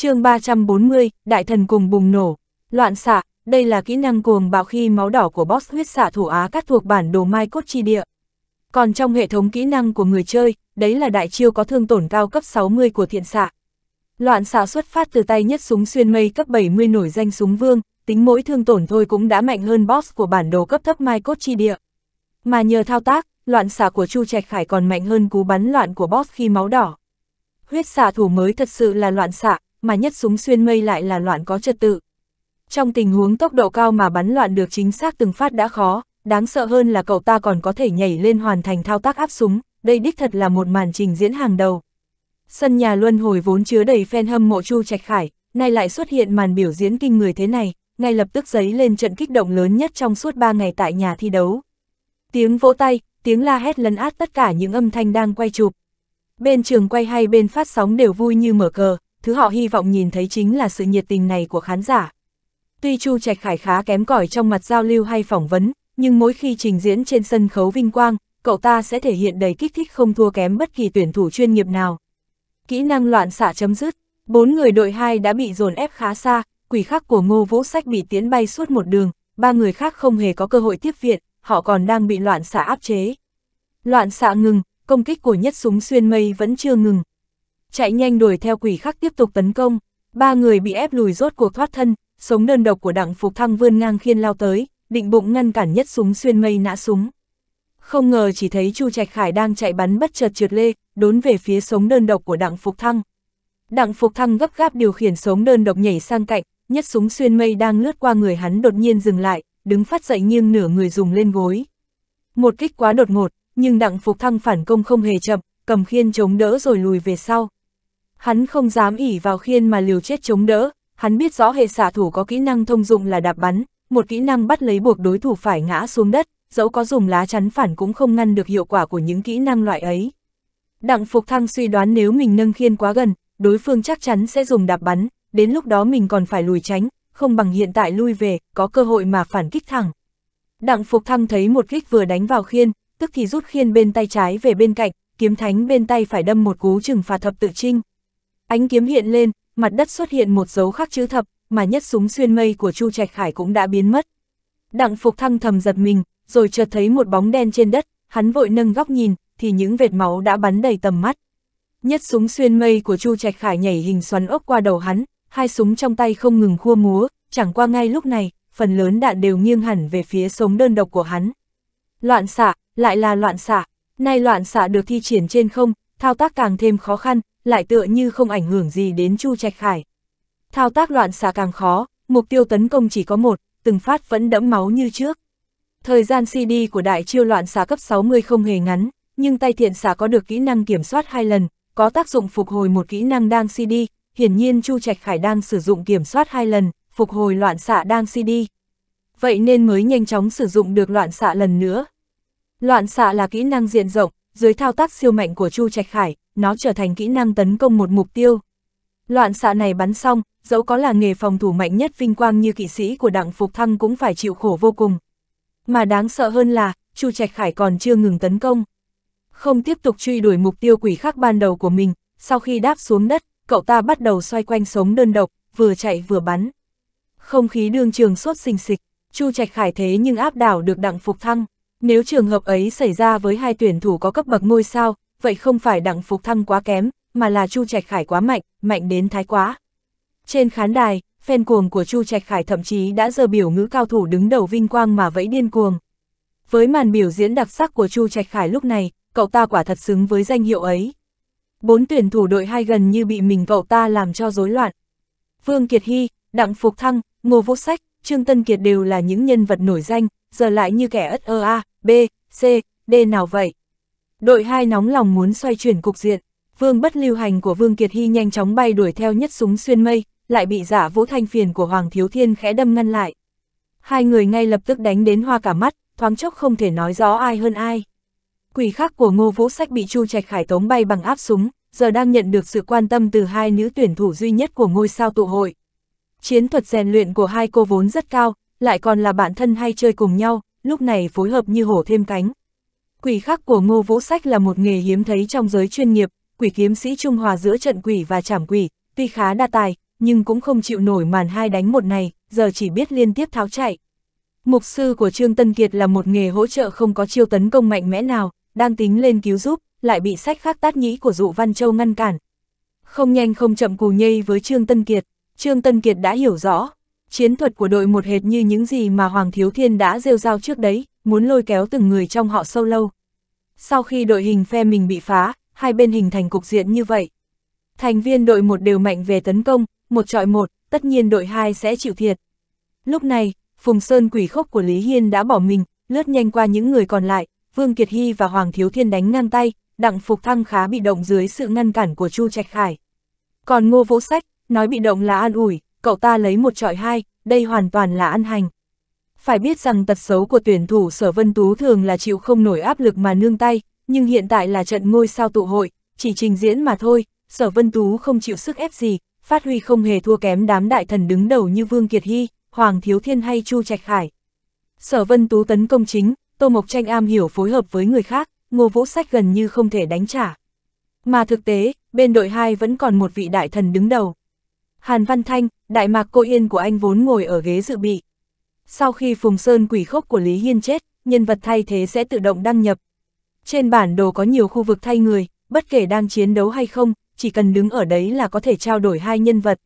chương 340, đại thần cùng bùng nổ, loạn xạ, đây là kỹ năng cuồng bạo khi máu đỏ của boss huyết xạ thủ Á các thuộc bản đồ mai cốt chi địa. Còn trong hệ thống kỹ năng của người chơi, đấy là đại chiêu có thương tổn cao cấp 60 của thiện xạ. Loạn xạ xuất phát từ tay nhất súng xuyên mây cấp 70 nổi danh súng vương, tính mỗi thương tổn thôi cũng đã mạnh hơn boss của bản đồ cấp thấp mai cốt chi địa. Mà nhờ thao tác, loạn xạ của Chu Trạch Khải còn mạnh hơn cú bắn loạn của boss khi máu đỏ. Huyết xạ thủ mới thật sự là loạn xạ, mà nhất súng xuyên mây lại là loạn có trật tự. Trong tình huống tốc độ cao mà bắn loạn được chính xác từng phát đã khó, đáng sợ hơn là cậu ta còn có thể nhảy lên hoàn thành thao tác áp súng, đây đích thật là một màn trình diễn hàng đầu. Sân nhà luân hồi vốn chứa đầy phen hâm mộ Chu Trạch Khải, nay lại xuất hiện màn biểu diễn kinh người thế này, ngay lập tức giấy lên trận kích động lớn nhất trong suốt 3 ngày tại nhà thi đấu. Tiếng vỗ tay, tiếng la hét lấn át tất cả những âm thanh đang quay chụp. Bên trường quay hay bên phát sóng đều vui như mở cờ, thứ họ hy vọng nhìn thấy chính là sự nhiệt tình này của khán giả. Tuy Chu Trạch Khải khá kém cỏi trong mặt giao lưu hay phỏng vấn, nhưng mỗi khi trình diễn trên sân khấu vinh quang, cậu ta sẽ thể hiện đầy kích thích không thua kém bất kỳ tuyển thủ chuyên nghiệp nào. Kỹ năng loạn xạ chấm dứt, bốn người đội 2 đã bị dồn ép khá xa, quỷ khắc của Ngô Vũ Sách bị tiến bay suốt một đường, ba người khác không hề có cơ hội tiếp viện, họ còn đang bị loạn xạ áp chế. Loạn xạ ngừng, công kích của nhất súng xuyên mây vẫn chưa ngừng, chạy nhanh đuổi theo quỷ khắc tiếp tục tấn công, ba người bị ép lùi rốt cuộc thoát thân, sống đơn độc của đặng phục thăng vươn ngang khiên lao tới, định bụng ngăn cản nhất súng xuyên mây nã súng. Không ngờ chỉ thấy Chu Trạch Khải đang chạy bắn bất chợt trượt lê, đốn về phía sống đơn độc của đặng phục thăng. Đặng phục thăng gấp gáp điều khiển sống đơn độc nhảy sang cạnh, nhất súng xuyên mây đang lướt qua người hắn đột nhiên dừng lại, đứng phát dậy nghiêng nửa người dùng lên gối. Một kích quá đột ngột, nhưng đặng phục thăng phản công không hề chậm, cầm khiên chống đỡ rồi lùi về sau. Hắn không dám ỉ vào khiên mà liều chết chống đỡ, hắn biết rõ hệ xạ thủ có kỹ năng thông dụng là đạp bắn, một kỹ năng bắt lấy buộc đối thủ phải ngã xuống đất, dẫu có dùng lá chắn phản cũng không ngăn được hiệu quả của những kỹ năng loại ấy. Đặng Phục Thăng suy đoán nếu mình nâng khiên quá gần, đối phương chắc chắn sẽ dùng đạp bắn, đến lúc đó mình còn phải lùi tránh, không bằng hiện tại lui về, có cơ hội mà phản kích thẳng. Đặng Phục Thăng thấy một kích vừa đánh vào khiên, tức thì rút khiên bên tay trái về bên cạnh, kiếm thánh bên tay phải đâm một cú trừng phạt thập tự trinh. Ánh kiếm hiện lên, mặt đất xuất hiện một dấu khắc chữ thập, mà nhất súng xuyên mây của Chu Trạch Khải cũng đã biến mất. Đặng Phục Thăng thầm giật mình, rồi chợt thấy một bóng đen trên đất, hắn vội nâng góc nhìn, thì những vệt máu đã bắn đầy tầm mắt. Nhất súng xuyên mây của Chu Trạch Khải nhảy hình xoắn ốc qua đầu hắn, hai súng trong tay không ngừng khua múa, chẳng qua ngay lúc này, phần lớn đạn đều nghiêng hẳn về phía sống đơn độc của hắn. Loạn xạ, lại là loạn xạ, nay loạn xạ được thi triển trên không, thao tác càng thêm khó khăn, lại tựa như không ảnh hưởng gì đến Chu Trạch Khải. Thao tác loạn xạ càng khó, mục tiêu tấn công chỉ có một, từng phát vẫn đẫm máu như trước. Thời gian CD của đại chiêu loạn xạ cấp 60 không hề ngắn, nhưng tay thiện xạ có được kỹ năng kiểm soát hai lần, có tác dụng phục hồi một kỹ năng đang CD, hiển nhiên Chu Trạch Khải đang sử dụng kiểm soát hai lần, phục hồi loạn xạ đang CD. Vậy nên mới nhanh chóng sử dụng được loạn xạ lần nữa. Loạn xạ là kỹ năng diện rộng, dưới thao tác siêu mạnh của Chu Trạch Khải, nó trở thành kỹ năng tấn công một mục tiêu. Loạn xạ này bắn xong, dẫu có là nghề phòng thủ mạnh nhất vinh quang như kỵ sĩ của đặng Phục Thăng cũng phải chịu khổ vô cùng. Mà đáng sợ hơn là, Chu Trạch Khải còn chưa ngừng tấn công. Không tiếp tục truy đuổi mục tiêu quỷ khắc ban đầu của mình, sau khi đáp xuống đất, cậu ta bắt đầu xoay quanh sống đơn độc, vừa chạy vừa bắn. Không khí đương trường sốt xình xịch, Chu Trạch Khải thế nhưng áp đảo được đặng Phục Thăng. Nếu trường hợp ấy xảy ra với hai tuyển thủ có cấp bậc ngôi sao, vậy không phải đặng phục thăng quá kém, mà là Chu Trạch Khải quá mạnh, mạnh đến thái quá. Trên khán đài, phen cuồng của Chu Trạch Khải thậm chí đã giờ biểu ngữ cao thủ đứng đầu vinh quang mà vẫy điên cuồng. Với màn biểu diễn đặc sắc của Chu Trạch Khải lúc này, cậu ta quả thật xứng với danh hiệu ấy. Bốn tuyển thủ đội hai gần như bị mình cậu ta làm cho rối loạn. Vương Kiệt Hy, Đặng Phục Thăng, Ngô Vũ Sách, Trương Tân Kiệt đều là những nhân vật nổi danh, giờ lại như kẻ ất ơ A, B, C, D nào vậy? Đội hai nóng lòng muốn xoay chuyển cục diện, vương bất lưu hành của Vương Kiệt Hy nhanh chóng bay đuổi theo nhất súng xuyên mây, lại bị giả vũ thanh phiền của Hoàng Thiếu Thiên khẽ đâm ngăn lại. Hai người ngay lập tức đánh đến hoa cả mắt, thoáng chốc không thể nói rõ ai hơn ai. Quỷ khắc của Ngô Vũ Sách bị Chu Trạch Khải tống bay bằng áp súng, giờ đang nhận được sự quan tâm từ hai nữ tuyển thủ duy nhất của ngôi sao tụ hội. Chiến thuật rèn luyện của hai cô vốn rất cao, lại còn là bạn thân hay chơi cùng nhau, lúc này phối hợp như hổ thêm cánh. Quỷ khắc của Ngô Vũ Sách là một nghề hiếm thấy trong giới chuyên nghiệp, quỷ kiếm sĩ trung hòa giữa trận quỷ và trảm quỷ, tuy khá đa tài, nhưng cũng không chịu nổi màn hai đánh một này, giờ chỉ biết liên tiếp tháo chạy. Mục sư của Trương Tân Kiệt là một nghề hỗ trợ không có chiêu tấn công mạnh mẽ nào, đang tính lên cứu giúp, lại bị sách khác tát nhĩ của dụ Văn Châu ngăn cản. Không nhanh không chậm cù nhây với Trương Tân Kiệt, Trương Tân Kiệt đã hiểu rõ, Chiến thuật của đội một hệt như những gì mà Hoàng Thiếu Thiên đã rêu rao trước đấy, muốn lôi kéo từng người trong họ sâu lâu. Sau khi đội hình phe mình bị phá, hai bên hình thành cục diện như vậy. Thành viên đội một đều mạnh về tấn công, một trọi một, tất nhiên đội hai sẽ chịu thiệt. Lúc này, Phùng Sơn quỷ khốc của Lý Hiên đã bỏ mình, lướt nhanh qua những người còn lại, Vương Kiệt Hy và Hoàng Thiếu Thiên đánh ngang tay, đặng phục thăng khá bị động dưới sự ngăn cản của Chu Trạch Khải. Còn Ngô Vũ Sách, nói bị động là an ủi, cậu ta lấy một trọi hai, đây hoàn toàn là ăn hành. Phải biết rằng tật xấu của tuyển thủ Sở Vân Tú thường là chịu không nổi áp lực mà nương tay, nhưng hiện tại là trận ngôi sao tụ hội, chỉ trình diễn mà thôi, Sở Vân Tú không chịu sức ép gì, phát huy không hề thua kém đám đại thần đứng đầu như Vương Kiệt Hy, Hoàng Thiếu Thiên hay Chu Trạch Khải. Sở Vân Tú tấn công chính, Tô Mộc Tranh am hiểu phối hợp với người khác, Ngô Vũ Sách gần như không thể đánh trả. Mà thực tế, bên đội 2 vẫn còn một vị đại thần đứng đầu. Hàn Văn Thanh, Đại mạc cô yên của anh vốn ngồi ở ghế dự bị. Sau khi Phùng Sơn quỷ khốc của Lý Hiên chết, nhân vật thay thế sẽ tự động đăng nhập. Trên bản đồ có nhiều khu vực thay người, bất kể đang chiến đấu hay không, chỉ cần đứng ở đấy là có thể trao đổi hai nhân vật.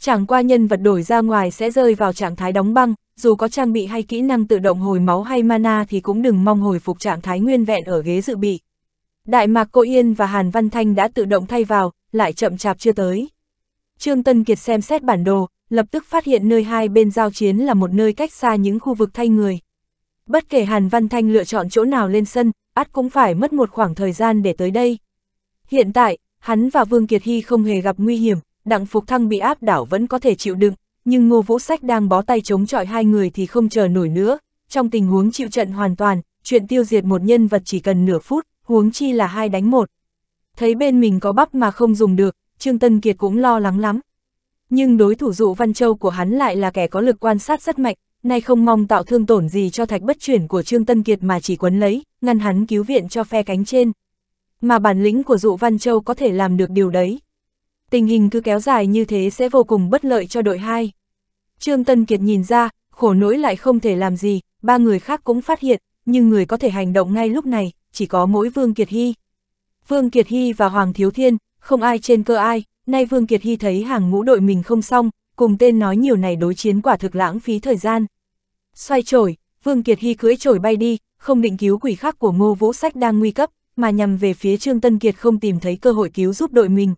Chẳng qua nhân vật đổi ra ngoài sẽ rơi vào trạng thái đóng băng, dù có trang bị hay kỹ năng tự động hồi máu hay mana thì cũng đừng mong hồi phục trạng thái nguyên vẹn ở ghế dự bị. Đại Mạc Cô Yên và Hàn Văn Thanh đã tự động thay vào, lại chậm chạp chưa tới. Trương Tân Kiệt xem xét bản đồ, lập tức phát hiện nơi hai bên giao chiến là một nơi cách xa những khu vực thay người. Bất kể Hàn Văn Thanh lựa chọn chỗ nào lên sân, ắt cũng phải mất một khoảng thời gian để tới đây. Hiện tại, hắn và Vương Kiệt Hy không hề gặp nguy hiểm, đặng phục thăng bị áp đảo vẫn có thể chịu đựng, nhưng Ngô Vũ Sách đang bó tay chống chọi hai người thì không chờ nổi nữa. Trong tình huống chịu trận hoàn toàn, chuyện tiêu diệt một nhân vật chỉ cần nửa phút, huống chi là hai đánh một. Thấy bên mình có bắp mà không dùng được, Trương Tân Kiệt cũng lo lắng lắm. Nhưng đối thủ dụ Văn Châu của hắn lại là kẻ có lực quan sát rất mạnh, nay không mong tạo thương tổn gì cho thạch bất chuyển của Trương Tân Kiệt mà chỉ quấn lấy, ngăn hắn cứu viện cho phe cánh trên. Mà bản lĩnh của dụ Văn Châu có thể làm được điều đấy. Tình hình cứ kéo dài như thế sẽ vô cùng bất lợi cho đội 2. Trương Tân Kiệt nhìn ra, khổ nỗi lại không thể làm gì, ba người khác cũng phát hiện, nhưng người có thể hành động ngay lúc này, chỉ có mỗi Vương Kiệt Hy. Vương Kiệt Hy và Hoàng Thiếu Thiên, không ai trên cơ ai, nay Vương Kiệt Hy thấy hàng ngũ đội mình không xong, cùng tên nói nhiều này đối chiến quả thực lãng phí thời gian. Xoay trổi, Vương Kiệt Hy cưỡi trổi bay đi, không định cứu quỷ khác của Ngô Vũ Sách đang nguy cấp, mà nhằm về phía Trương Tân Kiệt không tìm thấy cơ hội cứu giúp đội mình.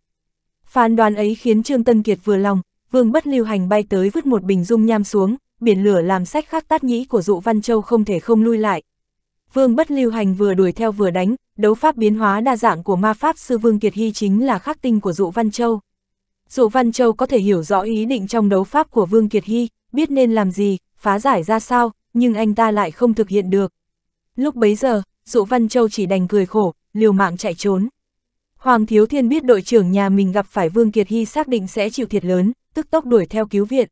Phán đoán ấy khiến Trương Tân Kiệt vừa lòng, Vương Bất Lưu Hành bay tới vứt một bình dung nham xuống, biển lửa làm sách khắc tát nhĩ của dụ Văn Châu không thể không lui lại. Vương Bất Lưu Hành vừa đuổi theo vừa đánh, đấu pháp biến hóa đa dạng của ma pháp sư Vương Kiệt Hy chính là khắc tinh của Dụ Văn Châu. Dụ Văn Châu có thể hiểu rõ ý định trong đấu pháp của Vương Kiệt Hy, biết nên làm gì, phá giải ra sao, nhưng anh ta lại không thực hiện được. Lúc bấy giờ, Dụ Văn Châu chỉ đành cười khổ, liều mạng chạy trốn. Hoàng Thiếu Thiên biết đội trưởng nhà mình gặp phải Vương Kiệt Hy xác định sẽ chịu thiệt lớn, tức tốc đuổi theo cứu viện.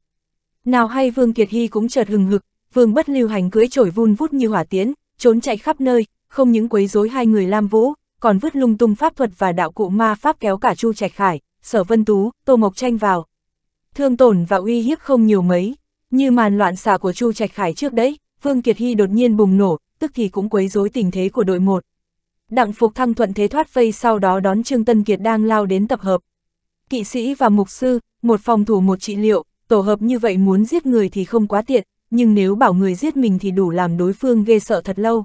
Nào hay Vương Kiệt Hy cũng chợt hừng hực, Vương bất lưu hành cưỡi trổi vun vút như hỏa tiễn, trốn chạy khắp nơi, không những quấy rối hai người Lam Vũ, còn vứt lung tung pháp thuật và đạo cụ ma pháp kéo cả Chu Trạch Khải, Sở Vân Tú, Tô Mộc Tranh vào. Thương tổn và uy hiếp không nhiều mấy, như màn loạn xạ của Chu Trạch Khải trước đấy, Vương Kiệt Hy đột nhiên bùng nổ, tức thì cũng quấy rối tình thế của đội một. Đặng Phục Thăng thuận thế thoát vây sau đó đón Trương Tân Kiệt đang lao đến tập hợp. Kỵ sĩ và mục sư, một phòng thủ một trị liệu, tổ hợp như vậy muốn giết người thì không quá tiện, nhưng nếu bảo người giết mình thì đủ làm đối phương ghê sợ thật lâu.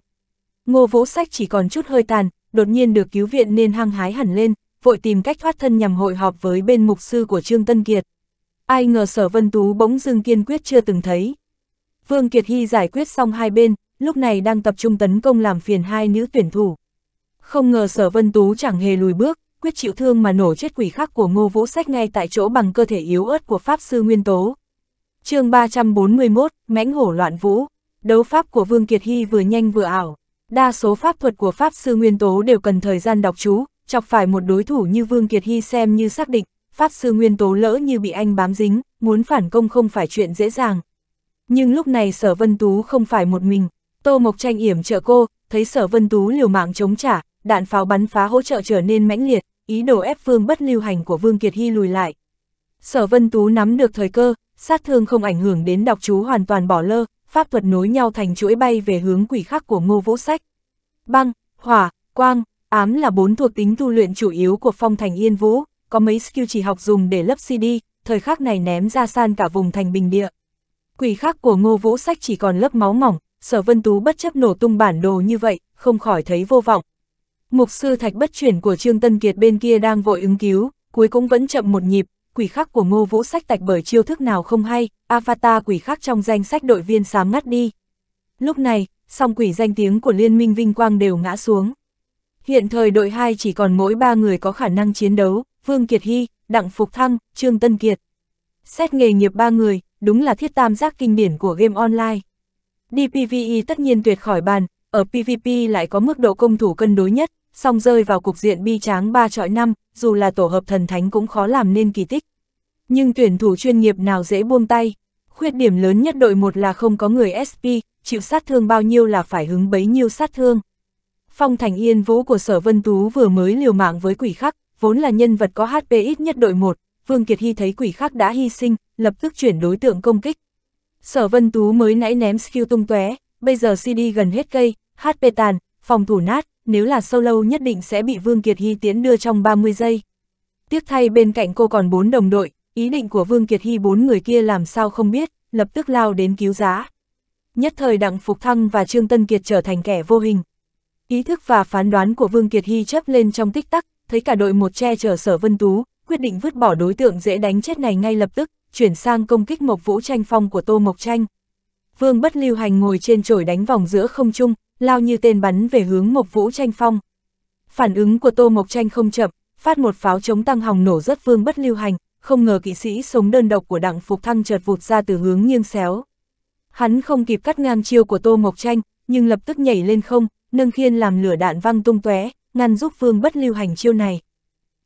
Ngô Vũ Sách chỉ còn chút hơi tàn, đột nhiên được cứu viện nên hăng hái hẳn lên, vội tìm cách thoát thân nhằm hội họp với bên mục sư của Trương Tân Kiệt. Ai ngờ Sở Vân Tú bỗng dưng kiên quyết chưa từng thấy. Vương Kiệt Hy giải quyết xong hai bên, lúc này đang tập trung tấn công làm phiền hai nữ tuyển thủ. Không ngờ Sở Vân Tú chẳng hề lùi bước, quyết chịu thương mà nổ chết quỷ khắc của Ngô Vũ Sách ngay tại chỗ bằng cơ thể yếu ớt của Pháp Sư Nguyên Tố. chương 341, mãnh hổ loạn vũ, đấu pháp của Vương Kiệt Hy vừa nhanh vừa ảo. Đa số pháp thuật của Pháp Sư Nguyên Tố đều cần thời gian đọc chú, chọc phải một đối thủ như Vương Kiệt Hy xem như xác định, Pháp Sư Nguyên Tố lỡ như bị anh bám dính, muốn phản công không phải chuyện dễ dàng. Nhưng lúc này Sở Vân Tú không phải một mình, Tô Mộc Tranh yểm trợ cô, thấy Sở Vân Tú liều mạng chống trả, đạn pháo bắn phá hỗ trợ trở nên mãnh liệt, ý đồ ép vương bất lưu hành của Vương Kiệt Hy lùi lại. Sở Vân Tú nắm được thời cơ, sát thương không ảnh hưởng đến đọc chú hoàn toàn bỏ lơ, pháp thuật nối nhau thành chuỗi bay về hướng quỷ khắc của ngô vũ sách. Băng, hỏa, quang, ám là bốn thuộc tính tu luyện chủ yếu của phong thành yên vũ, có mấy skill chỉ học dùng để lấp CD, thời khắc này ném ra san cả vùng thành bình địa. Quỷ khắc của ngô vũ sách chỉ còn lớp máu mỏng, sở vân tú bất chấp nổ tung bản đồ như vậy, không khỏi thấy vô vọng. Mục sư thạch bất chuyển của Trương Tân Kiệt bên kia đang vội ứng cứu, cuối cũng vẫn chậm một nhịp, quỷ khắc của ngô vũ sách tạch bởi chiêu thức nào không hay, avatar quỷ khắc trong danh sách đội viên sám ngắt đi. Lúc này, song quỷ danh tiếng của Liên minh Vinh Quang đều ngã xuống. Hiện thời đội 2 chỉ còn mỗi 3 người có khả năng chiến đấu, Vương Kiệt Hy, Đặng Phục Thăng, Trương Tân Kiệt. Xét nghề nghiệp 3 người, đúng là thiết tam giác kinh điển của game online. DPVE tất nhiên tuyệt khỏi bàn, ở PvP lại có mức độ công thủ cân đối nhất, song rơi vào cục diện bi tráng 3 trọi 5, dù là tổ hợp thần thánh cũng khó làm nên kỳ tích nhưng tuyển thủ chuyên nghiệp nào dễ buông tay. Khuyết điểm lớn nhất đội một là không có người SP, chịu sát thương bao nhiêu là phải hứng bấy nhiêu sát thương. Phong thành yên vũ của sở vân tú vừa mới liều mạng với quỷ khắc, vốn là nhân vật có HP ít nhất đội một, Vương Kiệt Hy thấy quỷ khắc đã hy sinh, lập tức chuyển đối tượng công kích. Sở vân tú mới nãy ném skill tung tóe, bây giờ CD gần hết cây, HP tàn, phòng thủ nát, nếu là solo nhất định sẽ bị Vương Kiệt Hy tiến đưa trong 30 giây. Tiếc thay bên cạnh cô còn 4 đồng đội, Ý định của Vương Kiệt Hy bốn người kia làm sao không biết, lập tức lao đến cứu giá. Nhất thời Đặng Phục Thăng và Trương Tân Kiệt trở thành kẻ vô hình. Ý thức và phán đoán của Vương Kiệt Hy chấp lên trong tích tắc, thấy cả đội một che chở sở Vân Tú, quyết định vứt bỏ đối tượng dễ đánh chết này ngay lập tức, chuyển sang công kích Mộc Vũ tranh phong của Tô Mộc Tranh. Vương Bất Lưu Hành ngồi trên chổi đánh vòng giữa không trung, lao như tên bắn về hướng Mộc Vũ tranh phong. Phản ứng của Tô Mộc Tranh không chậm, phát một pháo chống tăng hòng nổ rất Vương Bất Lưu Hành, không ngờ kỵ sĩ sống đơn độc của đặng phục thăng chợt vụt ra từ hướng nghiêng xéo. Hắn không kịp cắt ngang chiêu của Tô Mộc Tranh, nhưng lập tức nhảy lên không, nâng khiên làm lửa đạn văng tung tóe, ngăn giúp Vương bất lưu hành chiêu này.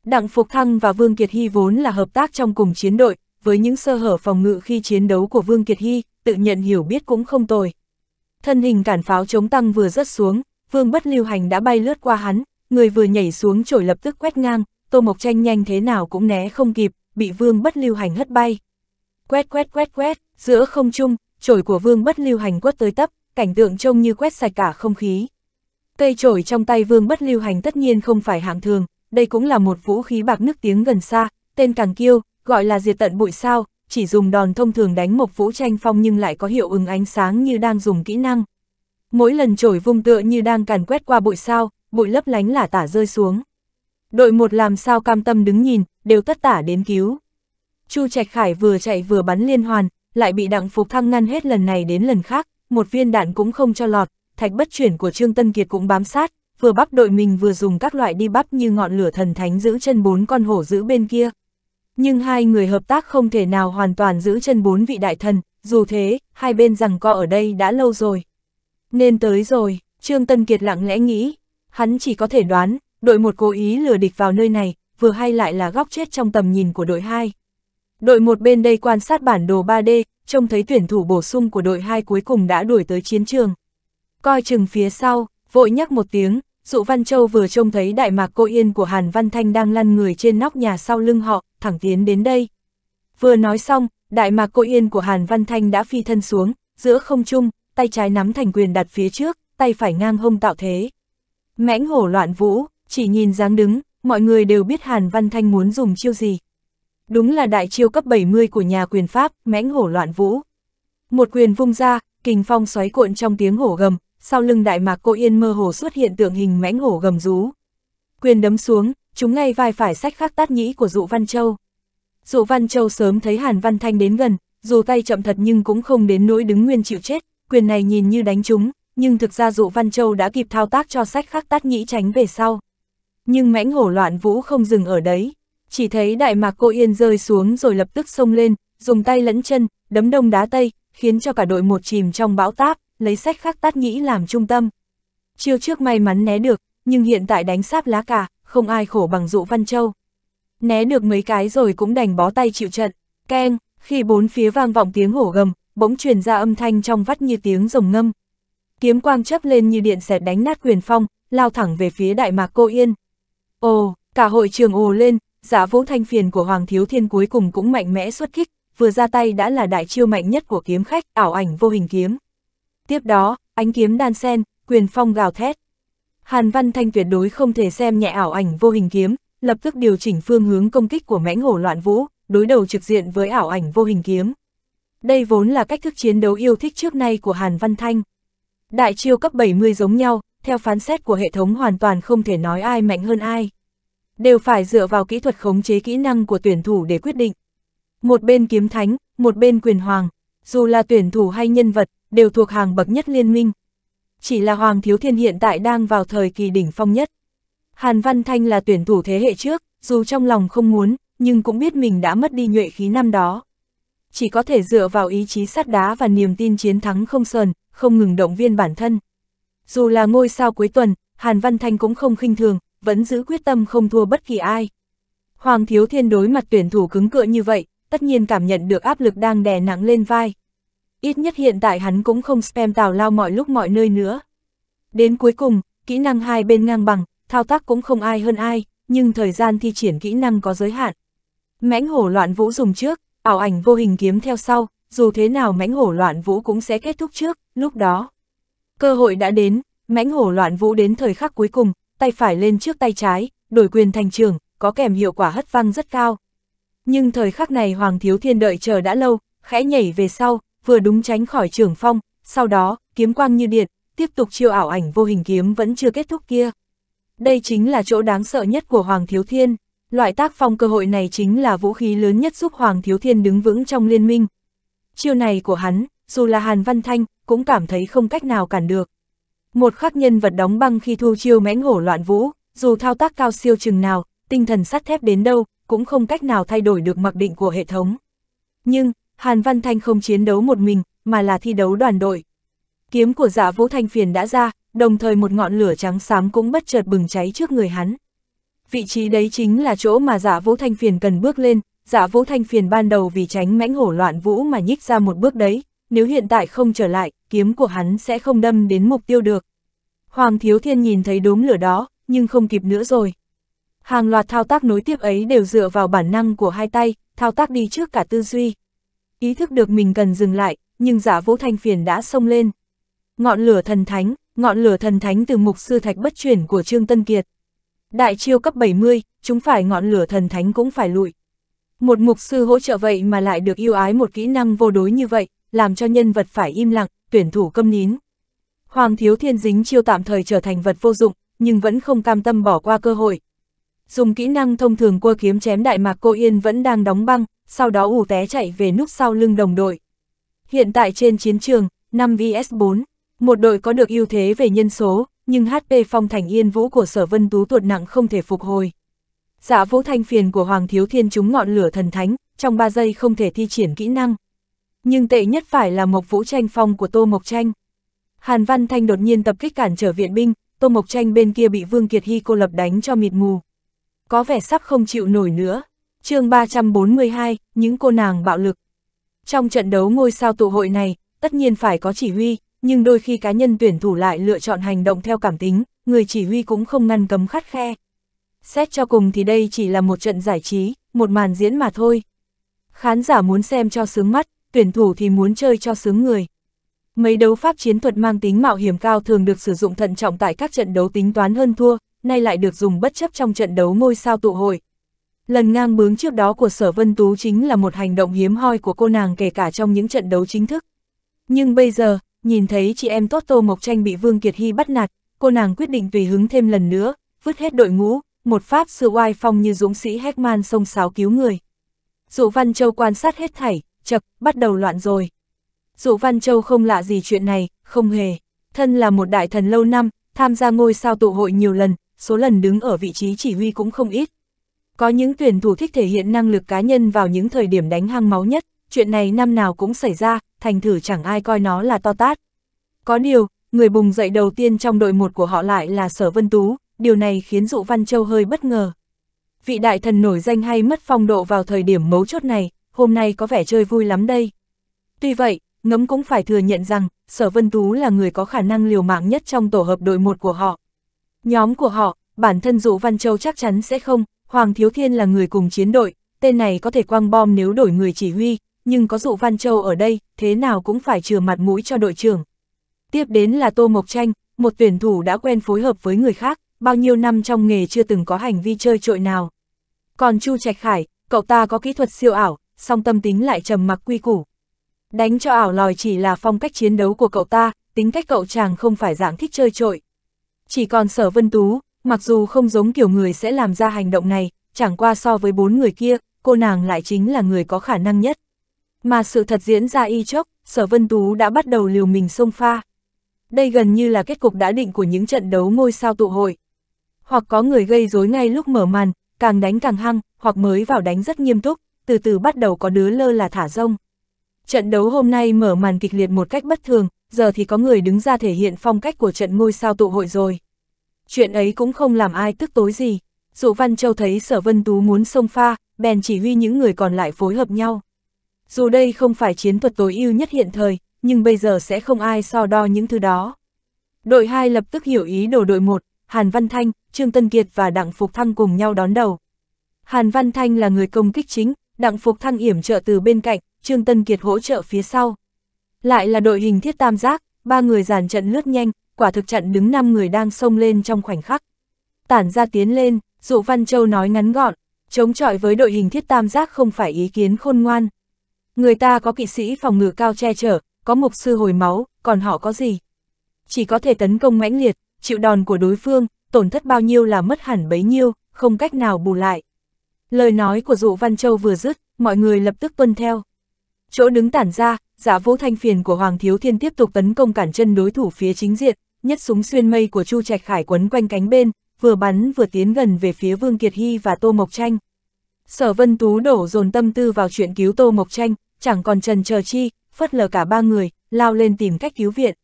Đặng Phục Thăng và Vương Kiệt Hy vốn là hợp tác trong cùng chiến đội, với những sơ hở phòng ngự khi chiến đấu của Vương Kiệt Hy, tự nhận hiểu biết cũng không tồi. Thân hình cản pháo chống tăng vừa rớt xuống, Vương bất lưu hành đã bay lướt qua hắn, người vừa nhảy xuống trổi lập tức quét ngang, Tô Mộc Tranh nhanh thế nào cũng né không kịp, bị vương bất lưu hành hất bay. Quét quét quét quét, giữa không trung, chổi của vương bất lưu hành quất tới tấp, cảnh tượng trông như quét sạch cả không khí. Cây chổi trong tay vương bất lưu hành tất nhiên không phải hạng thường, đây cũng là một vũ khí bạc nước tiếng gần xa, tên càng kiêu, gọi là diệt tận bụi sao, chỉ dùng đòn thông thường đánh một vũ tranh phong nhưng lại có hiệu ứng ánh sáng như đang dùng kỹ năng. Mỗi lần chổi vung tựa như đang càn quét qua bụi sao, bụi lấp lánh là tả rơi xuống đội một làm sao cam tâm đứng nhìn, đều tất tả đến cứu. Chu Trạch Khải vừa chạy vừa bắn liên hoàn, lại bị đặng phục thăng ngăn hết lần này đến lần khác, một viên đạn cũng không cho lọt, thạch bất chuyển của Trương Tân Kiệt cũng bám sát, vừa bắp đội mình vừa dùng các loại đi bắp như ngọn lửa thần thánh giữ chân bốn con hổ giữ bên kia. Nhưng hai người hợp tác không thể nào hoàn toàn giữ chân bốn vị đại thần, dù thế, hai bên rằng co ở đây đã lâu rồi. Nên tới rồi, Trương Tân Kiệt lặng lẽ nghĩ, hắn chỉ có thể đoán, đội một cố ý lừa địch vào nơi này, vừa hay lại là góc chết trong tầm nhìn của đội 2. Đội một bên đây quan sát bản đồ 3D, trông thấy tuyển thủ bổ sung của đội 2 cuối cùng đã đuổi tới chiến trường. Coi chừng phía sau, vội nhắc một tiếng, dụ Văn Châu vừa trông thấy đại mạc cô yên của Hàn Văn Thanh đang lăn người trên nóc nhà sau lưng họ, thẳng tiến đến đây. Vừa nói xong, đại mạc cô yên của Hàn Văn Thanh đã phi thân xuống, giữa không trung, tay trái nắm thành quyền đặt phía trước, tay phải ngang hông tạo thế. Mãnh hổ loạn vũ, chỉ nhìn dáng đứng, mọi người đều biết Hàn Văn Thanh muốn dùng chiêu gì. Đúng là đại chiêu cấp 70 của nhà quyền Pháp, mãnh hổ loạn vũ. Một quyền vung ra, kình phong xoáy cuộn trong tiếng hổ gầm, sau lưng đại mạc cô yên mơ hồ xuất hiện tượng hình mãnh hổ gầm rú. Quyền đấm xuống, chúng ngay vai phải sách khắc tát nhĩ của Dụ Văn Châu. Dụ Văn Châu sớm thấy Hàn Văn Thanh đến gần, dù tay chậm thật nhưng cũng không đến nỗi đứng nguyên chịu chết, quyền này nhìn như đánh chúng, nhưng thực ra Dụ Văn Châu đã kịp thao tác cho sách khắc tát nhĩ tránh về sau. Nhưng mãnh hổ loạn vũ không dừng ở đấy, chỉ thấy đại mạc cô yên rơi xuống rồi lập tức xông lên, dùng tay lẫn chân, đấm đông đá tây, khiến cho cả đội một chìm trong bão táp, lấy sách khắc tát nghĩ làm trung tâm. Chiêu trước may mắn né được, nhưng hiện tại đánh sáp lá cả, không ai khổ bằng dụ Văn Châu. Né được mấy cái rồi cũng đành bó tay chịu trận, keng, khi bốn phía vang vọng tiếng hổ gầm, bỗng truyền ra âm thanh trong vắt như tiếng rồng ngâm. Kiếm quang chấp lên như điện xẹt đánh nát quyền phong, lao thẳng về phía đại mạc cô yên. Ồ, cả hội trường ồ lên, giả vũ thanh phiền của Hoàng Thiếu Thiên cuối cùng cũng mạnh mẽ xuất kích, vừa ra tay đã là đại chiêu mạnh nhất của kiếm khách, ảo ảnh vô hình kiếm. Tiếp đó, ánh kiếm đan sen, quyền phong gào thét. Hàn Văn Thanh tuyệt đối không thể xem nhẹ ảo ảnh vô hình kiếm, lập tức điều chỉnh phương hướng công kích của mãnh hổ loạn vũ, đối đầu trực diện với ảo ảnh vô hình kiếm. Đây vốn là cách thức chiến đấu yêu thích trước nay của Hàn Văn Thanh. Đại chiêu cấp 70 giống nhau, theo phán xét của hệ thống hoàn toàn không thể nói ai mạnh hơn ai. Đều phải dựa vào kỹ thuật khống chế kỹ năng của tuyển thủ để quyết định. Một bên kiếm thánh, một bên quyền hoàng, dù là tuyển thủ hay nhân vật, đều thuộc hàng bậc nhất liên minh. Chỉ là Hoàng Thiếu Thiên hiện tại đang vào thời kỳ đỉnh phong nhất. Hàn Văn Thanh là tuyển thủ thế hệ trước, dù trong lòng không muốn, nhưng cũng biết mình đã mất đi nhuệ khí năm đó. Chỉ có thể dựa vào ý chí sắt đá và niềm tin chiến thắng không sờn, không ngừng động viên bản thân. Dù là ngôi sao cuối tuần, Hàn Văn Thanh cũng không khinh thường, vẫn giữ quyết tâm không thua bất kỳ ai. Hoàng Thiếu Thiên đối mặt tuyển thủ cứng cựa như vậy, tất nhiên cảm nhận được áp lực đang đè nặng lên vai. Ít nhất hiện tại hắn cũng không spam tào lao mọi lúc mọi nơi nữa. Đến cuối cùng, kỹ năng hai bên ngang bằng, thao tác cũng không ai hơn ai, nhưng thời gian thi triển kỹ năng có giới hạn. Mãnh hổ loạn vũ dùng trước, ảo ảnh vô hình kiếm theo sau, dù thế nào mãnh hổ loạn vũ cũng sẽ kết thúc trước, lúc đó. Cơ hội đã đến, mãnh hổ loạn vũ đến thời khắc cuối cùng, tay phải lên trước tay trái, đổi quyền thành trường, có kèm hiệu quả hất văng rất cao. Nhưng thời khắc này Hoàng Thiếu Thiên đợi chờ đã lâu, khẽ nhảy về sau, vừa đúng tránh khỏi trường phong, sau đó, kiếm quang như điện, tiếp tục chiêu ảo ảnh vô hình kiếm vẫn chưa kết thúc kia. Đây chính là chỗ đáng sợ nhất của Hoàng Thiếu Thiên, loại tác phong cơ hội này chính là vũ khí lớn nhất giúp Hoàng Thiếu Thiên đứng vững trong liên minh. Chiêu này của hắn, dù là Hàn Văn Thanh, cũng cảm thấy không cách nào cản được. Một khắc nhân vật đóng băng khi thu chiêu mãnh hổ loạn vũ, dù thao tác cao siêu chừng nào, tinh thần sắt thép đến đâu, cũng không cách nào thay đổi được mặc định của hệ thống. Nhưng, Hàn Văn Thanh không chiến đấu một mình, mà là thi đấu đoàn đội. Kiếm của giả dạ vũ thanh phiền đã ra, đồng thời một ngọn lửa trắng xám cũng bất chợt bừng cháy trước người hắn. Vị trí đấy chính là chỗ mà giả dạ vũ thanh phiền cần bước lên, giả dạ vũ thanh phiền ban đầu vì tránh mãnh hổ loạn vũ mà nhích ra một bước đấy, nếu hiện tại không trở lại, kiếm của hắn sẽ không đâm đến mục tiêu được. Hoàng Thiếu Thiên nhìn thấy đốm lửa đó, nhưng không kịp nữa rồi. Hàng loạt thao tác nối tiếp ấy đều dựa vào bản năng của hai tay, thao tác đi trước cả tư duy. Ý thức được mình cần dừng lại, nhưng giả vũ thanh phiền đã xông lên. Ngọn lửa thần thánh, ngọn lửa thần thánh từ mục sư thạch bất chuyển của Trương Tân Kiệt. Đại chiêu cấp 70, chúng phải ngọn lửa thần thánh cũng phải lụi. Một mục sư hỗ trợ vậy mà lại được yêu ái một kỹ năng vô đối như vậy, làm cho nhân vật phải im lặng, tuyển thủ câm nín. Hoàng Thiếu Thiên dính chiêu tạm thời trở thành vật vô dụng, nhưng vẫn không cam tâm bỏ qua cơ hội. Dùng kỹ năng thông thường cua kiếm chém đại mạc cô Yên vẫn đang đóng băng, sau đó ủ té chạy về núp sau lưng đồng đội. Hiện tại trên chiến trường, 5 vs 4, một đội có được ưu thế về nhân số, nhưng HP phong thành yên vũ của sở vân tú tuột nặng không thể phục hồi. Dạ vũ thanh phiền của Hoàng Thiếu Thiên chúng ngọn lửa thần thánh, trong 3 giây không thể thi triển kỹ năng nhưng tệ nhất phải là Mộc Vũ tranh phong của Tô Mộc Tranh. Hàn Văn Thanh đột nhiên tập kích cản trở viện binh, Tô Mộc Tranh bên kia bị Vương Kiệt Hy cô lập đánh cho mịt mù. Có vẻ sắp không chịu nổi nữa. chương 342, những cô nàng bạo lực. Trong trận đấu ngôi sao tụ hội này, tất nhiên phải có chỉ huy, nhưng đôi khi cá nhân tuyển thủ lại lựa chọn hành động theo cảm tính, người chỉ huy cũng không ngăn cấm khắt khe. Xét cho cùng thì đây chỉ là một trận giải trí, một màn diễn mà thôi. Khán giả muốn xem cho sướng mắt, tuyển thủ thì muốn chơi cho sướng người. Mấy đấu pháp chiến thuật mang tính mạo hiểm cao thường được sử dụng thận trọng tại các trận đấu tính toán hơn thua, nay lại được dùng bất chấp trong trận đấu ngôi sao tụ hội. Lần ngang bướng trước đó của Sở Vân Tú chính là một hành động hiếm hoi của cô nàng kể cả trong những trận đấu chính thức. Nhưng bây giờ, nhìn thấy chị em tốt Tô Mộc Tranh bị Vương Kiệt Hy bắt nạt, cô nàng quyết định tùy hứng thêm lần nữa, vứt hết đội ngũ, một pháp sư oai phong như dũng sĩ Heckman sông sáo cứu người. Dụ Văn Châu quan sát hết thảy, chật, bắt đầu loạn rồi. Dụ Văn Châu không lạ gì chuyện này, không hề. Thân là một đại thần lâu năm, tham gia ngôi sao tụ hội nhiều lần, số lần đứng ở vị trí chỉ huy cũng không ít. Có những tuyển thủ thích thể hiện năng lực cá nhân vào những thời điểm đánh hang máu nhất, chuyện này năm nào cũng xảy ra, thành thử chẳng ai coi nó là to tát. Có điều, người bùng dậy đầu tiên trong đội một của họ lại là Sở Vân Tú, điều này khiến Dụ Văn Châu hơi bất ngờ. Vị đại thần nổi danh hay mất phong độ vào thời điểm mấu chốt này, hôm nay có vẻ chơi vui lắm đây. Tuy vậy, ngấm cũng phải thừa nhận rằng, Sở Vân Tú là người có khả năng liều mạng nhất trong tổ hợp đội một của họ. Nhóm của họ, bản thân Dụ Văn Châu chắc chắn sẽ không, Hoàng Thiếu Thiên là người cùng chiến đội, tên này có thể quăng bom nếu đổi người chỉ huy, nhưng có Dụ Văn Châu ở đây, thế nào cũng phải chừa mặt mũi cho đội trưởng. Tiếp đến là Tô Mộc Tranh, một tuyển thủ đã quen phối hợp với người khác, bao nhiêu năm trong nghề chưa từng có hành vi chơi trội nào. Còn Chu Trạch Khải, cậu ta có kỹ thuật siêu ảo, song tâm tính lại trầm mặc quy củ. Đánh cho ảo lòi chỉ là phong cách chiến đấu của cậu ta, tính cách cậu chàng không phải dạng thích chơi trội. Chỉ còn sở vân tú, mặc dù không giống kiểu người sẽ làm ra hành động này, chẳng qua so với bốn người kia, cô nàng lại chính là người có khả năng nhất. Mà sự thật diễn ra y chốc, sở vân tú đã bắt đầu liều mình xông pha. Đây gần như là kết cục đã định của những trận đấu ngôi sao tụ hội. Hoặc có người gây rối ngay lúc mở màn, càng đánh càng hăng, hoặc mới vào đánh rất nghiêm túc, từ từ bắt đầu có đứa lơ là thả rông. Trận đấu hôm nay mở màn kịch liệt một cách bất thường, giờ thì có người đứng ra thể hiện phong cách của trận ngôi sao tụ hội rồi. Chuyện ấy cũng không làm ai tức tối gì. Dụ Văn Châu thấy Sở Vân Tú muốn xông pha, bèn chỉ huy những người còn lại phối hợp nhau. Dù đây không phải chiến thuật tối ưu nhất hiện thời, nhưng bây giờ sẽ không ai so đo những thứ đó. Đội 2 lập tức hiểu ý đổ đội 1, Hàn Văn Thanh, Trương Tân Kiệt và Đặng Phục Thăng cùng nhau đón đầu. Hàn Văn Thanh là người công kích chính, Đặng Phục Thăng yểm trợ từ bên cạnh, Trương Tân Kiệt hỗ trợ phía sau. Lại là đội hình thiết tam giác, ba người giàn trận lướt nhanh, quả thực trận đứng năm người đang sông lên trong khoảnh khắc. Tản ra tiến lên, dụ Văn Châu nói ngắn gọn, chống chọi với đội hình thiết tam giác không phải ý kiến khôn ngoan. Người ta có kỵ sĩ phòng ngự cao che chở, có mục sư hồi máu, còn họ có gì? Chỉ có thể tấn công mãnh liệt, chịu đòn của đối phương, tổn thất bao nhiêu là mất hẳn bấy nhiêu, không cách nào bù lại. Lời nói của dụ Văn Châu vừa dứt, mọi người lập tức tuân theo. Chỗ đứng tản ra, giả vũ thanh phiền của Hoàng Thiếu Thiên tiếp tục tấn công cản chân đối thủ phía chính diện, nhất súng xuyên mây của Chu Trạch Khải quấn quanh cánh bên, vừa bắn vừa tiến gần về phía Vương Kiệt Hy và Tô Mộc Tranh. Sở Vân Tú đổ dồn tâm tư vào chuyện cứu Tô Mộc Tranh, chẳng còn trần chờ chi, phất lờ cả ba người, lao lên tìm cách cứu viện.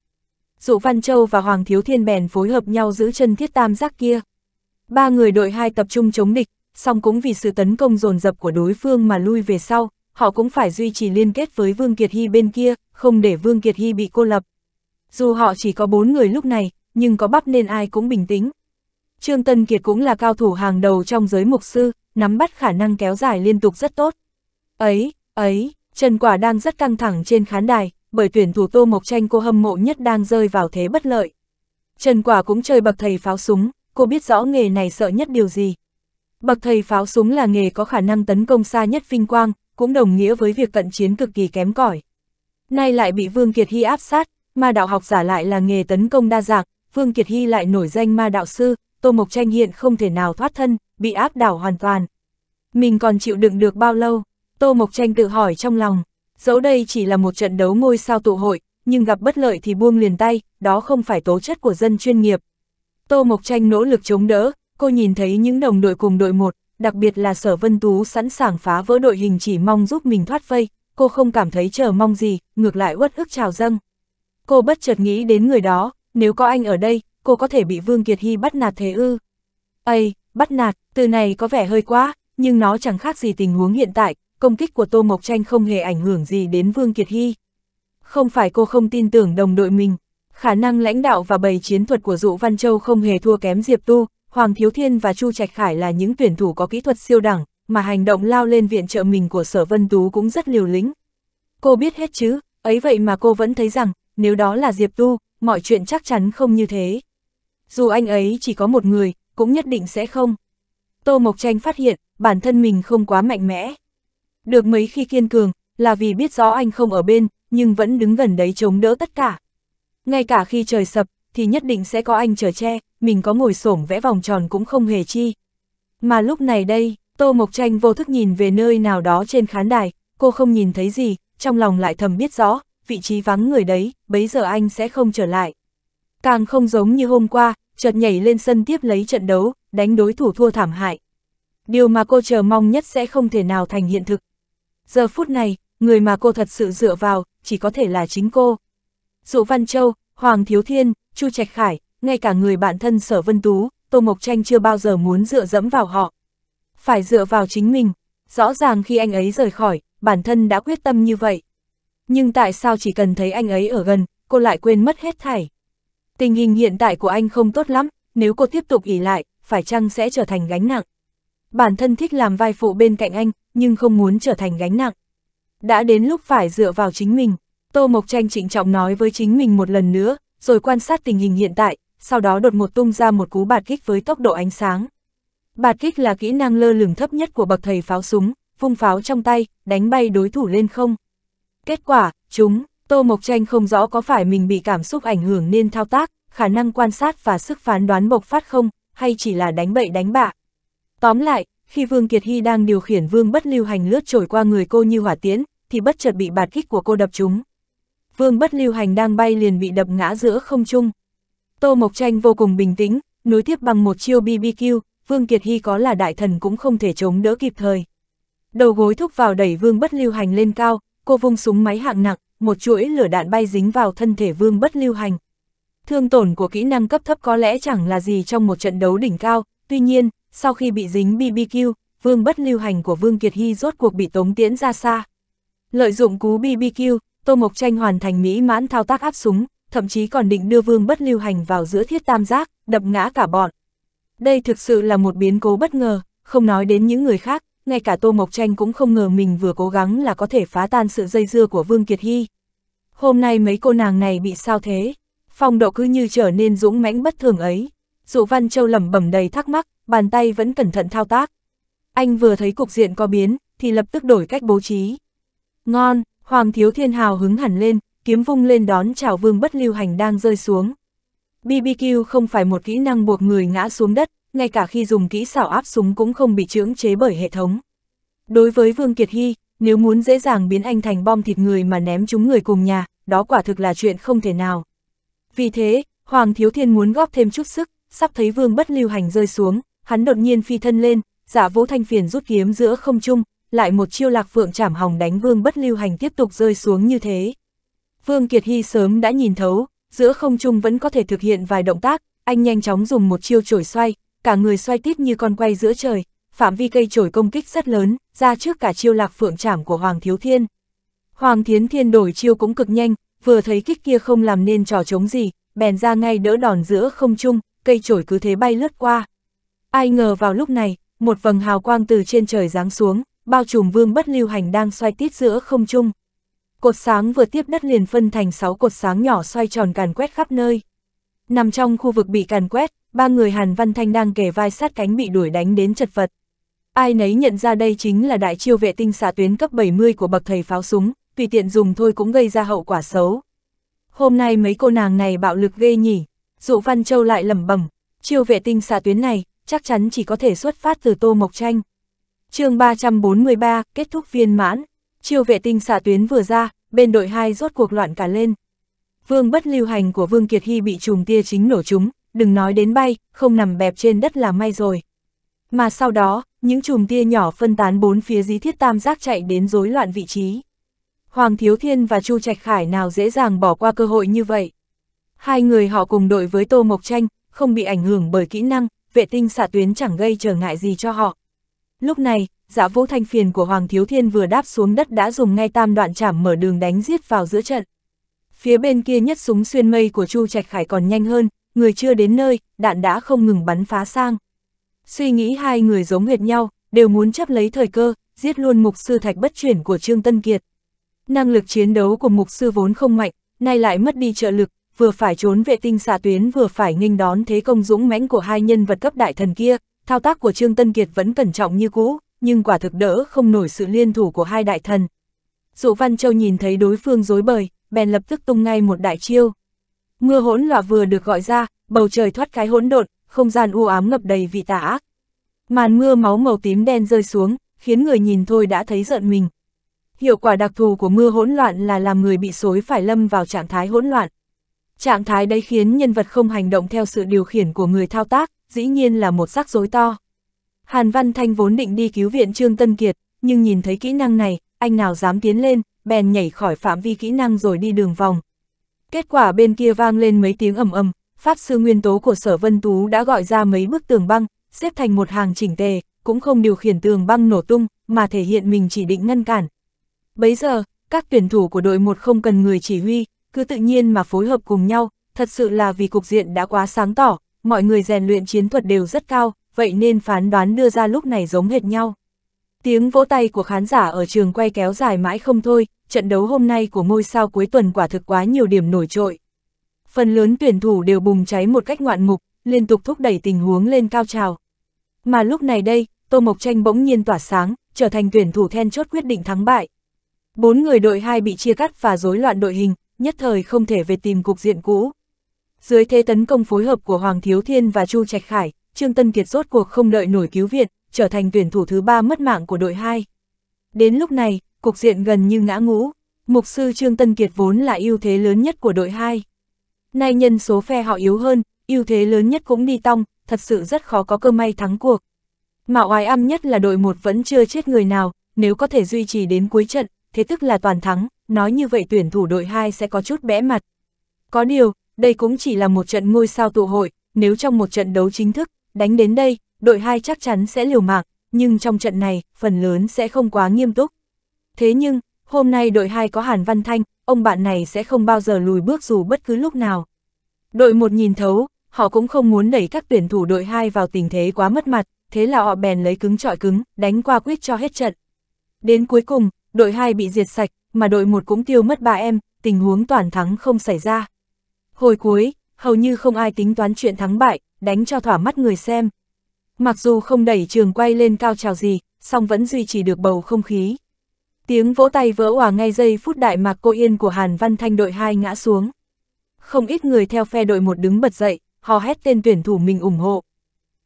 Dụ Văn Châu và Hoàng Thiếu Thiên bèn phối hợp nhau giữ chân thiết tam giác kia. Ba người đội hai tập trung chống địch, song cũng vì sự tấn công dồn dập của đối phương mà lui về sau, họ cũng phải duy trì liên kết với Vương Kiệt Hy bên kia, không để Vương Kiệt Hy bị cô lập. Dù họ chỉ có bốn người lúc này, nhưng có bắp nên ai cũng bình tĩnh. Trương Tân Kiệt cũng là cao thủ hàng đầu trong giới mục sư, nắm bắt khả năng kéo dài liên tục rất tốt. Ấy, ấy, Trần Quả đang rất căng thẳng trên khán đài, bởi tuyển thủ Tô Mộc Tranh cô hâm mộ nhất đang rơi vào thế bất lợi. Trần Quả cũng chơi bậc thầy pháo súng, cô biết rõ nghề này sợ nhất điều gì, Bậc thầy pháo súng là nghề có khả năng tấn công xa nhất vinh quang, cũng đồng nghĩa với việc cận chiến cực kỳ kém cỏi. Nay lại bị Vương Kiệt Hy áp sát, ma đạo học giả lại là nghề tấn công đa dạng, Vương Kiệt Hy lại nổi danh ma đạo sư, Tô Mộc Tranh hiện không thể nào thoát thân, bị áp đảo hoàn toàn. Mình còn chịu đựng được bao lâu? Tô Mộc Tranh tự hỏi trong lòng. Dẫu đây chỉ là một trận đấu ngôi sao tụ hội, nhưng gặp bất lợi thì buông liền tay, đó không phải tố chất của dân chuyên nghiệp. Tô Mộc Tranh nỗ lực chống đỡ, Cô nhìn thấy những đồng đội cùng đội một, đặc biệt là Sở Vân Tú sẵn sàng phá vỡ đội hình chỉ mong giúp mình thoát vây, cô không cảm thấy chờ mong gì, ngược lại uất ức trào dâng. Cô bất chợt nghĩ đến người đó, nếu có anh ở đây, cô có thể bị Vương Kiệt Hy bắt nạt thế ư. Ây, bắt nạt, từ này có vẻ hơi quá, nhưng nó chẳng khác gì tình huống hiện tại, công kích của Tô Mộc Tranh không hề ảnh hưởng gì đến Vương Kiệt Hy. Không phải cô không tin tưởng đồng đội mình, khả năng lãnh đạo và bày chiến thuật của Dụ Văn Châu không hề thua kém Diệp Tu, Hoàng Thiếu Thiên và Chu Trạch Khải là những tuyển thủ có kỹ thuật siêu đẳng, mà hành động lao lên viện trợ mình của Sở Vân Tú cũng rất liều lĩnh. Cô biết hết chứ, ấy vậy mà cô vẫn thấy rằng, nếu đó là Diệp Tu, mọi chuyện chắc chắn không như thế. Dù anh ấy chỉ có một người, cũng nhất định sẽ không. Tô Mộc Tranh phát hiện, bản thân mình không quá mạnh mẽ. Được mấy khi kiên cường, là vì biết rõ anh không ở bên, nhưng vẫn đứng gần đấy chống đỡ tất cả. Ngay cả khi trời sập, thì nhất định sẽ có anh chở che, mình có ngồi xổm vẽ vòng tròn cũng không hề chi. Mà lúc này đây, Tô Mộc Tranh vô thức nhìn về nơi nào đó trên khán đài, cô không nhìn thấy gì, trong lòng lại thầm biết rõ, vị trí vắng người đấy, bấy giờ anh sẽ không trở lại. Càng không giống như hôm qua, chợt nhảy lên sân tiếp lấy trận đấu, đánh đối thủ thua thảm hại. Điều mà cô chờ mong nhất sẽ không thể nào thành hiện thực. Giờ phút này, người mà cô thật sự dựa vào, chỉ có thể là chính cô. Dụ Văn Châu, Hoàng Thiếu Thiên, Chu Trạch Khải, ngay cả người bạn thân sở vân tú, Tô Mộc Tranh chưa bao giờ muốn dựa dẫm vào họ. Phải dựa vào chính mình, rõ ràng khi anh ấy rời khỏi, bản thân đã quyết tâm như vậy. Nhưng tại sao chỉ cần thấy anh ấy ở gần, cô lại quên mất hết thảy. Tình hình hiện tại của anh không tốt lắm, nếu cô tiếp tục ỉ lại, phải chăng sẽ trở thành gánh nặng. Bản thân thích làm vai phụ bên cạnh anh, nhưng không muốn trở thành gánh nặng. Đã đến lúc phải dựa vào chính mình, Tô Mộc Tranh trịnh trọng nói với chính mình một lần nữa, rồi quan sát tình hình hiện tại, sau đó đột một tung ra một cú bạt kích với tốc độ ánh sáng. Bạt kích là kỹ năng lơ lửng thấp nhất của bậc thầy pháo súng, vung pháo trong tay, đánh bay đối thủ lên không. Kết quả, chúng, Tô Mộc Tranh không rõ có phải mình bị cảm xúc ảnh hưởng nên thao tác, khả năng quan sát và sức phán đoán bộc phát không, hay chỉ là đánh bậy đánh bạ. Tóm lại, khi Vương Kiệt Hy đang điều khiển Vương Bất Lưu Hành lướt trổi qua người cô như hỏa tiễn, thì bất chợt bị bạt kích của cô đập chúng. Vương Bất Lưu Hành đang bay liền bị đập ngã giữa không trung. Tô Mộc Tranh vô cùng bình tĩnh, nối tiếp bằng một chiêu BBQ, Vương Kiệt Hy có là đại thần cũng không thể chống đỡ kịp thời. Đầu gối thúc vào đẩy Vương Bất Lưu Hành lên cao, cô vung súng máy hạng nặng, một chuỗi lửa đạn bay dính vào thân thể Vương Bất Lưu Hành. Thương tổn của kỹ năng cấp thấp có lẽ chẳng là gì trong một trận đấu đỉnh cao, tuy nhiên, sau khi bị dính BBQ, Vương Bất Lưu Hành của Vương Kiệt Hy rốt cuộc bị tống tiễn ra xa. Lợi dụng cú BBQ, Tô Mộc Tranh hoàn thành mỹ mãn thao tác áp súng, thậm chí còn định đưa vương bất lưu hành vào giữa thiết tam giác, đập ngã cả bọn. Đây thực sự là một biến cố bất ngờ, không nói đến những người khác, ngay cả Tô Mộc Tranh cũng không ngờ mình vừa cố gắng là có thể phá tan sự dây dưa của Vương Kiệt Hy. Hôm nay mấy cô nàng này bị sao thế? Phong độ cứ như trở nên dũng mãnh bất thường ấy. Dụ Văn Châu lẩm bẩm đầy thắc mắc, bàn tay vẫn cẩn thận thao tác. Anh vừa thấy cục diện có biến, thì lập tức đổi cách bố trí. Ngon, Hoàng Thiếu Thiên Hào hứng hẳn lên, kiếm vung lên đón chào vương bất lưu hành đang rơi xuống. BBQ không phải một kỹ năng buộc người ngã xuống đất, ngay cả khi dùng kỹ xảo áp súng cũng không bị cưỡng chế bởi hệ thống. Đối với Vương Kiệt Hy, nếu muốn dễ dàng biến anh thành bom thịt người mà ném chúng người cùng nhà, đó quả thực là chuyện không thể nào. Vì thế, Hoàng Thiếu Thiên muốn góp thêm chút sức, sắp thấy Vương bất lưu hành rơi xuống, hắn đột nhiên phi thân lên, giả vũ thanh phiền rút kiếm giữa không trung, lại một chiêu lạc phượng chảm hòng đánh Vương bất lưu hành tiếp tục rơi xuống như thế. Vương Kiệt Hy sớm đã nhìn thấu, giữa không trung vẫn có thể thực hiện vài động tác, anh nhanh chóng dùng một chiêu chổi xoay, cả người xoay tít như con quay giữa trời, phạm vi cây chổi công kích rất lớn, ra trước cả chiêu lạc phượng trảm của Hoàng Thiếu Thiên. Hoàng Thiến Thiên đổi chiêu cũng cực nhanh, vừa thấy kích kia không làm nên trò chống gì, bèn ra ngay đỡ đòn giữa không trung, cây chổi cứ thế bay lướt qua. Ai ngờ vào lúc này, một vầng hào quang từ trên trời giáng xuống, bao trùm vương bất lưu hành đang xoay tít giữa không trung. Cột sáng vừa tiếp đất liền phân thành 6 cột sáng nhỏ xoay tròn càn quét khắp nơi. Nằm trong khu vực bị càn quét, ba người Hàn Văn Thanh đang kề vai sát cánh bị đuổi đánh đến chật vật. Ai nấy nhận ra đây chính là đại chiêu vệ tinh xạ tuyến cấp 70 của bậc thầy pháo súng, tùy tiện dùng thôi cũng gây ra hậu quả xấu. Hôm nay mấy cô nàng này bạo lực ghê nhỉ, dụ Văn Châu lại lẩm bẩm, chiêu vệ tinh xạ tuyến này chắc chắn chỉ có thể xuất phát từ Tô Mộc Tranh. chương 343, kết thúc viên mãn. Chiêu vệ tinh xạ tuyến vừa ra, bên đội hai rốt cuộc loạn cả lên. Vương bất lưu hành của Vương Kiệt Hy bị trùng tia chính nổ chúng, đừng nói đến bay, không nằm bẹp trên đất là may rồi. Mà sau đó, những chùm tia nhỏ phân tán bốn phía dí thiết tam giác chạy đến rối loạn vị trí. Hoàng Thiếu Thiên và Chu Trạch Khải nào dễ dàng bỏ qua cơ hội như vậy. Hai người họ cùng đội với Tô Mộc Tranh, không bị ảnh hưởng bởi kỹ năng, vệ tinh xạ tuyến chẳng gây trở ngại gì cho họ. Lúc này, dạ vũ thanh phiền của Hoàng Thiếu Thiên vừa đáp xuống đất đã dùng ngay tam đoạn chảm mở đường đánh giết vào giữa trận. Phía bên kia nhất súng xuyên mây của Chu Trạch Khải còn nhanh hơn, người chưa đến nơi, đạn đã không ngừng bắn phá sang. Suy nghĩ hai người giống hệt nhau, đều muốn chấp lấy thời cơ, giết luôn mục sư thạch bất chuyển của Trương Tân Kiệt. Năng lực chiến đấu của mục sư vốn không mạnh, nay lại mất đi trợ lực, vừa phải trốn vệ tinh xạ tuyến vừa phải nghênh đón thế công dũng mãnh của hai nhân vật cấp đại thần kia, thao tác của Trương Tân Kiệt vẫn cẩn trọng như cũ, nhưng quả thực đỡ không nổi sự liên thủ của hai đại thần. Dụ Văn Châu nhìn thấy đối phương dối bời, bèn lập tức tung ngay một đại chiêu. Mưa hỗn loạn vừa được gọi ra, bầu trời thoát cái hỗn độn, không gian u ám ngập đầy vị tà ác. Màn mưa máu màu tím đen rơi xuống, khiến người nhìn thôi đã thấy giận mình. Hiệu quả đặc thù của mưa hỗn loạn là làm người bị xối phải lâm vào trạng thái hỗn loạn. Trạng thái đấy khiến nhân vật không hành động theo sự điều khiển của người thao tác, dĩ nhiên là một sắc rối to. Hàn Văn Thanh vốn định đi cứu viện Trương Tân Kiệt, nhưng nhìn thấy kỹ năng này, anh nào dám tiến lên, bèn nhảy khỏi phạm vi kỹ năng rồi đi đường vòng. Kết quả bên kia vang lên mấy tiếng ầm ầm, pháp sư nguyên tố của Sở Vân Tú đã gọi ra mấy bức tường băng, xếp thành một hàng chỉnh tề, cũng không điều khiển tường băng nổ tung, mà thể hiện mình chỉ định ngăn cản. Bấy giờ, các tuyển thủ của đội một không cần người chỉ huy, cứ tự nhiên mà phối hợp cùng nhau, thật sự là vì cục diện đã quá sáng tỏ, mọi người rèn luyện chiến thuật đều rất cao, vậy nên phán đoán đưa ra lúc này giống hệt nhau. Tiếng vỗ tay của khán giả ở trường quay kéo dài mãi không thôi, trận đấu hôm nay của ngôi sao cuối tuần quả thực quá nhiều điểm nổi trội. Phần lớn tuyển thủ đều bùng cháy một cách ngoạn mục, liên tục thúc đẩy tình huống lên cao trào. Mà lúc này đây, Tô Mộc Tranh bỗng nhiên tỏa sáng, trở thành tuyển thủ then chốt quyết định thắng bại. Bốn người đội hai bị chia cắt và rối loạn đội hình, nhất thời không thể về tìm cục diện cũ. Dưới thế tấn công phối hợp của Hoàng Thiếu Thiên và Chu Trạch Khải, Trương Tân Kiệt rốt cuộc không đợi nổi cứu viện, trở thành tuyển thủ thứ ba mất mạng của đội 2. Đến lúc này, cục diện gần như ngã ngũ, mục sư Trương Tân Kiệt vốn là ưu thế lớn nhất của đội 2. Nay nhân số phe họ yếu hơn, ưu thế lớn nhất cũng đi tong, thật sự rất khó có cơ may thắng cuộc. Mà oái âm nhất là đội 1 vẫn chưa chết người nào, nếu có thể duy trì đến cuối trận, thế tức là toàn thắng, nói như vậy tuyển thủ đội 2 sẽ có chút bẽ mặt. Có điều, đây cũng chỉ là một trận ngôi sao tụ hội, nếu trong một trận đấu chính thức, đánh đến đây, đội 2 chắc chắn sẽ liều mạng, nhưng trong trận này, phần lớn sẽ không quá nghiêm túc. Thế nhưng, hôm nay đội 2 có Hàn Văn Thanh, ông bạn này sẽ không bao giờ lùi bước dù bất cứ lúc nào. Đội 1 nhìn thấu, họ cũng không muốn đẩy các tuyển thủ đội 2 vào tình thế quá mất mặt, thế là họ bèn lấy cứng trọi cứng, đánh qua quyết cho hết trận. Đến cuối cùng, đội 2 bị diệt sạch, mà đội 1 cũng tiêu mất ba em, tình huống toàn thắng không xảy ra. Hồi cuối, hầu như không ai tính toán chuyện thắng bại, đánh cho thỏa mắt người xem. Mặc dù không đẩy trường quay lên cao trào gì, song vẫn duy trì được bầu không khí. Tiếng vỗ tay vỡ òa ngay giây phút đại mạc cô yên của Hàn Văn Thanh đội 2 ngã xuống. Không ít người theo phe đội một đứng bật dậy, hò hét tên tuyển thủ mình ủng hộ.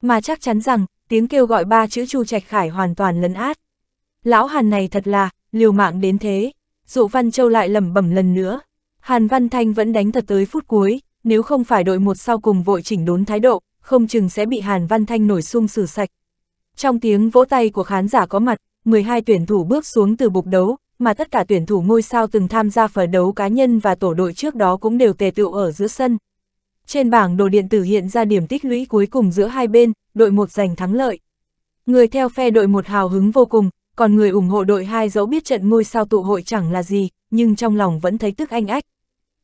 Mà chắc chắn rằng, tiếng kêu gọi ba chữ Chu Trạch Khải hoàn toàn lấn át. Lão Hàn này thật là, liều mạng đến thế. Dụ Văn Châu lại lẩm bẩm lần nữa. Hàn Văn Thanh vẫn đánh thật tới phút cuối, nếu không phải đội một sau cùng vội chỉnh đốn thái độ, không chừng sẽ bị Hàn Văn Thanh nổi xung xử sạch. Trong tiếng vỗ tay của khán giả có mặt, 12 tuyển thủ bước xuống từ bục đấu, mà tất cả tuyển thủ ngôi sao từng tham gia phở đấu cá nhân và tổ đội trước đó cũng đều tề tựu ở giữa sân. Trên bảng đồ điện tử hiện ra điểm tích lũy cuối cùng giữa hai bên, đội 1 giành thắng lợi. Người theo phe đội 1 hào hứng vô cùng, còn người ủng hộ đội 2 dẫu biết trận ngôi sao tụ hội chẳng là gì, nhưng trong lòng vẫn thấy tức anh ách.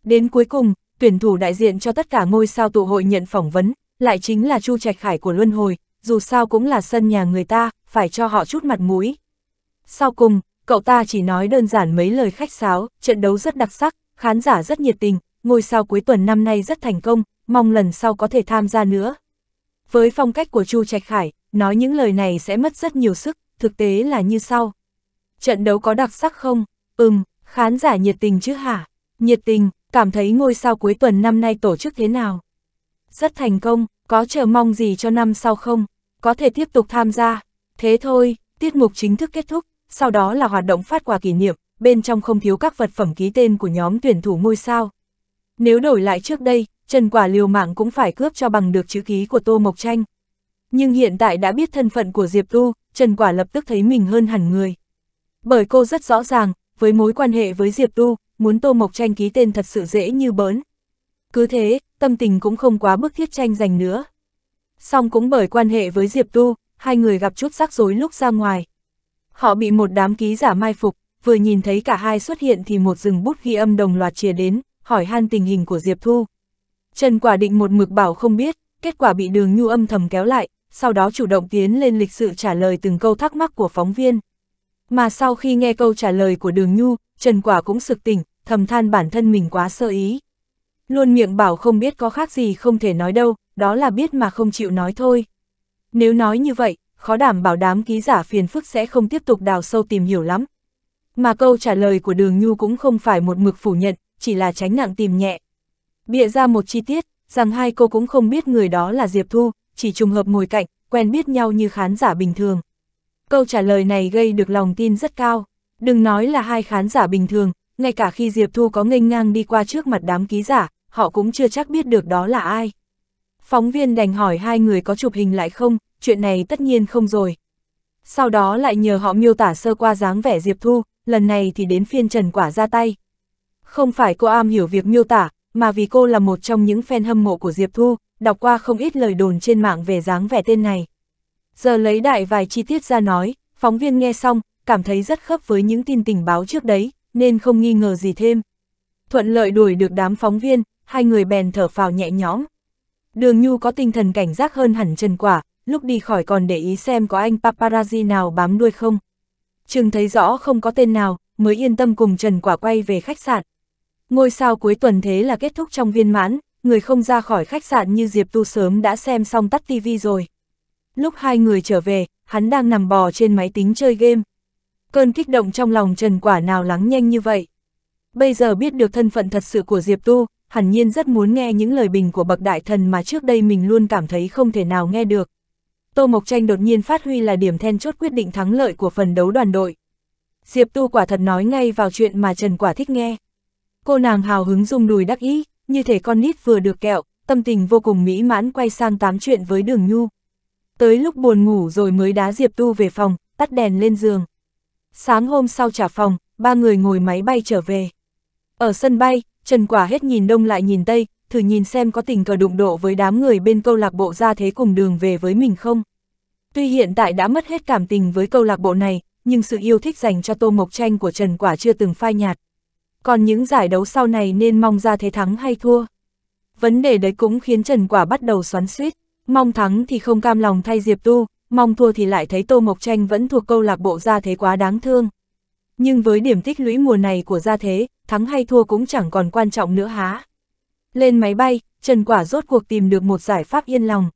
Đến cuối cùng, tuyển thủ đại diện cho tất cả ngôi sao tụ hội nhận phỏng vấn, lại chính là Chu Trạch Khải của Luân Hồi, dù sao cũng là sân nhà người ta, phải cho họ chút mặt mũi. Sau cùng, cậu ta chỉ nói đơn giản mấy lời khách sáo, trận đấu rất đặc sắc, khán giả rất nhiệt tình, ngôi sao cuối tuần năm nay rất thành công, mong lần sau có thể tham gia nữa. Với phong cách của Chu Trạch Khải, nói những lời này sẽ mất rất nhiều sức, thực tế là như sau. Trận đấu có đặc sắc không? Ừm, khán giả nhiệt tình chứ hả? Nhiệt tình, cảm thấy ngôi sao cuối tuần năm nay tổ chức thế nào? Rất thành công, có chờ mong gì cho năm sau không? Có thể tiếp tục tham gia. Thế thôi, tiết mục chính thức kết thúc, sau đó là hoạt động phát quà kỷ niệm, bên trong không thiếu các vật phẩm ký tên của nhóm tuyển thủ ngôi sao. Nếu đổi lại trước đây, Trần Quả liều mạng cũng phải cướp cho bằng được chữ ký của Tô Mộc Tranh. Nhưng hiện tại đã biết thân phận của Diệp Tu, Trần Quả lập tức thấy mình hơn hẳn người. Bởi cô rất rõ ràng, với mối quan hệ với Diệp Tu, muốn Tô Mộc Tranh ký tên thật sự dễ như bỡn. Cứ thế, tâm tình cũng không quá bức thiết tranh giành nữa. Song cũng bởi quan hệ với Diệp Tu, hai người gặp chút rắc rối lúc ra ngoài. Họ bị một đám ký giả mai phục, vừa nhìn thấy cả hai xuất hiện thì một rừng bút ghi âm đồng loạt chìa đến, hỏi han tình hình của Diệp Thu. Trần Quả Định một mực bảo không biết, kết quả bị đường nhu âm thầm kéo lại, sau đó chủ động tiến lên lịch sự trả lời từng câu thắc mắc của phóng viên. Mà sau khi nghe câu trả lời của đường nhu, Trần Quả cũng sực tỉnh, thầm than bản thân mình quá sơ ý. Luôn miệng bảo không biết có khác gì không thể nói đâu, đó là biết mà không chịu nói thôi. Nếu nói như vậy, khó đảm bảo đám ký giả phiền phức sẽ không tiếp tục đào sâu tìm hiểu lắm. Mà câu trả lời của Đường Nhu cũng không phải một mực phủ nhận, chỉ là tránh nặng tìm nhẹ. Bịa ra một chi tiết, rằng hai cô cũng không biết người đó là Diệp Thu, chỉ trùng hợp ngồi cạnh, quen biết nhau như khán giả bình thường. Câu trả lời này gây được lòng tin rất cao. Đừng nói là hai khán giả bình thường, ngay cả khi Diệp Thu có nghênh ngang đi qua trước mặt đám ký giả, họ cũng chưa chắc biết được đó là ai. Phóng viên đành hỏi hai người có chụp hình lại không, chuyện này tất nhiên không rồi. Sau đó lại nhờ họ miêu tả sơ qua dáng vẻ Diệp Thu, lần này thì đến phiên Trần Quả ra tay. Không phải cô am hiểu việc miêu tả, mà vì cô là một trong những fan hâm mộ của Diệp Thu, đọc qua không ít lời đồn trên mạng về dáng vẻ tên này. Giờ lấy đại vài chi tiết ra nói, phóng viên nghe xong, cảm thấy rất khớp với những tin tình báo trước đấy, nên không nghi ngờ gì thêm. Thuận lợi đuổi được đám phóng viên, hai người bèn thở phào nhẹ nhõm. Đường Nhu có tinh thần cảnh giác hơn hẳn Trần Quả, lúc đi khỏi còn để ý xem có anh paparazzi nào bám đuôi không. Trừng thấy rõ không có tên nào, mới yên tâm cùng Trần Quả quay về khách sạn. Ngôi sao cuối tuần thế là kết thúc trong viên mãn, người không ra khỏi khách sạn như Diệp Tu sớm đã xem xong tắt tivi rồi. Lúc hai người trở về, hắn đang nằm bò trên máy tính chơi game, cơn kích động trong lòng Trần Quả nào lắng nhanh như vậy. Bây giờ biết được thân phận thật sự của Diệp Tu, hẳn nhiên rất muốn nghe những lời bình của bậc đại thần mà trước đây mình luôn cảm thấy không thể nào nghe được. Tô Mộc Tranh đột nhiên phát huy là điểm then chốt quyết định thắng lợi của phần đấu đoàn đội. Diệp Tu quả thật nói ngay vào chuyện mà Trần Quả thích nghe. Cô nàng hào hứng rung đùi đắc ý, như thể con nít vừa được kẹo, tâm tình vô cùng mỹ mãn quay sang tám chuyện với Đường Nhu. Tới lúc buồn ngủ rồi mới đá Diệp Tu về phòng, tắt đèn lên giường sáng hôm sau trả phòng, ba người ngồi máy bay trở về. Ở sân bay, Trần Quả hết nhìn đông lại nhìn tây, thử nhìn xem có tình cờ đụng độ với đám người bên câu lạc bộ ra thế cùng đường về với mình không. Tuy hiện tại đã mất hết cảm tình với câu lạc bộ này, nhưng sự yêu thích dành cho Tô Mộc Tranh của Trần Quả chưa từng phai nhạt. Còn những giải đấu sau này nên mong ra thế thắng hay thua. Vấn đề đấy cũng khiến Trần Quả bắt đầu xoắn suýt, mong thắng thì không cam lòng thay Diệp Tu, mong thua thì lại thấy Tô Mộc Tranh vẫn thuộc câu lạc bộ gia thế quá đáng thương. Nhưng với điểm tích lũy mùa này của gia thế, thắng hay thua cũng chẳng còn quan trọng nữa há. Lên máy bay, Trần Quả rốt cuộc tìm được một giải pháp yên lòng.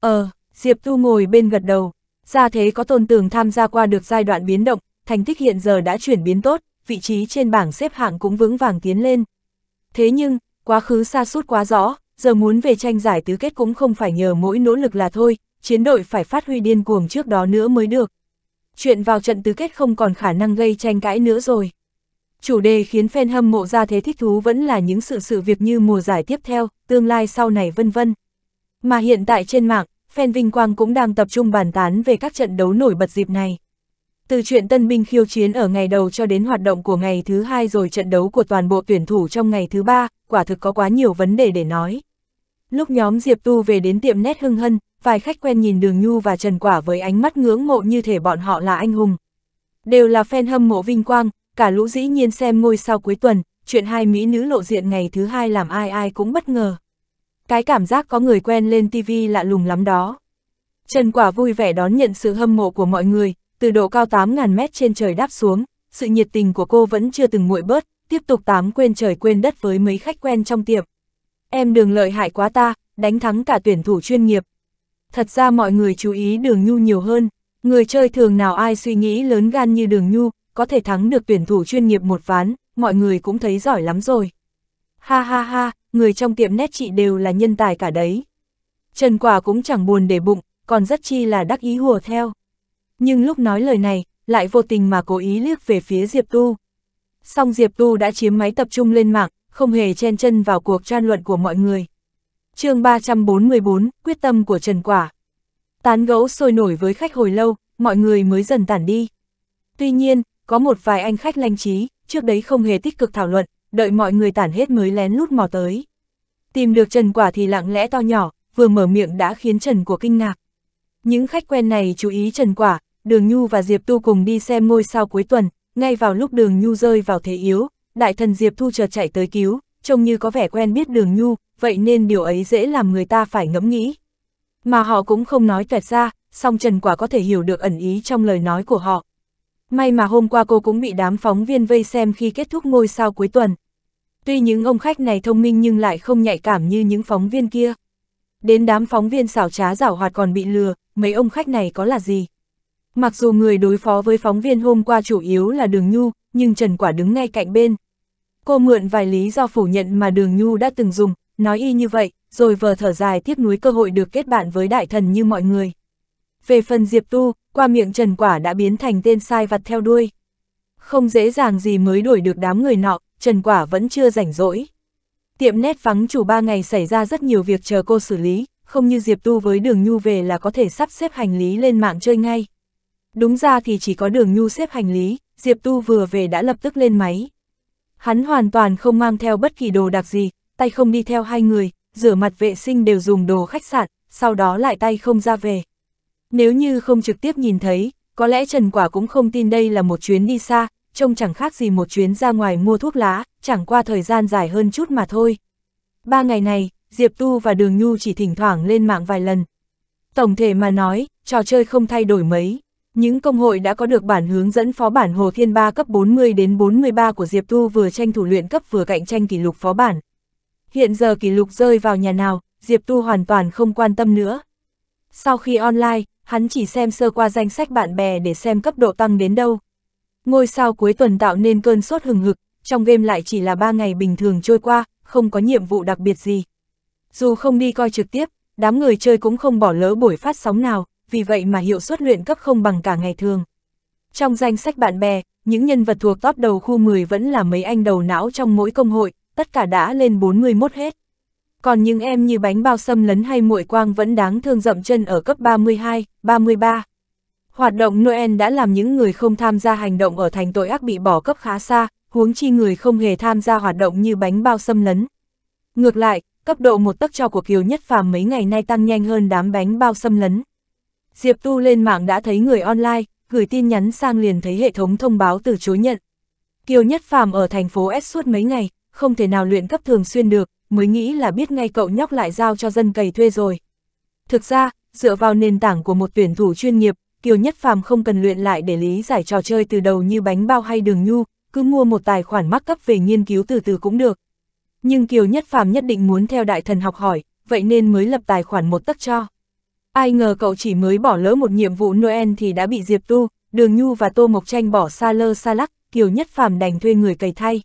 Ờ, Diệp Tu ngồi bên gật đầu, gia thế có tôn tường tham gia qua được giai đoạn biến động, thành tích hiện giờ đã chuyển biến tốt, vị trí trên bảng xếp hạng cũng vững vàng tiến lên. Thế nhưng, quá khứ xa sút quá rõ, giờ muốn về tranh giải tứ kết cũng không phải nhờ mỗi nỗ lực là thôi, chiến đội phải phát huy điên cuồng trước đó nữa mới được. Chuyện vào trận tứ kết không còn khả năng gây tranh cãi nữa rồi. Chủ đề khiến fan hâm mộ ra thế thích thú vẫn là những sự sự việc như mùa giải tiếp theo, tương lai sau này vân vân. Mà hiện tại trên mạng, fan Vinh Quang cũng đang tập trung bàn tán về các trận đấu nổi bật dịp này. Từ chuyện tân binh khiêu chiến ở ngày đầu cho đến hoạt động của ngày thứ hai rồi trận đấu của toàn bộ tuyển thủ trong ngày thứ ba, quả thực có quá nhiều vấn đề để nói. Lúc nhóm Diệp Tu về đến tiệm nét hưng hân, vài khách quen nhìn Đường Nhu và Trần Quả với ánh mắt ngưỡng mộ như thể bọn họ là anh hùng. Đều là fan hâm mộ vinh quang, cả lũ dĩ nhiên xem ngôi sao cuối tuần, chuyện hai mỹ nữ lộ diện ngày thứ hai làm ai ai cũng bất ngờ. Cái cảm giác có người quen lên TV lạ lùng lắm đó. Trần Quả vui vẻ đón nhận sự hâm mộ của mọi người, từ độ cao 8.000 mét trên trời đáp xuống, sự nhiệt tình của cô vẫn chưa từng nguội bớt, tiếp tục tám quên trời quên đất với mấy khách quen trong tiệm em đường lợi hại quá ta, đánh thắng cả tuyển thủ chuyên nghiệp. Thật ra mọi người chú ý đường nhu nhiều hơn, người chơi thường nào ai suy nghĩ lớn gan như đường nhu, có thể thắng được tuyển thủ chuyên nghiệp một ván, mọi người cũng thấy giỏi lắm rồi. Ha ha ha, người trong tiệm nét chị đều là nhân tài cả đấy. Trần Quả cũng chẳng buồn để bụng, còn rất chi là đắc ý hùa theo. Nhưng lúc nói lời này, lại vô tình mà cố ý liếc về phía Diệp Tu. xong Diệp Tu đã chiếm máy tập trung lên mạng, không hề chen chân vào cuộc tranh luận của mọi người. chương 344, quyết tâm của Trần Quả. Tán gẫu sôi nổi với khách hồi lâu, mọi người mới dần tản đi. Tuy nhiên, có một vài anh khách lanh trí, trước đấy không hề tích cực thảo luận, đợi mọi người tản hết mới lén lút mò tới. Tìm được Trần Quả thì lặng lẽ to nhỏ, vừa mở miệng đã khiến Trần của kinh ngạc. Những khách quen này chú ý Trần Quả, Đường Nhu và Diệp Tu cùng đi xem ngôi sao cuối tuần, ngay vào lúc Đường Nhu rơi vào thế yếu, đại thần Diệp Thu chợt chạy tới cứu, trông như có vẻ quen biết đường nhu, vậy nên điều ấy dễ làm người ta phải ngẫm nghĩ. Mà họ cũng không nói tuyệt ra, song Trần Quả có thể hiểu được ẩn ý trong lời nói của họ. May mà hôm qua cô cũng bị đám phóng viên vây xem khi kết thúc ngôi sao cuối tuần. Tuy những ông khách này thông minh nhưng lại không nhạy cảm như những phóng viên kia. Đến đám phóng viên xảo trá giảo hoạt còn bị lừa, mấy ông khách này có là gì? Mặc dù người đối phó với phóng viên hôm qua chủ yếu là Đường Nhu, nhưng Trần Quả đứng ngay cạnh bên. Cô mượn vài lý do phủ nhận mà Đường Nhu đã từng dùng, nói y như vậy, rồi vờ thở dài tiếc nuối cơ hội được kết bạn với đại thần như mọi người. Về phần Diệp Tu, qua miệng Trần Quả đã biến thành tên sai vặt theo đuôi. Không dễ dàng gì mới đuổi được đám người nọ, Trần Quả vẫn chưa rảnh rỗi. Tiệm nét vắng chủ ba ngày xảy ra rất nhiều việc chờ cô xử lý, không như Diệp Tu với Đường Nhu về là có thể sắp xếp hành lý lên mạng chơi ngay. Đúng ra thì chỉ có Đường Nhu xếp hành lý, Diệp Tu vừa về đã lập tức lên máy. Hắn hoàn toàn không mang theo bất kỳ đồ đặc gì, tay không đi theo hai người, rửa mặt vệ sinh đều dùng đồ khách sạn, sau đó lại tay không ra về. Nếu như không trực tiếp nhìn thấy, có lẽ Trần Quả cũng không tin đây là một chuyến đi xa, trông chẳng khác gì một chuyến ra ngoài mua thuốc lá, chẳng qua thời gian dài hơn chút mà thôi. Ba ngày này, Diệp Tu và Đường Nhu chỉ thỉnh thoảng lên mạng vài lần. Tổng thể mà nói, trò chơi không thay đổi mấy. Những công hội đã có được bản hướng dẫn phó bản Hồ Thiên Ba cấp 40 đến 43 của Diệp Thu vừa tranh thủ luyện cấp vừa cạnh tranh kỷ lục phó bản. Hiện giờ kỷ lục rơi vào nhà nào, Diệp Thu hoàn toàn không quan tâm nữa. Sau khi online, hắn chỉ xem sơ qua danh sách bạn bè để xem cấp độ tăng đến đâu. Ngôi sao cuối tuần tạo nên cơn sốt hừng hực, trong game lại chỉ là 3 ngày bình thường trôi qua, không có nhiệm vụ đặc biệt gì. Dù không đi coi trực tiếp, đám người chơi cũng không bỏ lỡ buổi phát sóng nào vì vậy mà hiệu suất luyện cấp không bằng cả ngày thường. Trong danh sách bạn bè, những nhân vật thuộc top đầu khu 10 vẫn là mấy anh đầu não trong mỗi công hội, tất cả đã lên 41 hết. Còn những em như bánh bao sâm lấn hay muội quang vẫn đáng thương rậm chân ở cấp 32, 33. Hoạt động Noel đã làm những người không tham gia hành động ở thành tội ác bị bỏ cấp khá xa, huống chi người không hề tham gia hoạt động như bánh bao sâm lấn. Ngược lại, cấp độ một tấc cho của Kiều Nhất Phàm mấy ngày nay tăng nhanh hơn đám bánh bao sâm lấn. Diệp Tu lên mạng đã thấy người online, gửi tin nhắn sang liền thấy hệ thống thông báo từ chối nhận. Kiều Nhất Phàm ở thành phố S suốt mấy ngày, không thể nào luyện cấp thường xuyên được, mới nghĩ là biết ngay cậu nhóc lại giao cho dân cầy thuê rồi. Thực ra, dựa vào nền tảng của một tuyển thủ chuyên nghiệp, Kiều Nhất Phàm không cần luyện lại để lý giải trò chơi từ đầu như bánh bao hay đường nhu, cứ mua một tài khoản mắc cấp về nghiên cứu từ từ cũng được. Nhưng Kiều Nhất Phàm nhất định muốn theo đại thần học hỏi, vậy nên mới lập tài khoản một tấc cho. Ai ngờ cậu chỉ mới bỏ lỡ một nhiệm vụ Noel thì đã bị Diệp Tu, Đường Nhu và Tô Mộc Tranh bỏ xa lơ xa lắc, Kiều Nhất Phàm đành thuê người cày thay.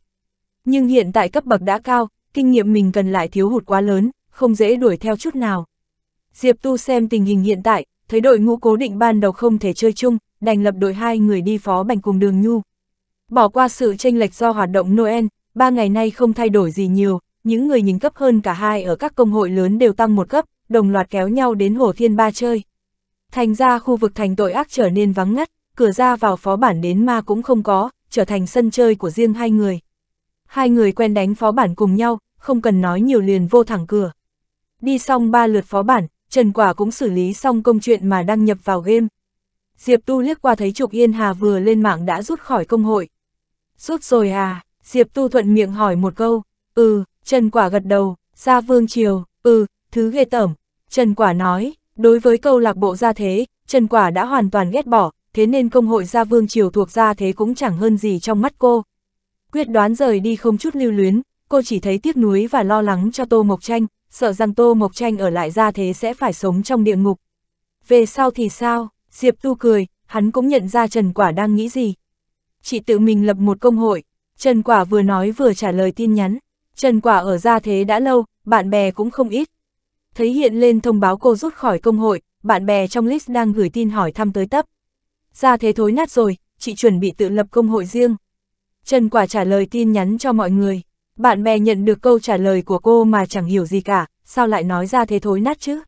Nhưng hiện tại cấp bậc đã cao, kinh nghiệm mình cần lại thiếu hụt quá lớn, không dễ đuổi theo chút nào. Diệp Tu xem tình hình hiện tại, thấy đội ngũ cố định ban đầu không thể chơi chung, đành lập đội hai người đi phó bành cùng Đường Nhu. Bỏ qua sự tranh lệch do hoạt động Noel, ba ngày nay không thay đổi gì nhiều, những người nhìn cấp hơn cả hai ở các công hội lớn đều tăng một cấp, đồng loạt kéo nhau đến Hồ Thiên Ba chơi. Thành ra khu vực thành tội ác trở nên vắng ngắt, cửa ra vào phó bản đến ma cũng không có, trở thành sân chơi của riêng hai người. Hai người quen đánh phó bản cùng nhau, không cần nói nhiều liền vô thẳng cửa. Đi xong ba lượt phó bản, Trần Quả cũng xử lý xong công chuyện mà đăng nhập vào game. Diệp Tu liếc qua thấy Trục Yên Hà vừa lên mạng đã rút khỏi công hội. Rút rồi à, Diệp Tu thuận miệng hỏi một câu, ừ, Trần Quả gật đầu, ra vương triều, ừ, thứ ghê tởm, Trần Quả nói, đối với câu lạc bộ gia thế, Trần Quả đã hoàn toàn ghét bỏ, thế nên công hội gia vương triều thuộc gia thế cũng chẳng hơn gì trong mắt cô. Quyết đoán rời đi không chút lưu luyến, cô chỉ thấy tiếc nuối và lo lắng cho Tô Mộc Tranh, sợ rằng Tô Mộc Tranh ở lại gia thế sẽ phải sống trong địa ngục. Về sau thì sao, Diệp Tu cười, hắn cũng nhận ra Trần Quả đang nghĩ gì. Chị tự mình lập một công hội, Trần Quả vừa nói vừa trả lời tin nhắn. Trần Quả ở gia thế đã lâu, bạn bè cũng không ít, thấy hiện lên thông báo cô rút khỏi công hội, bạn bè trong list đang gửi tin hỏi thăm tới tấp. Ra thế thối nát rồi, chị chuẩn bị tự lập công hội riêng. Trần Quả trả lời tin nhắn cho mọi người. Bạn bè nhận được câu trả lời của cô mà chẳng hiểu gì cả, sao lại nói ra thế thối nát chứ?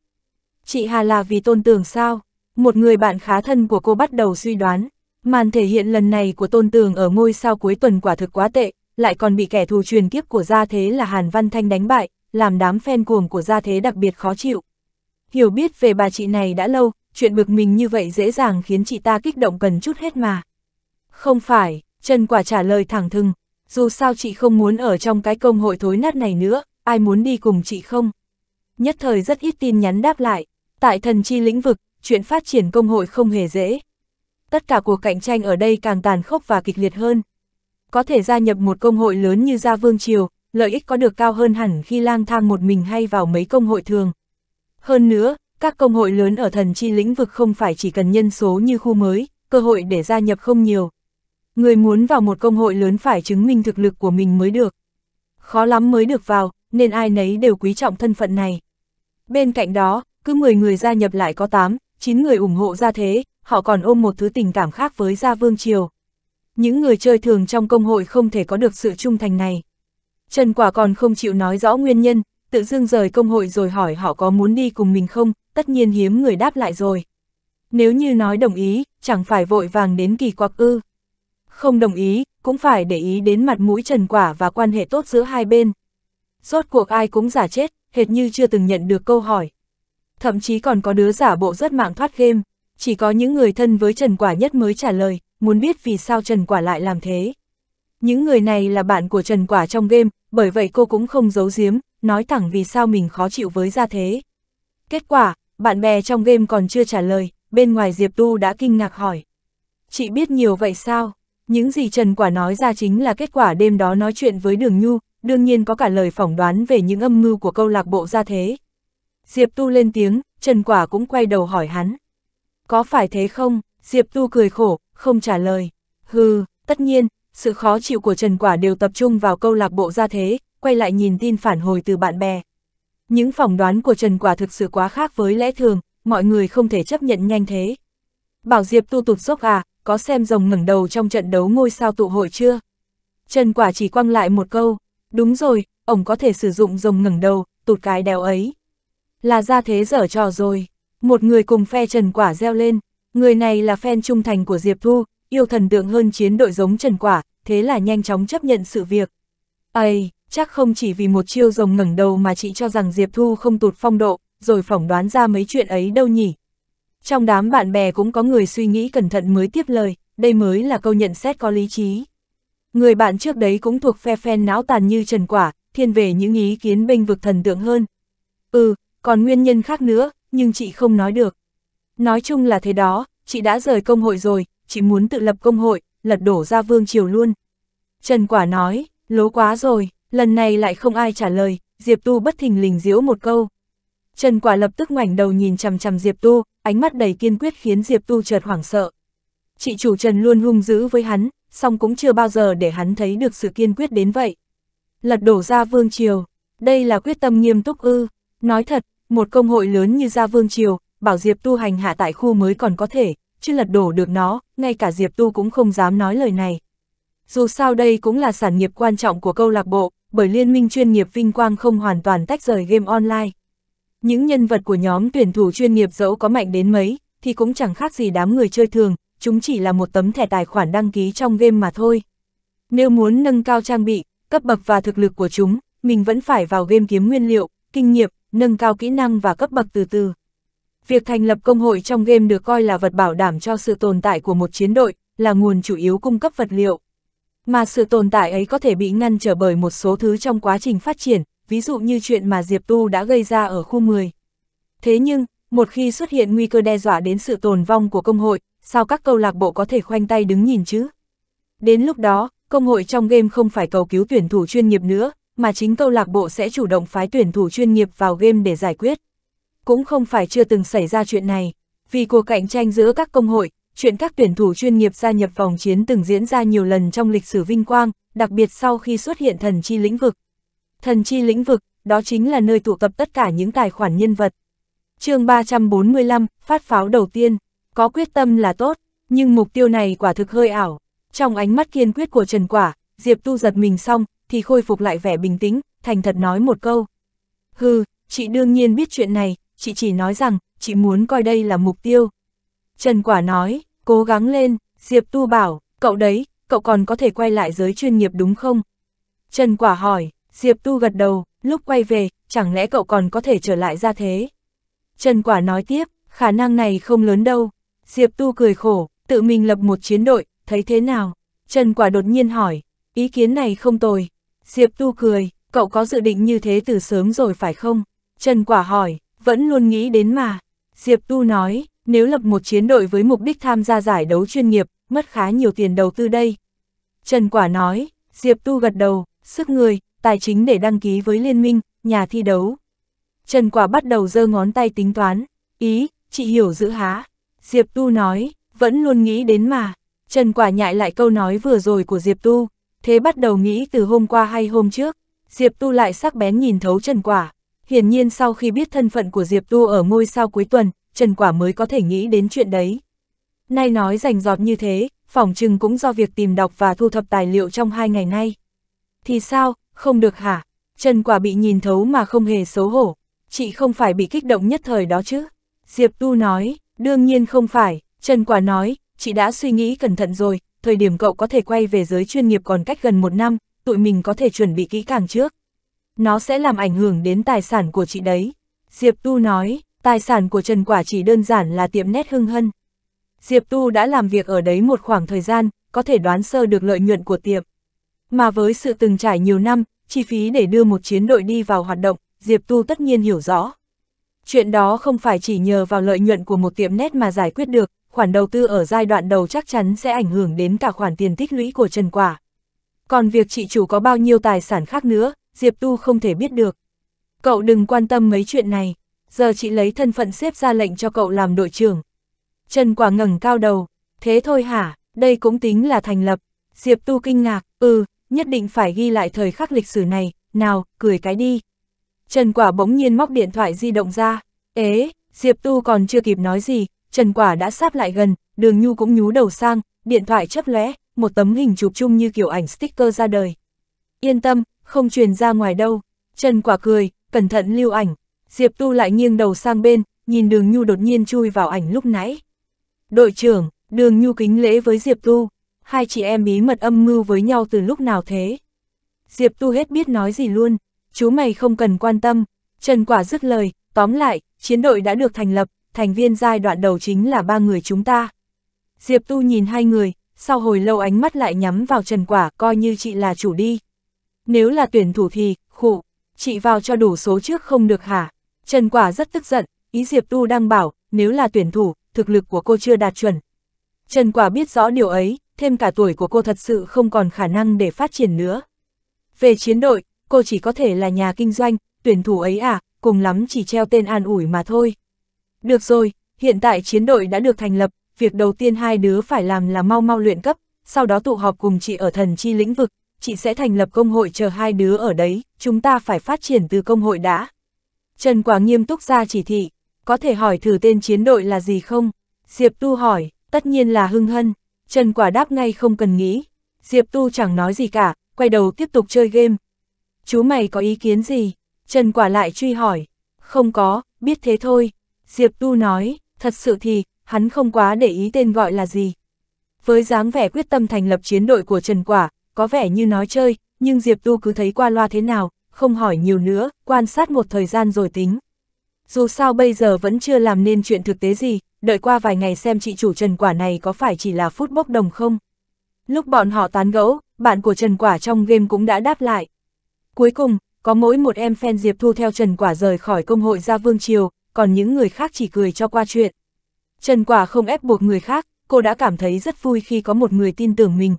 Chị Hà là vì tôn tường sao? Một người bạn khá thân của cô bắt đầu suy đoán. Màn thể hiện lần này của tôn tường ở ngôi sao cuối tuần quả thực quá tệ, lại còn bị kẻ thù truyền kiếp của gia thế là Hàn Văn Thanh đánh bại, làm đám phen cuồng của gia thế đặc biệt khó chịu. Hiểu biết về bà chị này đã lâu, chuyện bực mình như vậy dễ dàng khiến chị ta kích động cần chút hết mà. Không phải, Trần Quả trả lời thẳng thừng, dù sao chị không muốn ở trong cái công hội thối nát này nữa, ai muốn đi cùng chị không? Nhất thời rất ít tin nhắn đáp lại, tại thần chi lĩnh vực, chuyện phát triển công hội không hề dễ. Tất cả cuộc cạnh tranh ở đây càng tàn khốc và kịch liệt hơn. Có thể gia nhập một công hội lớn như Gia Vương Triều, lợi ích có được cao hơn hẳn khi lang thang một mình hay vào mấy công hội thường. Hơn nữa, các công hội lớn ở thần chi lĩnh vực không phải chỉ cần nhân số như khu mới, cơ hội để gia nhập không nhiều. Người muốn vào một công hội lớn phải chứng minh thực lực của mình mới được. Khó lắm mới được vào, nên ai nấy đều quý trọng thân phận này. Bên cạnh đó, cứ 10 người gia nhập lại có 8, 9 người ủng hộ ra thế, họ còn ôm một thứ tình cảm khác với Gia Vương Triều. Những người chơi thường trong công hội không thể có được sự trung thành này. Trần Quả còn không chịu nói rõ nguyên nhân, tự dưng rời công hội rồi hỏi họ có muốn đi cùng mình không, tất nhiên hiếm người đáp lại rồi. Nếu như nói đồng ý, chẳng phải vội vàng đến kỳ quặc ư. Không đồng ý, cũng phải để ý đến mặt mũi Trần Quả và quan hệ tốt giữa hai bên. Rốt cuộc ai cũng giả chết, hệt như chưa từng nhận được câu hỏi. Thậm chí còn có đứa giả bộ rất mạng thoát game, chỉ có những người thân với Trần Quả nhất mới trả lời, muốn biết vì sao Trần Quả lại làm thế. Những người này là bạn của Trần Quả trong game, bởi vậy cô cũng không giấu giếm, nói thẳng vì sao mình khó chịu với gia thế. Kết quả, bạn bè trong game còn chưa trả lời, bên ngoài Diệp Tu đã kinh ngạc hỏi. Chị biết nhiều vậy sao? Những gì Trần Quả nói ra chính là kết quả đêm đó nói chuyện với Đường Nhu, đương nhiên có cả lời phỏng đoán về những âm mưu của câu lạc bộ gia thế. Diệp Tu lên tiếng, Trần Quả cũng quay đầu hỏi hắn. Có phải thế không? Diệp Tu cười khổ, không trả lời. Hừ, tất nhiên, sự khó chịu của Trần Quả đều tập trung vào câu lạc bộ gia thế, quay lại nhìn tin phản hồi từ bạn bè. Những phỏng đoán của Trần Quả thực sự quá khác với lẽ thường, mọi người không thể chấp nhận nhanh thế. Bảo Diệp tu tụt sốc à, có xem rồng ngẩng đầu trong trận đấu ngôi sao tụ hội chưa? Trần Quả chỉ quăng lại một câu, đúng rồi, ổng có thể sử dụng rồng ngẩng đầu, tụt cái đèo ấy. Là ra thế dở trò rồi, một người cùng phe Trần Quả reo lên, người này là fan trung thành của Diệp Thu, yêu thần tượng hơn chiến đội giống Trần Quả, thế là nhanh chóng chấp nhận sự việc. Ây, chắc không chỉ vì một chiêu rồng ngẩng đầu mà chị cho rằng Diệp Thu không tụt phong độ, rồi phỏng đoán ra mấy chuyện ấy đâu nhỉ. Trong đám bạn bè cũng có người suy nghĩ cẩn thận mới tiếp lời, đây mới là câu nhận xét có lý trí. Người bạn trước đấy cũng thuộc phe phen não tàn như Trần Quả, thiên về những ý kiến bênh vực thần tượng hơn. Ừ, còn nguyên nhân khác nữa, nhưng chị không nói được. Nói chung là thế đó, chị đã rời công hội rồi, chỉ muốn tự lập công hội, lật đổ ra vương triều luôn. Trần Quả nói, lố quá rồi, lần này lại không ai trả lời, Diệp Tu bất thình lình diễu một câu. Trần Quả lập tức ngoảnh đầu nhìn chằm chằm Diệp Tu, ánh mắt đầy kiên quyết khiến Diệp Tu chợt hoảng sợ. Chị chủ Trần luôn hung dữ với hắn, song cũng chưa bao giờ để hắn thấy được sự kiên quyết đến vậy. Lật đổ ra Vương Triều, đây là quyết tâm nghiêm túc ư. Nói thật, một công hội lớn như Gia Vương Triều, bảo Diệp tu hành hạ tại khu mới còn có thể, chứ lật đổ được nó, ngay cả Diệp Tu cũng không dám nói lời này. Dù sao đây cũng là sản nghiệp quan trọng của câu lạc bộ, bởi liên minh chuyên nghiệp vinh quang không hoàn toàn tách rời game online. Những nhân vật của nhóm tuyển thủ chuyên nghiệp dẫu có mạnh đến mấy, thì cũng chẳng khác gì đám người chơi thường, chúng chỉ là một tấm thẻ tài khoản đăng ký trong game mà thôi. Nếu muốn nâng cao trang bị, cấp bậc và thực lực của chúng, mình vẫn phải vào game kiếm nguyên liệu, kinh nghiệm, nâng cao kỹ năng và cấp bậc từ từ việc thành lập công hội trong game được coi là vật bảo đảm cho sự tồn tại của một chiến đội, là nguồn chủ yếu cung cấp vật liệu. Mà sự tồn tại ấy có thể bị ngăn trở bởi một số thứ trong quá trình phát triển, ví dụ như chuyện mà Diệp Tu đã gây ra ở khu 10. Thế nhưng, một khi xuất hiện nguy cơ đe dọa đến sự tồn vong của công hội, sao các câu lạc bộ có thể khoanh tay đứng nhìn chứ? Đến lúc đó, công hội trong game không phải cầu cứu tuyển thủ chuyên nghiệp nữa, mà chính câu lạc bộ sẽ chủ động phái tuyển thủ chuyên nghiệp vào game để giải quyết cũng không phải chưa từng xảy ra chuyện này. Vì cuộc cạnh tranh giữa các công hội, chuyện các tuyển thủ chuyên nghiệp gia nhập vòng chiến từng diễn ra nhiều lần trong lịch sử vinh quang, đặc biệt sau khi xuất hiện thần chi lĩnh vực. Thần chi lĩnh vực, đó chính là nơi tụ tập tất cả những tài khoản nhân vật. chương 345, phát pháo đầu tiên, có quyết tâm là tốt, nhưng mục tiêu này quả thực hơi ảo. Trong ánh mắt kiên quyết của Trần Quả, Diệp Tu giật mình xong, thì khôi phục lại vẻ bình tĩnh, thành thật nói một câu. Hừ, chị đương nhiên biết chuyện này, chị chỉ nói rằng, chị muốn coi đây là mục tiêu. Trần Quả nói, cố gắng lên, Diệp Tu bảo, cậu đấy, cậu còn có thể quay lại giới chuyên nghiệp đúng không? Trần Quả hỏi, Diệp Tu gật đầu, lúc quay về, chẳng lẽ cậu còn có thể trở lại ra thế? Trần Quả nói tiếp, khả năng này không lớn đâu. Diệp Tu cười khổ, tự mình lập một chiến đội, thấy thế nào? Trần Quả đột nhiên hỏi, ý kiến này không tồi. Diệp Tu cười, cậu có dự định như thế từ sớm rồi phải không? Trần Quả hỏi, vẫn luôn nghĩ đến mà. Diệp Tu nói, nếu lập một chiến đội với mục đích tham gia giải đấu chuyên nghiệp, mất khá nhiều tiền đầu tư đây. Trần Quả nói, Diệp Tu gật đầu, sức người, tài chính để đăng ký với liên minh, nhà thi đấu. Trần Quả bắt đầu giơ ngón tay tính toán, ý, chị hiểu dữ há. Diệp Tu nói, vẫn luôn nghĩ đến mà. Trần Quả nhại lại câu nói vừa rồi của Diệp Tu, thế bắt đầu nghĩ từ hôm qua hay hôm trước. Diệp Tu lại sắc bén nhìn thấu Trần Quả, Hiển nhiên sau khi biết thân phận của Diệp Tu ở ngôi sao cuối tuần, Trần Quả mới có thể nghĩ đến chuyện đấy. Nay nói rành giọt như thế, phỏng chừng cũng do việc tìm đọc và thu thập tài liệu trong hai ngày nay. Thì sao, không được hả? Trần Quả bị nhìn thấu mà không hề xấu hổ. Chị không phải bị kích động nhất thời đó chứ? Diệp Tu nói, đương nhiên không phải. Trần Quả nói, chị đã suy nghĩ cẩn thận rồi, thời điểm cậu có thể quay về giới chuyên nghiệp còn cách gần một năm, tụi mình có thể chuẩn bị kỹ càng trước nó sẽ làm ảnh hưởng đến tài sản của chị đấy. Diệp Tu nói, tài sản của Trần Quả chỉ đơn giản là tiệm nét hưng hân. Diệp Tu đã làm việc ở đấy một khoảng thời gian, có thể đoán sơ được lợi nhuận của tiệm. Mà với sự từng trải nhiều năm, chi phí để đưa một chiến đội đi vào hoạt động, Diệp Tu tất nhiên hiểu rõ. Chuyện đó không phải chỉ nhờ vào lợi nhuận của một tiệm nét mà giải quyết được, khoản đầu tư ở giai đoạn đầu chắc chắn sẽ ảnh hưởng đến cả khoản tiền tích lũy của Trần Quả. Còn việc chị chủ có bao nhiêu tài sản khác nữa, Diệp Tu không thể biết được. Cậu đừng quan tâm mấy chuyện này, giờ chị lấy thân phận xếp ra lệnh cho cậu làm đội trưởng. Trần Quả ngẩng cao đầu, thế thôi hả, đây cũng tính là thành lập. Diệp Tu kinh ngạc, ừ, nhất định phải ghi lại thời khắc lịch sử này, nào, cười cái đi. Trần Quả bỗng nhiên móc điện thoại di động ra, ế, Diệp Tu còn chưa kịp nói gì, Trần Quả đã sáp lại gần, đường nhu cũng nhú đầu sang, điện thoại chấp lóe, một tấm hình chụp chung như kiểu ảnh sticker ra đời. Yên tâm, không truyền ra ngoài đâu. Trần quả cười, cẩn thận lưu ảnh. Diệp Tu lại nghiêng đầu sang bên, nhìn đường Nhu đột nhiên chui vào ảnh lúc nãy. Đội trưởng, đường Nhu kính lễ với Diệp Tu. Hai chị em bí mật âm mưu với nhau từ lúc nào thế? Diệp Tu hết biết nói gì luôn. Chú mày không cần quan tâm. Trần quả dứt lời, tóm lại, chiến đội đã được thành lập, thành viên giai đoạn đầu chính là ba người chúng ta. Diệp Tu nhìn hai người, sau hồi lâu ánh mắt lại nhắm vào Trần Quả coi như chị là chủ đi nếu là tuyển thủ thì, khụ, chị vào cho đủ số trước không được hả? Trần Quả rất tức giận, ý Diệp Tu đang bảo, nếu là tuyển thủ, thực lực của cô chưa đạt chuẩn. Trần Quả biết rõ điều ấy, thêm cả tuổi của cô thật sự không còn khả năng để phát triển nữa. Về chiến đội, cô chỉ có thể là nhà kinh doanh, tuyển thủ ấy à, cùng lắm chỉ treo tên an ủi mà thôi. Được rồi, hiện tại chiến đội đã được thành lập, việc đầu tiên hai đứa phải làm là mau mau luyện cấp, sau đó tụ họp cùng chị ở thần chi lĩnh vực, chị sẽ thành lập công hội chờ hai đứa ở đấy, chúng ta phải phát triển từ công hội đã. Trần Quảng nghiêm túc ra chỉ thị, có thể hỏi thử tên chiến đội là gì không? Diệp Tu hỏi, tất nhiên là Hưng Hân, Trần Quả đáp ngay không cần nghĩ. Diệp Tu chẳng nói gì cả, quay đầu tiếp tục chơi game. Chú mày có ý kiến gì? Trần Quả lại truy hỏi. Không có, biết thế thôi. Diệp Tu nói, thật sự thì, hắn không quá để ý tên gọi là gì. Với dáng vẻ quyết tâm thành lập chiến đội của Trần Quả, có vẻ như nói chơi, nhưng Diệp Tu cứ thấy qua loa thế nào, không hỏi nhiều nữa, quan sát một thời gian rồi tính. Dù sao bây giờ vẫn chưa làm nên chuyện thực tế gì, đợi qua vài ngày xem chị chủ Trần Quả này có phải chỉ là phút bốc đồng không. Lúc bọn họ tán gẫu, bạn của Trần Quả trong game cũng đã đáp lại. Cuối cùng, có mỗi một em fan Diệp Thu theo Trần Quả rời khỏi công hội ra Vương Triều, còn những người khác chỉ cười cho qua chuyện. Trần Quả không ép buộc người khác, cô đã cảm thấy rất vui khi có một người tin tưởng mình,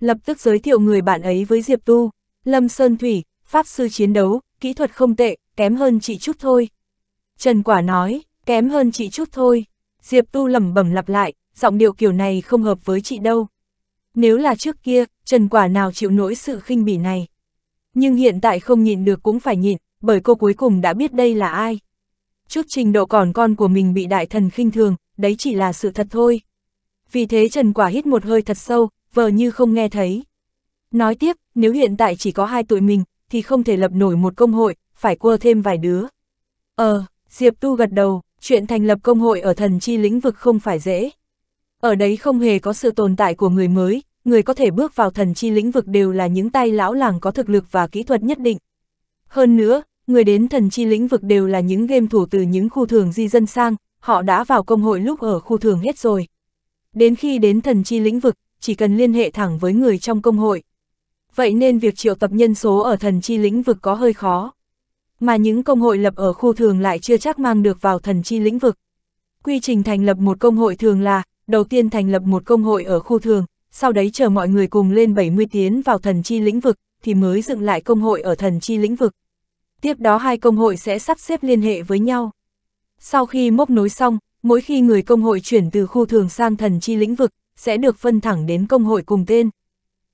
lập tức giới thiệu người bạn ấy với Diệp Tu, Lâm Sơn Thủy, Pháp Sư chiến đấu, kỹ thuật không tệ, kém hơn chị chút thôi. Trần Quả nói, kém hơn chị chút thôi. Diệp Tu lẩm bẩm lặp lại, giọng điệu kiểu này không hợp với chị đâu. Nếu là trước kia, Trần Quả nào chịu nổi sự khinh bỉ này. Nhưng hiện tại không nhịn được cũng phải nhịn, bởi cô cuối cùng đã biết đây là ai. Chút trình độ còn con của mình bị đại thần khinh thường, đấy chỉ là sự thật thôi. Vì thế Trần Quả hít một hơi thật sâu, vờ như không nghe thấy. Nói tiếp, nếu hiện tại chỉ có hai tụi mình, thì không thể lập nổi một công hội, phải cua thêm vài đứa. Ờ, Diệp Tu gật đầu, chuyện thành lập công hội ở thần chi lĩnh vực không phải dễ. Ở đấy không hề có sự tồn tại của người mới, người có thể bước vào thần chi lĩnh vực đều là những tay lão làng có thực lực và kỹ thuật nhất định. Hơn nữa, người đến thần chi lĩnh vực đều là những game thủ từ những khu thường di dân sang, họ đã vào công hội lúc ở khu thường hết rồi. Đến khi đến thần chi lĩnh vực, chỉ cần liên hệ thẳng với người trong công hội. Vậy nên việc triệu tập nhân số ở thần chi lĩnh vực có hơi khó. Mà những công hội lập ở khu thường lại chưa chắc mang được vào thần chi lĩnh vực. Quy trình thành lập một công hội thường là, đầu tiên thành lập một công hội ở khu thường, sau đấy chờ mọi người cùng lên 70 tiến vào thần chi lĩnh vực, thì mới dựng lại công hội ở thần chi lĩnh vực. Tiếp đó hai công hội sẽ sắp xếp liên hệ với nhau. Sau khi mốc nối xong, mỗi khi người công hội chuyển từ khu thường sang thần chi lĩnh vực, sẽ được phân thẳng đến công hội cùng tên.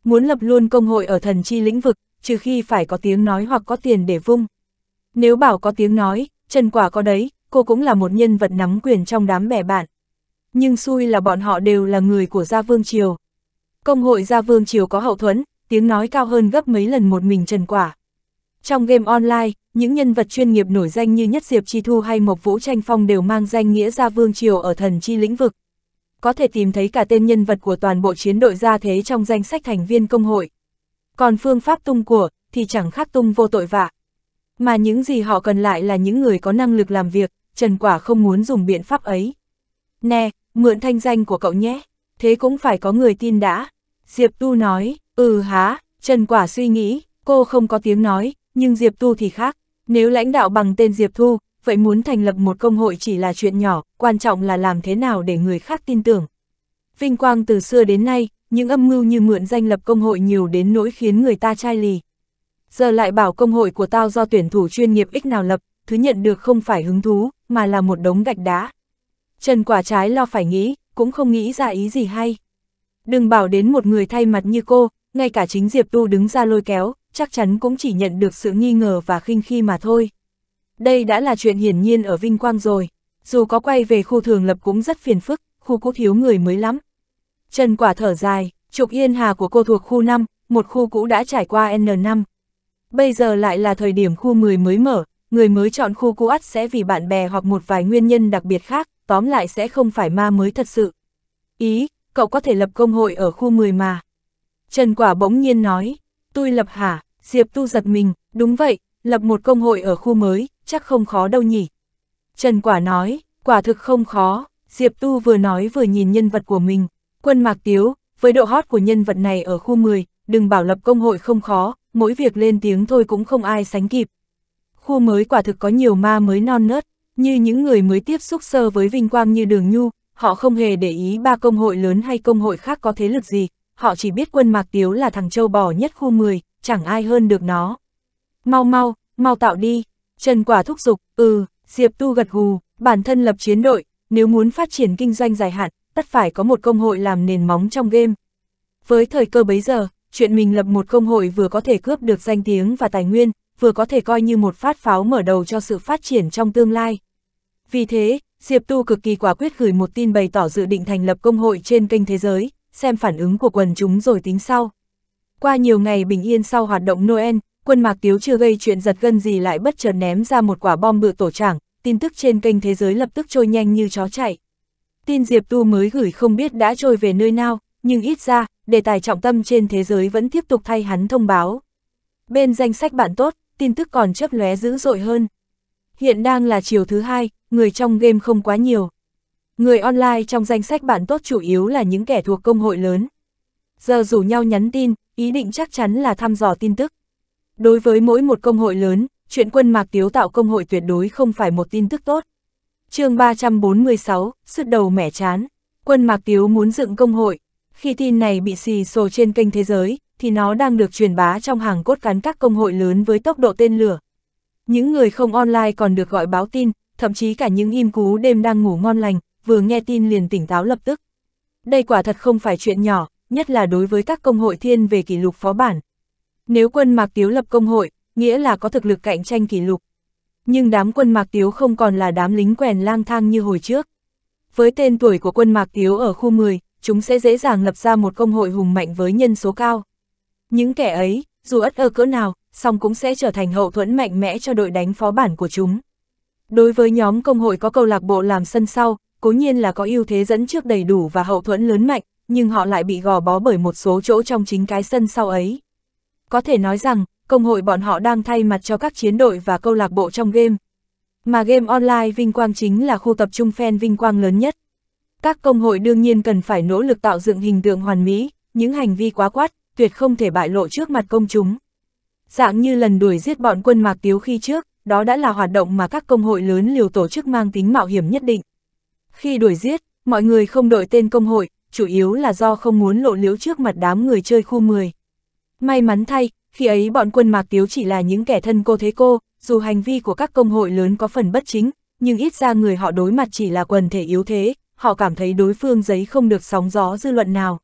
Muốn lập luôn công hội ở thần chi lĩnh vực, trừ khi phải có tiếng nói hoặc có tiền để vung. Nếu bảo có tiếng nói, Trần Quả có đấy, cô cũng là một nhân vật nắm quyền trong đám bè bạn. Nhưng xui là bọn họ đều là người của Gia Vương Triều. Công hội Gia Vương Triều có hậu thuẫn, tiếng nói cao hơn gấp mấy lần một mình Trần Quả. Trong game online, những nhân vật chuyên nghiệp nổi danh như Nhất Diệp Chi Thu hay Mộc Vũ Tranh Phong đều mang danh nghĩa Gia Vương Triều ở thần chi lĩnh vực, có thể tìm thấy cả tên nhân vật của toàn bộ chiến đội ra thế trong danh sách thành viên công hội. Còn phương pháp tung của, thì chẳng khác tung vô tội vạ. Mà những gì họ cần lại là những người có năng lực làm việc, Trần Quả không muốn dùng biện pháp ấy. Nè, mượn thanh danh của cậu nhé, thế cũng phải có người tin đã. Diệp Tu nói, ừ há, Trần Quả suy nghĩ, cô không có tiếng nói, nhưng Diệp Tu thì khác. Nếu lãnh đạo bằng tên Diệp Thu, vậy muốn thành lập một công hội chỉ là chuyện nhỏ, quan trọng là làm thế nào để người khác tin tưởng. Vinh quang từ xưa đến nay, những âm mưu như mượn danh lập công hội nhiều đến nỗi khiến người ta chai lì. Giờ lại bảo công hội của tao do tuyển thủ chuyên nghiệp ích nào lập, thứ nhận được không phải hứng thú, mà là một đống gạch đá. Trần quả trái lo phải nghĩ, cũng không nghĩ ra ý gì hay. Đừng bảo đến một người thay mặt như cô, ngay cả chính Diệp Tu đứng ra lôi kéo, chắc chắn cũng chỉ nhận được sự nghi ngờ và khinh khi mà thôi. Đây đã là chuyện hiển nhiên ở Vinh Quang rồi, dù có quay về khu thường lập cũng rất phiền phức, khu cũ thiếu người mới lắm. Trần Quả thở dài, trục yên hà của cô thuộc khu 5, một khu cũ đã trải qua N năm. Bây giờ lại là thời điểm khu 10 mới mở, người mới chọn khu cũ ắt sẽ vì bạn bè hoặc một vài nguyên nhân đặc biệt khác, tóm lại sẽ không phải ma mới thật sự. Ý, cậu có thể lập công hội ở khu 10 mà. Trần Quả bỗng nhiên nói, tôi lập hả, Diệp Tu giật mình, đúng vậy, lập một công hội ở khu mới, chắc không khó đâu nhỉ. Trần Quả nói, quả thực không khó, Diệp Tu vừa nói vừa nhìn nhân vật của mình, quân mạc tiếu, với độ hot của nhân vật này ở khu 10, đừng bảo lập công hội không khó, mỗi việc lên tiếng thôi cũng không ai sánh kịp. Khu mới quả thực có nhiều ma mới non nớt, như những người mới tiếp xúc sơ với vinh quang như Đường Nhu, họ không hề để ý ba công hội lớn hay công hội khác có thế lực gì, họ chỉ biết quân Mạc Tiếu là thằng châu bò nhất khu 10, chẳng ai hơn được nó. Mau mau, mau tạo đi. Trần Quả thúc giục, ừ, Diệp Tu gật gù, bản thân lập chiến đội, nếu muốn phát triển kinh doanh dài hạn, tất phải có một công hội làm nền móng trong game. Với thời cơ bấy giờ, chuyện mình lập một công hội vừa có thể cướp được danh tiếng và tài nguyên, vừa có thể coi như một phát pháo mở đầu cho sự phát triển trong tương lai. Vì thế, Diệp Tu cực kỳ quả quyết gửi một tin bày tỏ dự định thành lập công hội trên kênh thế giới, xem phản ứng của quần chúng rồi tính sau. Qua nhiều ngày bình yên sau hoạt động Noel, quân Mạc Tiếu chưa gây chuyện giật gân gì lại bất chợt ném ra một quả bom bự tổ trảng, tin tức trên kênh thế giới lập tức trôi nhanh như chó chạy. Tin Diệp Tu mới gửi không biết đã trôi về nơi nào, nhưng ít ra, đề tài trọng tâm trên thế giới vẫn tiếp tục thay hắn thông báo. Bên danh sách bạn tốt, tin tức còn chấp lóe dữ dội hơn. Hiện đang là chiều thứ hai, người trong game không quá nhiều. Người online trong danh sách bạn tốt chủ yếu là những kẻ thuộc công hội lớn. Giờ rủ nhau nhắn tin, ý định chắc chắn là thăm dò tin tức. Đối với mỗi một công hội lớn, chuyện quân Mạc Tiếu tạo công hội tuyệt đối không phải một tin tức tốt. chương 346, sứt đầu mẻ chán, quân Mạc Tiếu muốn dựng công hội. Khi tin này bị xì xồ trên kênh thế giới, thì nó đang được truyền bá trong hàng cốt cán các công hội lớn với tốc độ tên lửa. Những người không online còn được gọi báo tin, thậm chí cả những im cú đêm đang ngủ ngon lành, vừa nghe tin liền tỉnh táo lập tức. Đây quả thật không phải chuyện nhỏ, nhất là đối với các công hội thiên về kỷ lục phó bản, nếu quân Mạc Tiếu lập công hội, nghĩa là có thực lực cạnh tranh kỷ lục. Nhưng đám quân Mạc Tiếu không còn là đám lính quèn lang thang như hồi trước. Với tên tuổi của quân Mạc Tiếu ở khu 10, chúng sẽ dễ dàng lập ra một công hội hùng mạnh với nhân số cao. Những kẻ ấy, dù ất ơ cỡ nào, song cũng sẽ trở thành hậu thuẫn mạnh mẽ cho đội đánh phó bản của chúng. Đối với nhóm công hội có câu lạc bộ làm sân sau, cố nhiên là có ưu thế dẫn trước đầy đủ và hậu thuẫn lớn mạnh, nhưng họ lại bị gò bó bởi một số chỗ trong chính cái sân sau ấy. Có thể nói rằng, công hội bọn họ đang thay mặt cho các chiến đội và câu lạc bộ trong game. Mà game online Vinh Quang chính là khu tập trung fan Vinh Quang lớn nhất. Các công hội đương nhiên cần phải nỗ lực tạo dựng hình tượng hoàn mỹ, những hành vi quá quát, tuyệt không thể bại lộ trước mặt công chúng. Dạng như lần đuổi giết bọn quân Mạc Tiếu khi trước, đó đã là hoạt động mà các công hội lớn liều tổ chức mang tính mạo hiểm nhất định. Khi đuổi giết, mọi người không đổi tên công hội, chủ yếu là do không muốn lộ liễu trước mặt đám người chơi khu 10. May mắn thay, khi ấy bọn quân Mạc Tiếu chỉ là những kẻ thân cô thế cô, dù hành vi của các công hội lớn có phần bất chính, nhưng ít ra người họ đối mặt chỉ là quần thể yếu thế, họ cảm thấy đối phương giấy không được sóng gió dư luận nào.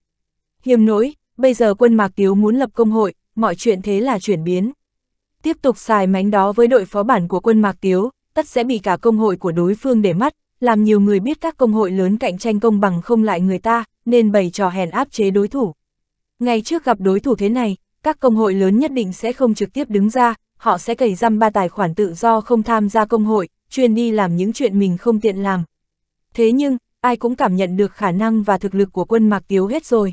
Hiềm nỗi, bây giờ quân Mạc Tiếu muốn lập công hội, mọi chuyện thế là chuyển biến. Tiếp tục xài mánh đó với đội phó bản của quân Mạc Tiếu, tất sẽ bị cả công hội của đối phương để mắt, làm nhiều người biết các công hội lớn cạnh tranh công bằng không lại người ta, nên bày trò hèn áp chế đối thủ. Ngày trước gặp đối thủ thế này, các công hội lớn nhất định sẽ không trực tiếp đứng ra, họ sẽ cày răm ba tài khoản tự do không tham gia công hội, chuyên đi làm những chuyện mình không tiện làm. Thế nhưng, ai cũng cảm nhận được khả năng và thực lực của quân Mạc Tiếu hết rồi.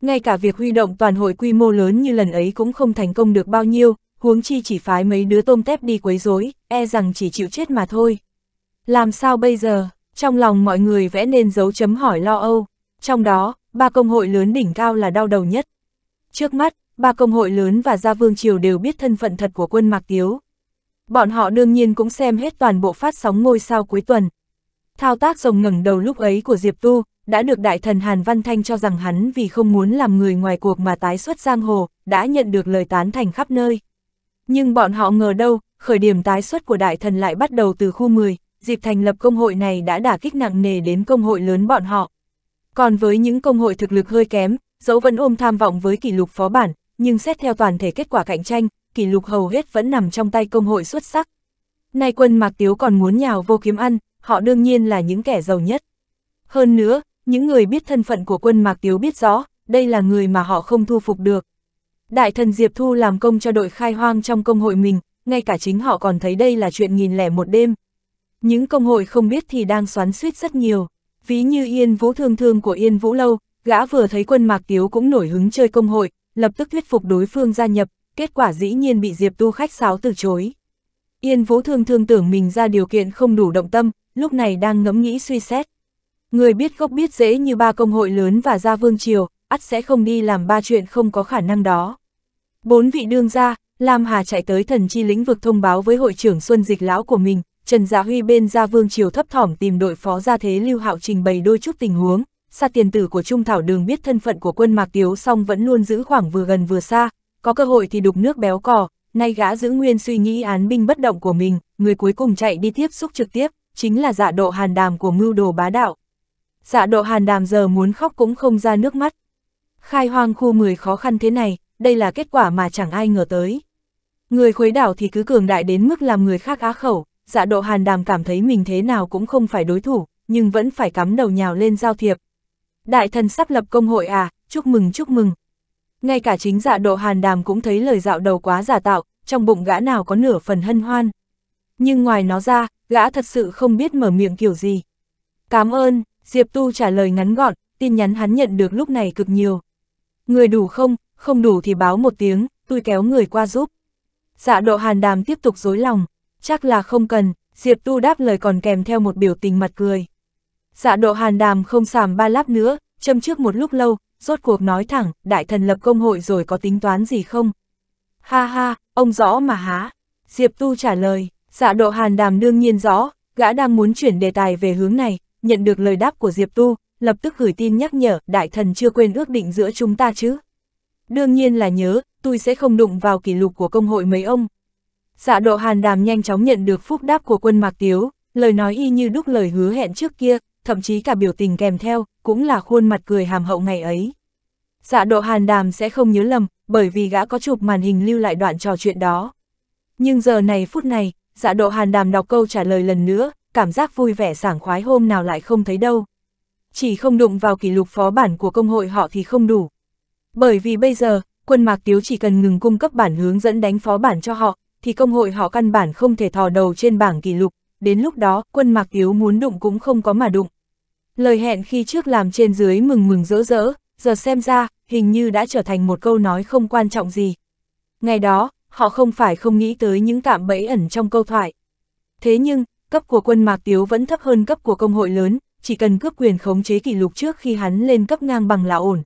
Ngay cả việc huy động toàn hội quy mô lớn như lần ấy cũng không thành công được bao nhiêu, huống chi chỉ phái mấy đứa tôm tép đi quấy rối, e rằng chỉ chịu chết mà thôi. Làm sao bây giờ? Trong lòng mọi người vẽ nên dấu chấm hỏi lo âu. Trong đó, ba công hội lớn đỉnh cao là đau đầu nhất. Trước mắt, ba công hội lớn và gia vương triều đều biết thân phận thật của quân Mạc Tiếu. Bọn họ đương nhiên cũng xem hết toàn bộ phát sóng ngôi sao cuối tuần. Thao tác rồng ngẩng đầu lúc ấy của Diệp Tu, đã được đại thần Hàn Văn Thanh cho rằng hắn vì không muốn làm người ngoài cuộc mà tái xuất giang hồ, đã nhận được lời tán thành khắp nơi. Nhưng bọn họ ngờ đâu, khởi điểm tái xuất của đại thần lại bắt đầu từ khu 10, dịp thành lập công hội này đã đả kích nặng nề đến công hội lớn bọn họ. Còn với những công hội thực lực hơi kém, dẫu vẫn ôm tham vọng với kỷ lục phó bản, nhưng xét theo toàn thể kết quả cạnh tranh, kỷ lục hầu hết vẫn nằm trong tay công hội xuất sắc. Nay quân Mạc Tiếu còn muốn nhào vô kiếm ăn, họ đương nhiên là những kẻ giàu nhất. Hơn nữa, những người biết thân phận của quân Mạc Tiếu biết rõ, đây là người mà họ không thu phục được. Đại thần Diệp Thu làm công cho đội khai hoang trong công hội mình, ngay cả chính họ còn thấy đây là chuyện nghìn lẻ một đêm. Những công hội không biết thì đang xoắn suýt rất nhiều, ví như Yên Vũ Thương Thương của Yên Vũ Lâu, gã vừa thấy quân Mạc Tiếu cũng nổi hứng chơi công hội, lập tức thuyết phục đối phương gia nhập, kết quả dĩ nhiên bị Diệp Tu khách sáo từ chối. Yên Vũ Thương thường tưởng mình ra điều kiện không đủ động tâm, lúc này đang ngẫm nghĩ suy xét. Người biết gốc biết dễ như ba công hội lớn và gia vương triều, ắt sẽ không đi làm ba chuyện không có khả năng đó. Bốn vị đương gia, Lam Hà chạy tới thần chi lĩnh vực thông báo với hội trưởng Xuân Dịch Lão của mình, Trần Dạ Huy bên gia vương triều thấp thỏm tìm đội phó gia thế Lưu Hạo trình bày đôi chút tình huống, xa tiền tử của Trung Thảo Đường biết thân phận của quân Mạc Tiếu song vẫn luôn giữ khoảng vừa gần vừa xa, có cơ hội thì đục nước béo cò, nay gã giữ nguyên suy nghĩ án binh bất động của mình, người cuối cùng chạy đi tiếp xúc trực tiếp, chính là dạ độ hàn đàm của mưu đồ bá đạo. Dạ độ hàn đàm giờ muốn khóc cũng không ra nước mắt. Khai hoang khu 10 khó khăn thế này, đây là kết quả mà chẳng ai ngờ tới. Người khuấy đảo thì cứ cường đại đến mức làm người khác á khẩu, dạ độ hàn đàm cảm thấy mình thế nào cũng không phải đối thủ, nhưng vẫn phải cắm đầu nhào lên giao thiệp, Đại thần sắp lập công hội à, chúc mừng chúc mừng. Ngay cả chính dạ độ hàn đàm cũng thấy lời dạo đầu quá giả tạo, trong bụng gã nào có nửa phần hân hoan. Nhưng ngoài nó ra, gã thật sự không biết mở miệng kiểu gì. Cảm ơn, Diệp Tu trả lời ngắn gọn, tin nhắn hắn nhận được lúc này cực nhiều. Người đủ không, không đủ thì báo một tiếng, tôi kéo người qua giúp. Dạ độ hàn đàm tiếp tục dối lòng, chắc là không cần, Diệp Tu đáp lời còn kèm theo một biểu tình mặt cười. Dạ độ hàn đàm không sàm ba lát nữa, châm trước một lúc lâu, rốt cuộc nói thẳng, đại thần lập công hội rồi có tính toán gì không? Ha ha, ông rõ mà há. Diệp Tu trả lời, dạ độ hàn đàm đương nhiên rõ, gã đang muốn chuyển đề tài về hướng này, nhận được lời đáp của Diệp Tu, lập tức gửi tin nhắc nhở, đại thần chưa quên ước định giữa chúng ta chứ? Đương nhiên là nhớ, tôi sẽ không đụng vào kỷ lục của công hội mấy ông. Dạ độ hàn đàm nhanh chóng nhận được phúc đáp của quân Mạc Tiếu, lời nói y như đúc lời hứa hẹn trước kia, thậm chí cả biểu tình kèm theo, cũng là khuôn mặt cười hàm hậu ngày ấy. Dạ độ hàn đàm sẽ không nhớ lầm, bởi vì gã có chụp màn hình lưu lại đoạn trò chuyện đó. Nhưng giờ này phút này, dạ độ hàn đàm đọc câu trả lời lần nữa, cảm giác vui vẻ sảng khoái hôm nào lại không thấy đâu. Chỉ không đụng vào kỷ lục phó bản của công hội họ thì không đủ. Bởi vì bây giờ, quân Mạc Tiếu chỉ cần ngừng cung cấp bản hướng dẫn đánh phó bản cho họ, thì công hội họ căn bản không thể thò đầu trên bảng kỷ lục. Đến lúc đó, quân Mạc Tiếu muốn đụng cũng không có mà đụng. Lời hẹn khi trước làm trên dưới mừng mừng rỡ rỡ, giờ xem ra, hình như đã trở thành một câu nói không quan trọng gì. Ngày đó, họ không phải không nghĩ tới những cạm bẫy ẩn trong câu thoại. Thế nhưng, cấp của quân Mạc Tiếu vẫn thấp hơn cấp của công hội lớn, chỉ cần cướp quyền khống chế kỷ lục trước khi hắn lên cấp ngang bằng là ổn.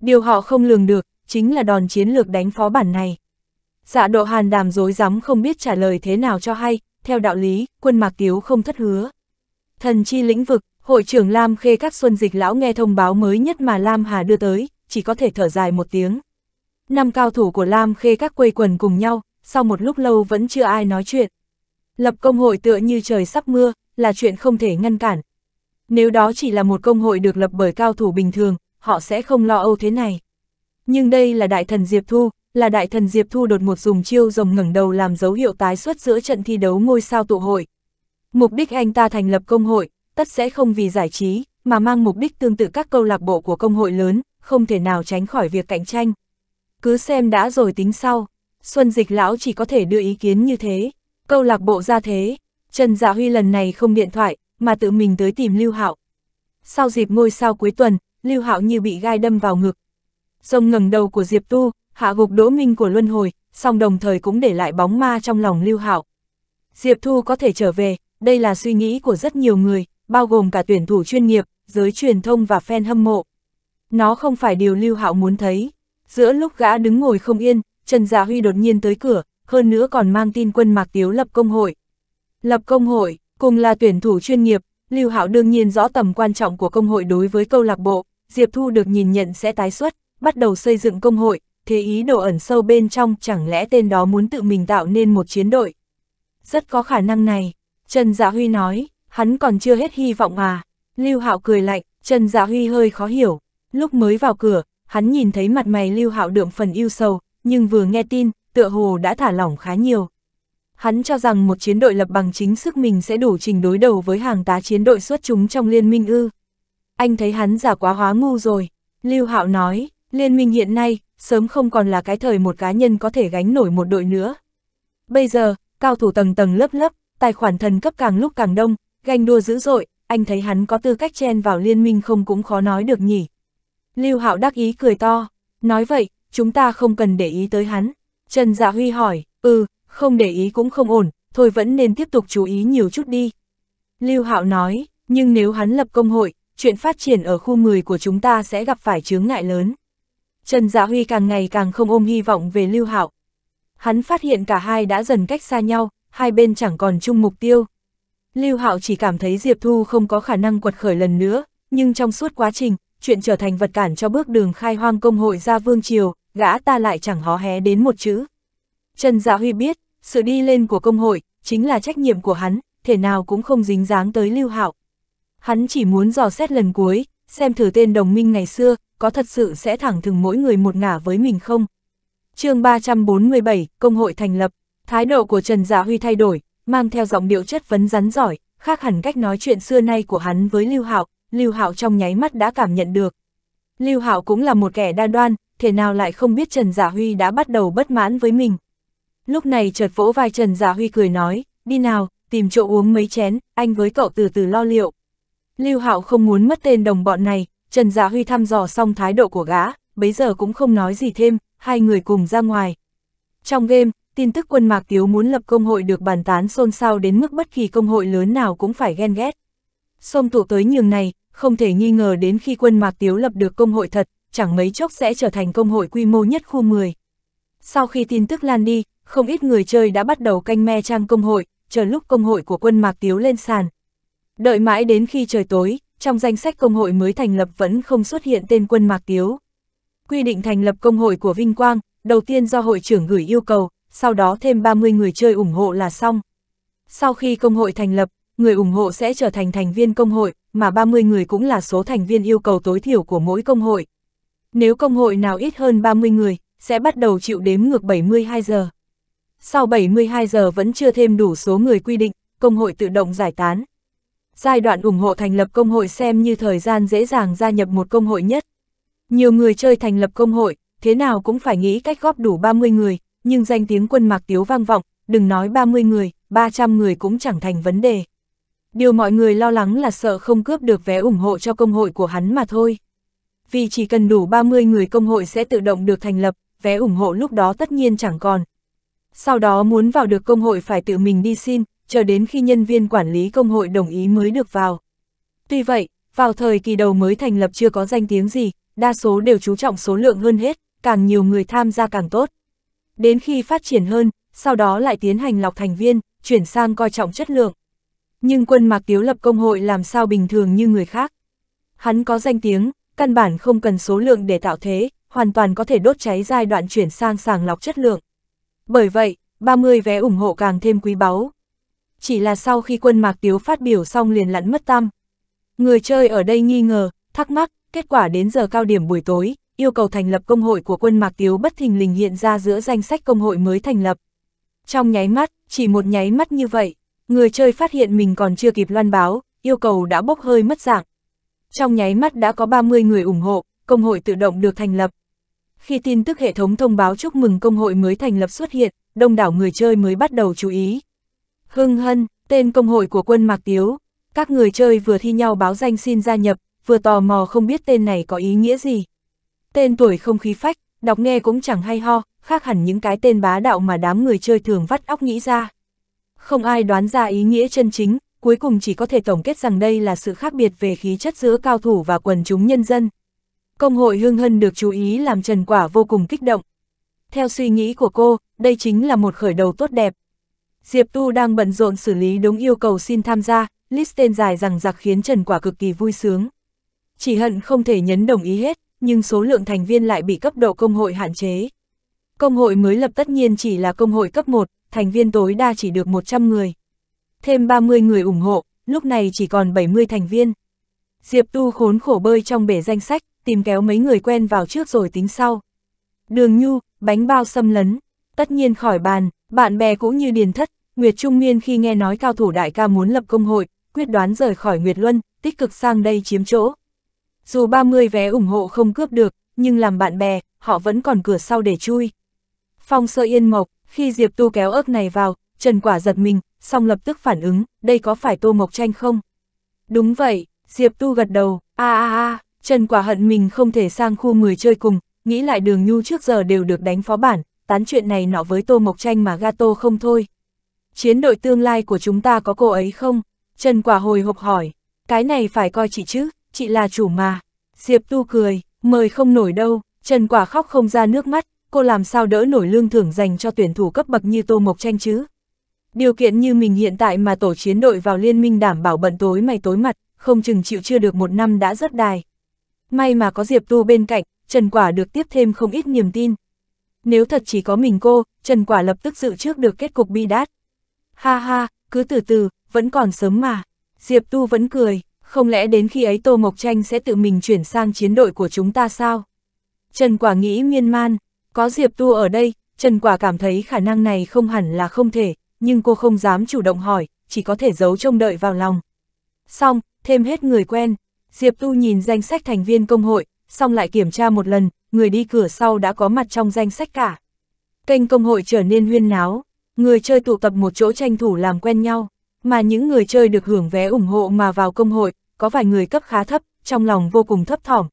Điều họ không lường được, chính là đòn chiến lược đánh phó bản này. Dạ độ hàn đàm dối rắm không biết trả lời thế nào cho hay, theo đạo lý, quân Mạc Tiếu không thất hứa. Thần chi lĩnh vực, Hội trưởng Lam Khê Cát xuân dịch lão nghe thông báo mới nhất mà Lam Hà đưa tới, chỉ có thể thở dài một tiếng. Năm cao thủ của Lam Khê Cát quây quần cùng nhau, sau một lúc lâu vẫn chưa ai nói chuyện. Lập công hội tựa như trời sắp mưa, là chuyện không thể ngăn cản. Nếu đó chỉ là một công hội được lập bởi cao thủ bình thường, họ sẽ không lo âu thế này. Nhưng đây là đại thần Diệp Thu, là đại thần Diệp Thu đột một dùng chiêu rồng ngẩng đầu làm dấu hiệu tái xuất giữa trận thi đấu ngôi sao tụ hội. Mục đích anh ta thành lập công hội tất sẽ không vì giải trí, mà mang mục đích tương tự các câu lạc bộ của công hội lớn, không thể nào tránh khỏi việc cạnh tranh. Cứ xem đã rồi tính sau, Xuân Dịch Lão chỉ có thể đưa ý kiến như thế, câu lạc bộ ra thế, Trần Dạ Huy lần này không điện thoại, mà tự mình tới tìm Lưu Hạo. Sau dịp ngôi sao cuối tuần, Lưu Hạo như bị gai đâm vào ngực. Rồng ngẩng đầu của Diệp Tu, hạ gục Đỗ Minh của Luân Hồi, song đồng thời cũng để lại bóng ma trong lòng Lưu Hạo. Diệp Thu có thể trở về, đây là suy nghĩ của rất nhiều người, bao gồm cả tuyển thủ chuyên nghiệp, giới truyền thông và fan hâm mộ. Nó không phải điều Lưu Hạo muốn thấy. Giữa lúc gã đứng ngồi không yên, Trần Dạ Huy đột nhiên tới cửa, hơn nữa còn mang tin quân Mạc Tiếu lập công hội. Lập công hội, cùng là tuyển thủ chuyên nghiệp, Lưu Hạo đương nhiên rõ tầm quan trọng của công hội đối với câu lạc bộ, Diệp Thu được nhìn nhận sẽ tái xuất, bắt đầu xây dựng công hội, thế ý đồ ẩn sâu bên trong chẳng lẽ tên đó muốn tự mình tạo nên một chiến đội. Rất có khả năng này, Trần Dạ Huy nói, hắn còn chưa hết hy vọng à. Lưu Hạo cười lạnh, Trần Dạ Huy hơi khó hiểu. Lúc mới vào cửa, hắn nhìn thấy mặt mày Lưu Hạo đượm phần yêu sầu, nhưng vừa nghe tin, tựa hồ đã thả lỏng khá nhiều. Hắn cho rằng một chiến đội lập bằng chính sức mình sẽ đủ trình đối đầu với hàng tá chiến đội xuất chúng trong liên minh ư. Anh thấy hắn giả quá hóa ngu rồi. Lưu Hạo nói, liên minh hiện nay, sớm không còn là cái thời một cá nhân có thể gánh nổi một đội nữa. Bây giờ, cao thủ tầng tầng lớp lớp, tài khoản thần cấp càng lúc càng đông, ganh đua dữ dội, anh thấy hắn có tư cách chen vào liên minh không cũng khó nói được nhỉ. Lưu Hạo đắc ý cười to, nói vậy, chúng ta không cần để ý tới hắn. Trần Dạ Huy hỏi, ừ, không để ý cũng không ổn, thôi vẫn nên tiếp tục chú ý nhiều chút đi. Lưu Hạo nói, nhưng nếu hắn lập công hội, chuyện phát triển ở khu 10 của chúng ta sẽ gặp phải chướng ngại lớn. Trần Dạ Huy càng ngày càng không ôm hy vọng về Lưu Hạo. Hắn phát hiện cả hai đã dần cách xa nhau, hai bên chẳng còn chung mục tiêu, Lưu Hạo chỉ cảm thấy Diệp Thu không có khả năng quật khởi lần nữa, nhưng trong suốt quá trình, chuyện trở thành vật cản cho bước đường khai hoang công hội ra vương triều, gã ta lại chẳng hó hé đến một chữ. Trần Dạ Huy biết, sự đi lên của công hội chính là trách nhiệm của hắn, thể nào cũng không dính dáng tới Lưu Hạo. Hắn chỉ muốn dò xét lần cuối, xem thử tên đồng minh ngày xưa có thật sự sẽ thẳng thừng mỗi người một ngả với mình không. Chương 347, công hội thành lập, thái độ của Trần Dạ Huy thay đổi, mang theo giọng điệu chất vấn rắn giỏi, khác hẳn cách nói chuyện xưa nay của hắn với Lưu Hạo, Lưu Hạo trong nháy mắt đã cảm nhận được. Lưu Hạo cũng là một kẻ đa đoan, thế nào lại không biết Trần Giả Huy đã bắt đầu bất mãn với mình. Lúc này chợt vỗ vai Trần Giả Huy cười nói, đi nào, tìm chỗ uống mấy chén, anh với cậu từ từ lo liệu. Lưu Hạo không muốn mất tên đồng bọn này, Trần Giả Huy thăm dò xong thái độ của gã, bấy giờ cũng không nói gì thêm, hai người cùng ra ngoài. Trong game, tin tức quân Mạc Tiếu muốn lập công hội được bàn tán xôn xao đến mức bất kỳ công hội lớn nào cũng phải ghen ghét. Xông tụ tới nhường này, không thể nghi ngờ đến khi quân Mạc Tiếu lập được công hội thật, chẳng mấy chốc sẽ trở thành công hội quy mô nhất khu 10. Sau khi tin tức lan đi, không ít người chơi đã bắt đầu canh me trang công hội, chờ lúc công hội của quân Mạc Tiếu lên sàn. Đợi mãi đến khi trời tối, trong danh sách công hội mới thành lập vẫn không xuất hiện tên quân Mạc Tiếu. Quy định thành lập công hội của Vinh Quang, đầu tiên do hội trưởng gửi yêu cầu, sau đó thêm 30 người chơi ủng hộ là xong. Sau khi công hội thành lập, người ủng hộ sẽ trở thành thành viên công hội, mà 30 người cũng là số thành viên yêu cầu tối thiểu của mỗi công hội. Nếu công hội nào ít hơn 30 người, sẽ bắt đầu chịu đếm ngược 72 giờ. Sau 72 giờ vẫn chưa thêm đủ số người quy định, công hội tự động giải tán. Giai đoạn ủng hộ thành lập công hội xem như thời gian dễ dàng gia nhập một công hội nhất. Nhiều người chơi thành lập công hội, thế nào cũng phải nghĩ cách góp đủ 30 người, nhưng danh tiếng quân mạc tiếu vang vọng, đừng nói 30 người, 300 người cũng chẳng thành vấn đề. Điều mọi người lo lắng là sợ không cướp được vé ủng hộ cho công hội của hắn mà thôi. Vì chỉ cần đủ 30 người công hội sẽ tự động được thành lập, vé ủng hộ lúc đó tất nhiên chẳng còn. Sau đó muốn vào được công hội phải tự mình đi xin, chờ đến khi nhân viên quản lý công hội đồng ý mới được vào. Tuy vậy, vào thời kỳ đầu mới thành lập chưa có danh tiếng gì, đa số đều chú trọng số lượng hơn hết, càng nhiều người tham gia càng tốt đến khi phát triển hơn, sau đó lại tiến hành lọc thành viên, chuyển sang coi trọng chất lượng. Nhưng quân Mạc Tiếu lập công hội làm sao bình thường như người khác. Hắn có danh tiếng, căn bản không cần số lượng để tạo thế, hoàn toàn có thể đốt cháy giai đoạn chuyển sang sàng lọc chất lượng. Bởi vậy, 30 vé ủng hộ càng thêm quý báu. Chỉ là sau khi quân Mạc Tiếu phát biểu xong liền lặn mất tâm, Người chơi ở đây nghi ngờ, thắc mắc, kết quả đến giờ cao điểm buổi tối, yêu cầu thành lập công hội của quân Mạc Tiếu bất thình lình hiện ra giữa danh sách công hội mới thành lập. Trong nháy mắt, chỉ một nháy mắt như vậy, người chơi phát hiện mình còn chưa kịp loan báo, yêu cầu đã bốc hơi mất dạng. Trong nháy mắt đã có 30 người ủng hộ, công hội tự động được thành lập. Khi tin tức hệ thống thông báo chúc mừng công hội mới thành lập xuất hiện, đông đảo người chơi mới bắt đầu chú ý. Hưng Hân, tên công hội của quân Mạc Tiếu, các người chơi vừa thi nhau báo danh xin gia nhập, vừa tò mò không biết tên này có ý nghĩa gì. Tên tuổi không khí phách, đọc nghe cũng chẳng hay ho, khác hẳn những cái tên bá đạo mà đám người chơi thường vắt óc nghĩ ra. Không ai đoán ra ý nghĩa chân chính, cuối cùng chỉ có thể tổng kết rằng đây là sự khác biệt về khí chất giữa cao thủ và quần chúng nhân dân. Công hội Hương Hân được chú ý làm Trần Quả vô cùng kích động. Theo suy nghĩ của cô, đây chính là một khởi đầu tốt đẹp. Diệp Tu đang bận rộn xử lý đúng yêu cầu xin tham gia, list tên dài rằng giặc khiến Trần Quả cực kỳ vui sướng. Chỉ hận không thể nhấn đồng ý hết, nhưng số lượng thành viên lại bị cấp độ công hội hạn chế. Công hội mới lập tất nhiên chỉ là công hội cấp 1, thành viên tối đa chỉ được 100 người. Thêm 30 người ủng hộ, lúc này chỉ còn 70 thành viên. Diệp Tu khốn khổ bơi trong bể danh sách, tìm kéo mấy người quen vào trước rồi tính sau. Đường Nhu, bánh bao xâm lấn, tất nhiên khỏi bàn, bạn bè cũng như điền thất, Nguyệt Trung Nguyên khi nghe nói cao thủ đại ca muốn lập công hội, quyết đoán rời khỏi Nguyệt Luân, tích cực sang đây chiếm chỗ dù 30 vé ủng hộ không cướp được, nhưng làm bạn bè, họ vẫn còn cửa sau để chui. Phong sơ yên mộc, khi Diệp Tu kéo ớt này vào, Trần Quả giật mình, xong lập tức phản ứng, đây có phải Tô Mộc Tranh không? Đúng vậy, Diệp Tu gật đầu, a a a, Trần Quả hận mình không thể sang khu 10 chơi cùng, nghĩ lại đường nhu trước giờ đều được đánh phó bản, tán chuyện này nọ với Tô Mộc Tranh mà gato không thôi. Chiến đội tương lai của chúng ta có cô ấy không? Trần Quả hồi hộp hỏi, cái này phải coi chị chứ, chị là chủ mà. Diệp Tu cười, mời không nổi đâu, Trần Quả khóc không ra nước mắt, cô làm sao đỡ nổi lương thưởng dành cho tuyển thủ cấp bậc như Tô Mộc Tranh chứ. Điều kiện như mình hiện tại mà tổ chiến đội vào liên minh đảm bảo bận tối mày tối mặt, không chừng chịu chưa được một năm đã rất đài. May mà có Diệp Tu bên cạnh, Trần Quả được tiếp thêm không ít niềm tin. Nếu thật chỉ có mình cô, Trần Quả lập tức dự trước được kết cục bi đát. Ha ha, cứ từ từ, vẫn còn sớm mà. Diệp Tu vẫn cười, không lẽ đến khi ấy Tô Mộc Tranh sẽ tự mình chuyển sang chiến đội của chúng ta sao? Trần Quả nghĩ miên man, có Diệp Tu ở đây, Trần Quả cảm thấy khả năng này không hẳn là không thể, nhưng cô không dám chủ động hỏi, chỉ có thể giấu trông đợi vào lòng. Xong, thêm hết người quen, Diệp Tu nhìn danh sách thành viên công hội, xong lại kiểm tra một lần, người đi cửa sau đã có mặt trong danh sách cả. Kênh công hội trở nên huyên náo, người chơi tụ tập một chỗ tranh thủ làm quen nhau mà những người chơi được hưởng vé ủng hộ mà vào công hội, có vài người cấp khá thấp, trong lòng vô cùng thấp thỏm.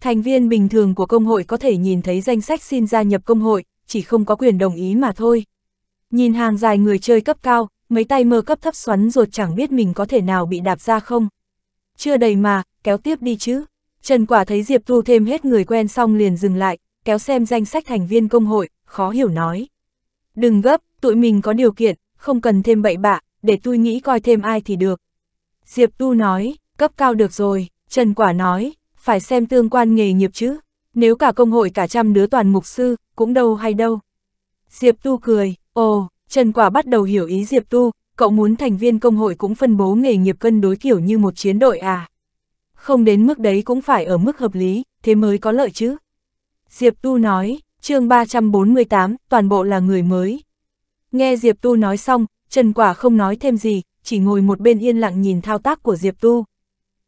Thành viên bình thường của công hội có thể nhìn thấy danh sách xin gia nhập công hội, chỉ không có quyền đồng ý mà thôi. Nhìn hàng dài người chơi cấp cao, mấy tay mơ cấp thấp xoắn ruột chẳng biết mình có thể nào bị đạp ra không. Chưa đầy mà, kéo tiếp đi chứ. Trần Quả thấy Diệp Thu thêm hết người quen xong liền dừng lại, kéo xem danh sách thành viên công hội, khó hiểu nói. Đừng gấp, tụi mình có điều kiện, không cần thêm bậy bạ, để tôi nghĩ coi thêm ai thì được. Diệp Tu nói, cấp cao được rồi, Trần Quả nói, phải xem tương quan nghề nghiệp chứ, nếu cả công hội cả trăm đứa toàn mục sư, cũng đâu hay đâu. Diệp Tu cười, ồ, Trần Quả bắt đầu hiểu ý Diệp Tu, cậu muốn thành viên công hội cũng phân bố nghề nghiệp cân đối kiểu như một chiến đội à. Không đến mức đấy cũng phải ở mức hợp lý, thế mới có lợi chứ. Diệp Tu nói, chương 348, toàn bộ là người mới. Nghe Diệp Tu nói xong, Trần Quả không nói thêm gì, chỉ ngồi một bên yên lặng nhìn thao tác của Diệp Tu.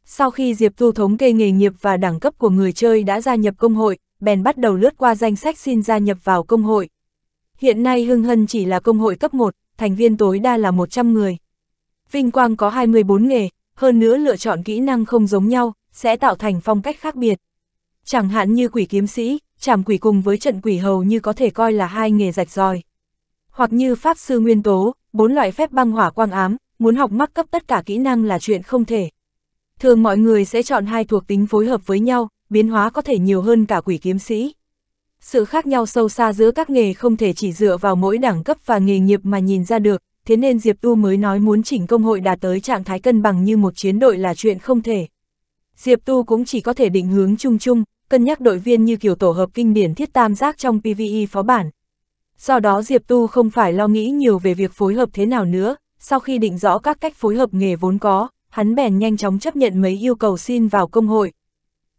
Sau khi Diệp Tu thống kê nghề nghiệp và đẳng cấp của người chơi đã gia nhập công hội, bèn bắt đầu lướt qua danh sách xin gia nhập vào công hội. Hiện nay Hưng Hân chỉ là công hội cấp 1, thành viên tối đa là 100 người. Vinh Quang có 24 nghề, hơn nữa lựa chọn kỹ năng không giống nhau, sẽ tạo thành phong cách khác biệt. Chẳng hạn như quỷ kiếm sĩ, chảm quỷ cùng với trận quỷ hầu như có thể coi là hai nghề rạch ròi. Hoặc như pháp sư nguyên tố, bốn loại phép băng hỏa quang ám, muốn học mắc cấp tất cả kỹ năng là chuyện không thể. Thường mọi người sẽ chọn hai thuộc tính phối hợp với nhau, biến hóa có thể nhiều hơn cả quỷ kiếm sĩ. Sự khác nhau sâu xa giữa các nghề không thể chỉ dựa vào mỗi đẳng cấp và nghề nghiệp mà nhìn ra được, thế nên Diệp Tu mới nói muốn chỉnh công hội đạt tới trạng thái cân bằng như một chiến đội là chuyện không thể. Diệp Tu cũng chỉ có thể định hướng chung chung, cân nhắc đội viên như kiểu tổ hợp kinh điển thiết tam giác trong PvE phó bản, Do đó Diệp Tu không phải lo nghĩ nhiều về việc phối hợp thế nào nữa, sau khi định rõ các cách phối hợp nghề vốn có, hắn bèn nhanh chóng chấp nhận mấy yêu cầu xin vào công hội.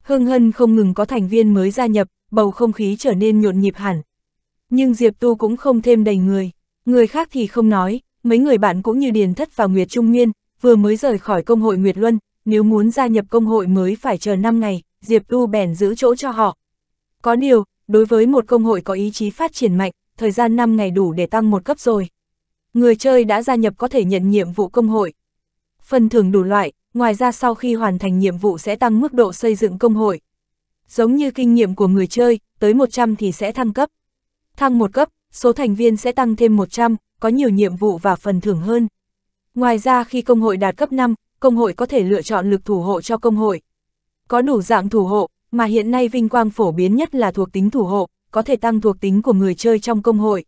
Hưng Hân không ngừng có thành viên mới gia nhập, bầu không khí trở nên nhộn nhịp hẳn. Nhưng Diệp Tu cũng không thêm đầy người, người khác thì không nói, mấy người bạn cũng như Điền Thất và Nguyệt Trung Nguyên, vừa mới rời khỏi công hội Nguyệt Luân, nếu muốn gia nhập công hội mới phải chờ 5 ngày, Diệp Tu bèn giữ chỗ cho họ. Có điều, đối với một công hội có ý chí phát triển mạnh, thời gian 5 ngày đủ để tăng một cấp rồi. Người chơi đã gia nhập có thể nhận nhiệm vụ công hội. Phần thưởng đủ loại, ngoài ra sau khi hoàn thành nhiệm vụ sẽ tăng mức độ xây dựng công hội. Giống như kinh nghiệm của người chơi, tới 100 thì sẽ thăng cấp. Thăng một cấp, số thành viên sẽ tăng thêm 100, có nhiều nhiệm vụ và phần thưởng hơn. Ngoài ra khi công hội đạt cấp 5, công hội có thể lựa chọn lực thủ hộ cho công hội. Có đủ dạng thủ hộ, mà hiện nay vinh quang phổ biến nhất là thuộc tính thủ hộ có thể tăng thuộc tính của người chơi trong công hội.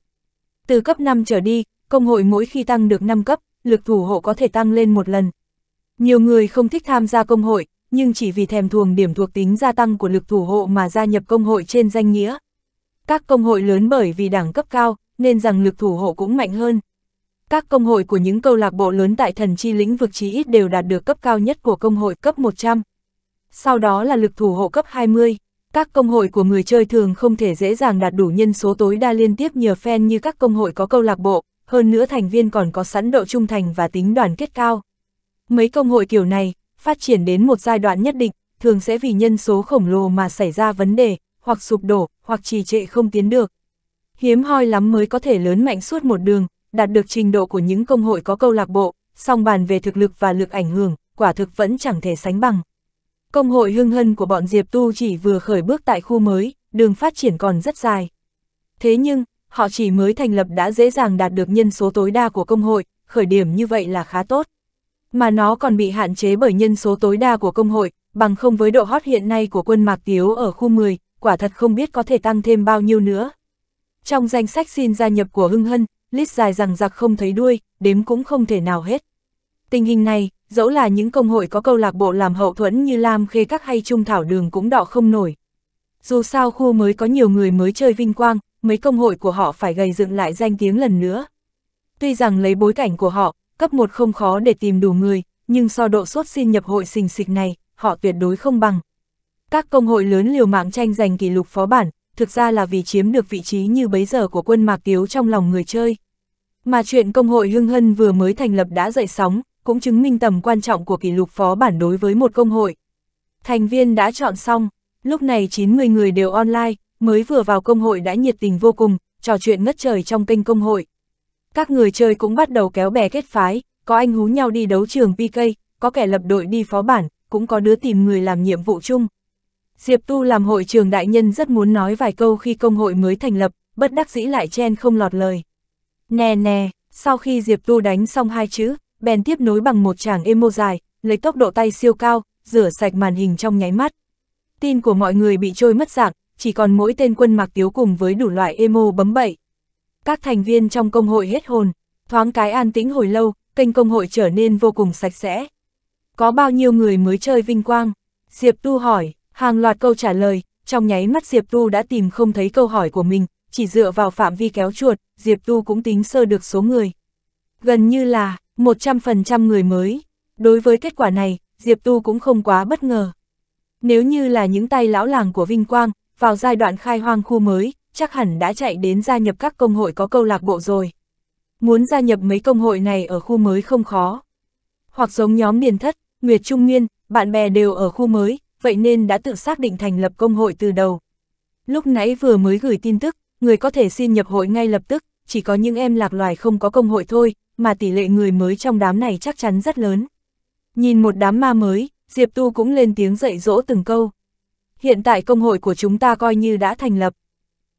Từ cấp 5 trở đi, công hội mỗi khi tăng được 5 cấp, lực thủ hộ có thể tăng lên một lần. Nhiều người không thích tham gia công hội, nhưng chỉ vì thèm thuồng điểm thuộc tính gia tăng của lực thủ hộ mà gia nhập công hội trên danh nghĩa. Các công hội lớn bởi vì đẳng cấp cao, nên rằng lực thủ hộ cũng mạnh hơn. Các công hội của những câu lạc bộ lớn tại thần chi lĩnh vực chí ít đều đạt được cấp cao nhất của công hội cấp 100. Sau đó là lực thủ hộ cấp 20. Các công hội của người chơi thường không thể dễ dàng đạt đủ nhân số tối đa liên tiếp nhờ fan như các công hội có câu lạc bộ, hơn nữa thành viên còn có sẵn độ trung thành và tính đoàn kết cao. Mấy công hội kiểu này, phát triển đến một giai đoạn nhất định, thường sẽ vì nhân số khổng lồ mà xảy ra vấn đề, hoặc sụp đổ, hoặc trì trệ không tiến được. Hiếm hoi lắm mới có thể lớn mạnh suốt một đường, đạt được trình độ của những công hội có câu lạc bộ, song bàn về thực lực và lực ảnh hưởng, quả thực vẫn chẳng thể sánh bằng. Công hội hưng hân của bọn Diệp Tu chỉ vừa khởi bước tại khu mới, đường phát triển còn rất dài. Thế nhưng, họ chỉ mới thành lập đã dễ dàng đạt được nhân số tối đa của công hội, khởi điểm như vậy là khá tốt. Mà nó còn bị hạn chế bởi nhân số tối đa của công hội, bằng không với độ hot hiện nay của quân Mạc Tiếu ở khu 10, quả thật không biết có thể tăng thêm bao nhiêu nữa. Trong danh sách xin gia nhập của Hưng Hân, list dài rằng giặc không thấy đuôi, đếm cũng không thể nào hết. Tình hình này, dẫu là những công hội có câu lạc bộ làm hậu thuẫn như Lam Khê Các hay Trung Thảo Đường cũng đỏ không nổi. Dù sao khu mới có nhiều người mới chơi vinh quang, mấy công hội của họ phải gầy dựng lại danh tiếng lần nữa. Tuy rằng lấy bối cảnh của họ, cấp một không khó để tìm đủ người, nhưng so độ sốt xin nhập hội xình xịch này, họ tuyệt đối không bằng. Các công hội lớn liều mạng tranh giành kỷ lục phó bản, thực ra là vì chiếm được vị trí như bấy giờ của quân Mạc Tiếu trong lòng người chơi. Mà chuyện công hội Hưng Hân vừa mới thành lập đã dậy sóng, cũng chứng minh tầm quan trọng của kỷ lục phó bản đối với một công hội. Thành viên đã chọn xong, lúc này 90 người đều online, mới vừa vào công hội đã nhiệt tình vô cùng, trò chuyện ngất trời trong kênh công hội. Các người chơi cũng bắt đầu kéo bè kết phái, có anh hú nhau đi đấu trường PK, có kẻ lập đội đi phó bản, cũng có đứa tìm người làm nhiệm vụ chung. Diệp Tu làm hội trường đại nhân rất muốn nói vài câu khi công hội mới thành lập, bất đắc dĩ lại chen không lọt lời. Nè nè, sau khi Diệp Tu đánh xong hai chữ, bèn tiếp nối bằng một tràng emo dài, lấy tốc độ tay siêu cao, rửa sạch màn hình trong nháy mắt. Tin của mọi người bị trôi mất dạng, chỉ còn mỗi tên quân mặc tiếu cùng với đủ loại emo bấm bậy. Các thành viên trong công hội hết hồn, thoáng cái an tĩnh hồi lâu, kênh công hội trở nên vô cùng sạch sẽ. Có bao nhiêu người mới chơi vinh quang? Diệp Tu hỏi, hàng loạt câu trả lời, trong nháy mắt Diệp Tu đã tìm không thấy câu hỏi của mình, chỉ dựa vào phạm vi kéo chuột, Diệp Tu cũng tính sơ được số người. Gần như là, 100% người mới. Đối với kết quả này, Diệp Tu cũng không quá bất ngờ. Nếu như là những tay lão làng của Vinh Quang, vào giai đoạn khai hoang khu mới, chắc hẳn đã chạy đến gia nhập các công hội có câu lạc bộ rồi. Muốn gia nhập mấy công hội này ở khu mới không khó. Hoặc giống nhóm Điền Thất, Nguyệt Trung Nguyên, bạn bè đều ở khu mới, vậy nên đã tự xác định thành lập công hội từ đầu. Lúc nãy vừa mới gửi tin tức, người có thể xin nhập hội ngay lập tức, chỉ có những em lạc loài không có công hội thôi, mà tỷ lệ người mới trong đám này chắc chắn rất lớn. Nhìn một đám ma mới, Diệp Tu cũng lên tiếng dạy dỗ từng câu. Hiện tại công hội của chúng ta coi như đã thành lập.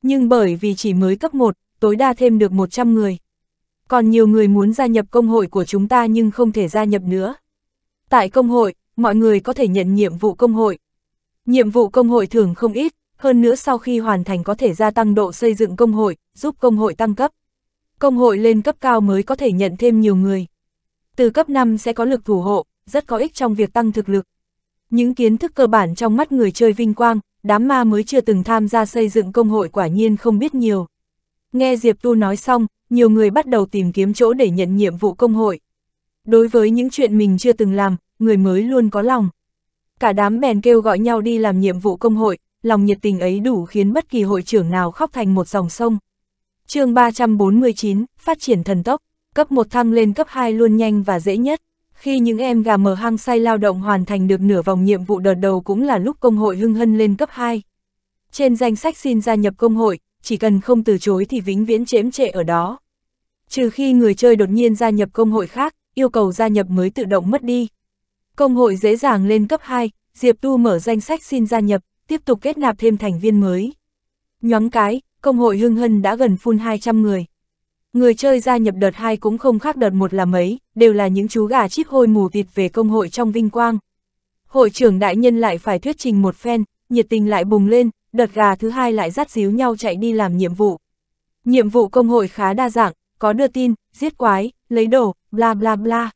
Nhưng bởi vì chỉ mới cấp 1, tối đa thêm được 100 người. Còn nhiều người muốn gia nhập công hội của chúng ta nhưng không thể gia nhập nữa. Tại công hội, mọi người có thể nhận nhiệm vụ công hội. Nhiệm vụ công hội thường không ít, hơn nữa sau khi hoàn thành có thể gia tăng độ xây dựng công hội, giúp công hội tăng cấp công hội lên cấp cao mới có thể nhận thêm nhiều người. Từ cấp 5 sẽ có lực thủ hộ, rất có ích trong việc tăng thực lực. Những kiến thức cơ bản trong mắt người chơi vinh quang, đám ma mới chưa từng tham gia xây dựng công hội quả nhiên không biết nhiều. Nghe Diệp Tu nói xong, nhiều người bắt đầu tìm kiếm chỗ để nhận nhiệm vụ công hội. Đối với những chuyện mình chưa từng làm, người mới luôn có lòng. Cả đám bèn kêu gọi nhau đi làm nhiệm vụ công hội, lòng nhiệt tình ấy đủ khiến bất kỳ hội trưởng nào khóc thành một dòng sông chương 349, phát triển thần tốc, cấp 1 thăng lên cấp 2 luôn nhanh và dễ nhất. Khi những em gà mờ hang say lao động hoàn thành được nửa vòng nhiệm vụ đợt đầu cũng là lúc công hội hưng hân lên cấp 2. Trên danh sách xin gia nhập công hội, chỉ cần không từ chối thì vĩnh viễn chếm trệ ở đó. Trừ khi người chơi đột nhiên gia nhập công hội khác, yêu cầu gia nhập mới tự động mất đi. Công hội dễ dàng lên cấp 2, Diệp Tu mở danh sách xin gia nhập, tiếp tục kết nạp thêm thành viên mới. nhóng cái, công hội hưng hân đã gần phun 200 người. Người chơi gia nhập đợt 2 cũng không khác đợt 1 là mấy, đều là những chú gà chít hôi mù tịt về công hội trong vinh quang. Hội trưởng đại nhân lại phải thuyết trình một phen, nhiệt tình lại bùng lên, đợt gà thứ hai lại dắt díu nhau chạy đi làm nhiệm vụ. Nhiệm vụ công hội khá đa dạng, có đưa tin, giết quái, lấy đồ, bla bla bla.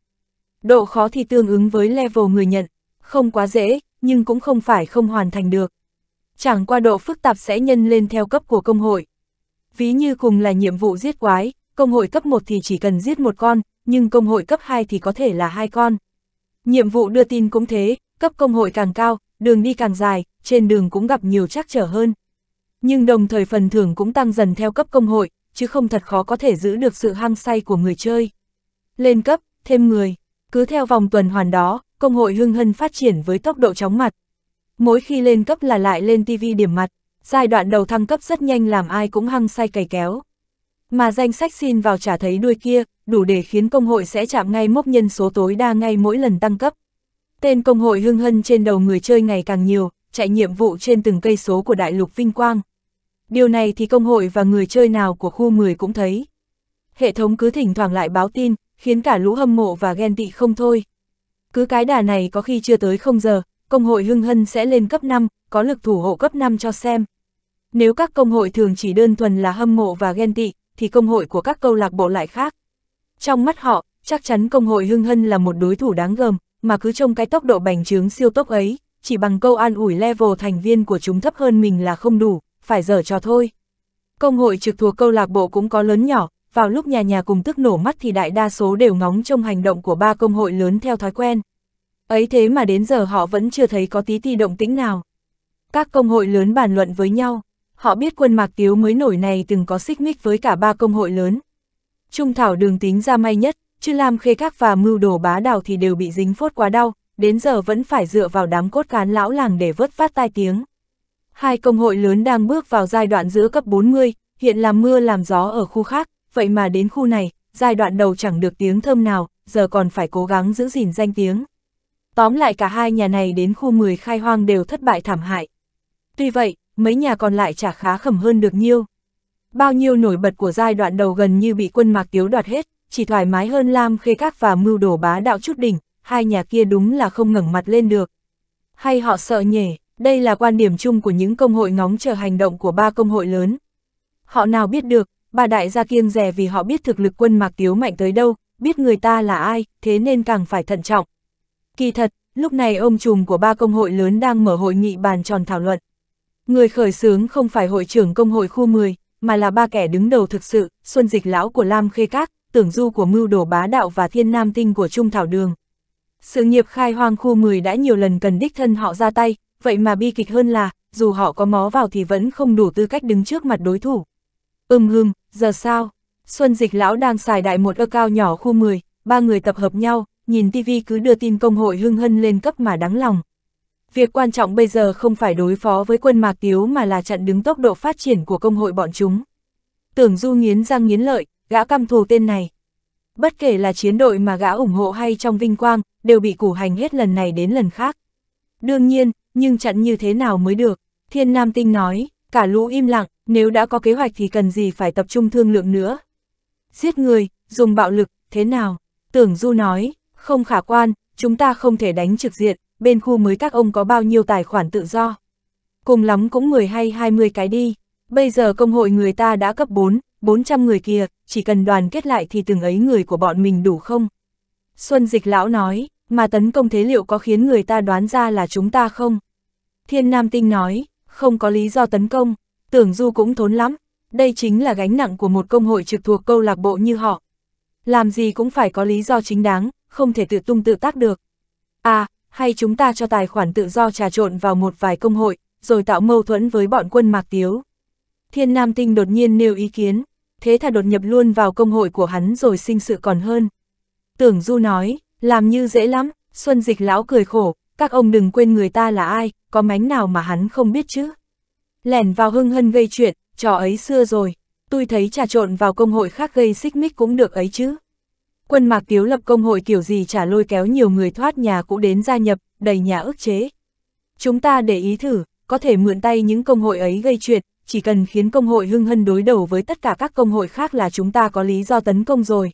Độ khó thì tương ứng với level người nhận, không quá dễ, nhưng cũng không phải không hoàn thành được chẳng qua độ phức tạp sẽ nhân lên theo cấp của công hội. Ví như cùng là nhiệm vụ giết quái, công hội cấp 1 thì chỉ cần giết một con, nhưng công hội cấp 2 thì có thể là hai con. Nhiệm vụ đưa tin cũng thế, cấp công hội càng cao, đường đi càng dài, trên đường cũng gặp nhiều trắc trở hơn. Nhưng đồng thời phần thưởng cũng tăng dần theo cấp công hội, chứ không thật khó có thể giữ được sự hăng say của người chơi. Lên cấp, thêm người, cứ theo vòng tuần hoàn đó, công hội hưng hân phát triển với tốc độ chóng mặt mỗi khi lên cấp là lại lên TV điểm mặt, giai đoạn đầu thăng cấp rất nhanh làm ai cũng hăng say cày kéo. Mà danh sách xin vào trả thấy đuôi kia, đủ để khiến công hội sẽ chạm ngay mốc nhân số tối đa ngay mỗi lần tăng cấp. Tên công hội hưng hân trên đầu người chơi ngày càng nhiều, chạy nhiệm vụ trên từng cây số của đại lục vinh quang. Điều này thì công hội và người chơi nào của khu 10 cũng thấy. Hệ thống cứ thỉnh thoảng lại báo tin, khiến cả lũ hâm mộ và ghen tị không thôi. Cứ cái đà này có khi chưa tới không giờ, công hội hưng hân sẽ lên cấp 5, có lực thủ hộ cấp 5 cho xem. Nếu các công hội thường chỉ đơn thuần là hâm mộ và ghen tị, thì công hội của các câu lạc bộ lại khác. Trong mắt họ, chắc chắn công hội hưng hân là một đối thủ đáng gờm, mà cứ trông cái tốc độ bành trướng siêu tốc ấy, chỉ bằng câu an ủi level thành viên của chúng thấp hơn mình là không đủ, phải dở cho thôi. Công hội trực thuộc câu lạc bộ cũng có lớn nhỏ, vào lúc nhà nhà cùng tức nổ mắt thì đại đa số đều ngóng trong hành động của ba công hội lớn theo thói quen ấy thế mà đến giờ họ vẫn chưa thấy có tí ti động tĩnh nào. Các công hội lớn bàn luận với nhau, họ biết quân Mạc Tiếu mới nổi này từng có xích mích với cả ba công hội lớn. Trung Thảo đường tính ra may nhất, chứ làm khê các và mưu đồ bá đào thì đều bị dính phốt quá đau, đến giờ vẫn phải dựa vào đám cốt cán lão làng để vớt phát tai tiếng. Hai công hội lớn đang bước vào giai đoạn giữa cấp 40, hiện làm mưa làm gió ở khu khác, vậy mà đến khu này, giai đoạn đầu chẳng được tiếng thơm nào, giờ còn phải cố gắng giữ gìn danh tiếng. Tóm lại cả hai nhà này đến khu 10 khai hoang đều thất bại thảm hại. Tuy vậy, mấy nhà còn lại chả khá khẩm hơn được nhiêu. Bao nhiêu nổi bật của giai đoạn đầu gần như bị quân mạc tiếu đoạt hết, chỉ thoải mái hơn Lam Khê Các và mưu đổ bá đạo chút đỉnh, hai nhà kia đúng là không ngẩng mặt lên được. Hay họ sợ nhỉ, đây là quan điểm chung của những công hội ngóng chờ hành động của ba công hội lớn. Họ nào biết được, bà đại gia kiêng rè vì họ biết thực lực quân mạc tiếu mạnh tới đâu, biết người ta là ai, thế nên càng phải thận trọng, Kỳ thật, lúc này ông trùm của ba công hội lớn đang mở hội nghị bàn tròn thảo luận. Người khởi xướng không phải hội trưởng công hội khu 10, mà là ba kẻ đứng đầu thực sự, Xuân Dịch Lão của Lam Khê Các, Tưởng Du của Mưu Đồ Bá Đạo và Thiên Nam Tinh của Trung Thảo Đường. Sự nghiệp khai hoang khu 10 đã nhiều lần cần đích thân họ ra tay, vậy mà bi kịch hơn là, dù họ có mó vào thì vẫn không đủ tư cách đứng trước mặt đối thủ. Ừm hừm, giờ sao? Xuân Dịch Lão đang xài đại một ơ cao nhỏ khu 10, ba người tập hợp nhau, nhìn TV cứ đưa tin công hội hưng hân lên cấp mà đáng lòng. Việc quan trọng bây giờ không phải đối phó với quân Mạc Tiếu mà là chặn đứng tốc độ phát triển của công hội bọn chúng. Tưởng Du nghiến răng nghiến lợi, gã căm thù tên này. Bất kể là chiến đội mà gã ủng hộ hay trong vinh quang, đều bị củ hành hết lần này đến lần khác. Đương nhiên, nhưng chặn như thế nào mới được, Thiên Nam Tinh nói, cả lũ im lặng, nếu đã có kế hoạch thì cần gì phải tập trung thương lượng nữa. Giết người, dùng bạo lực, thế nào? Tưởng Du nói, không khả quan, chúng ta không thể đánh trực diện, bên khu mới các ông có bao nhiêu tài khoản tự do. Cùng lắm cũng 10 hay 20 cái đi, bây giờ công hội người ta đã cấp 4, 400 người kia, chỉ cần đoàn kết lại thì từng ấy người của bọn mình đủ không? Xuân Dịch Lão nói, mà tấn công thế liệu có khiến người ta đoán ra là chúng ta không? Thiên Nam Tinh nói, không có lý do tấn công, tưởng du cũng thốn lắm, đây chính là gánh nặng của một công hội trực thuộc câu lạc bộ như họ. Làm gì cũng phải có lý do chính đáng, không thể tự tung tự tác được. À, hay chúng ta cho tài khoản tự do trà trộn vào một vài công hội, rồi tạo mâu thuẫn với bọn quân Mạc Tiếu. Thiên Nam Tinh đột nhiên nêu ý kiến, thế thà đột nhập luôn vào công hội của hắn rồi sinh sự còn hơn. Tưởng Du nói, làm như dễ lắm, Xuân Dịch lão cười khổ, các ông đừng quên người ta là ai, có mánh nào mà hắn không biết chứ. Lẻn vào hưng hân gây chuyện, trò ấy xưa rồi, tôi thấy trà trộn vào công hội khác gây xích mích cũng được ấy chứ quân mạc tiếu lập công hội kiểu gì trả lôi kéo nhiều người thoát nhà cũng đến gia nhập, đầy nhà ức chế. Chúng ta để ý thử, có thể mượn tay những công hội ấy gây chuyện, chỉ cần khiến công hội hưng hân đối đầu với tất cả các công hội khác là chúng ta có lý do tấn công rồi.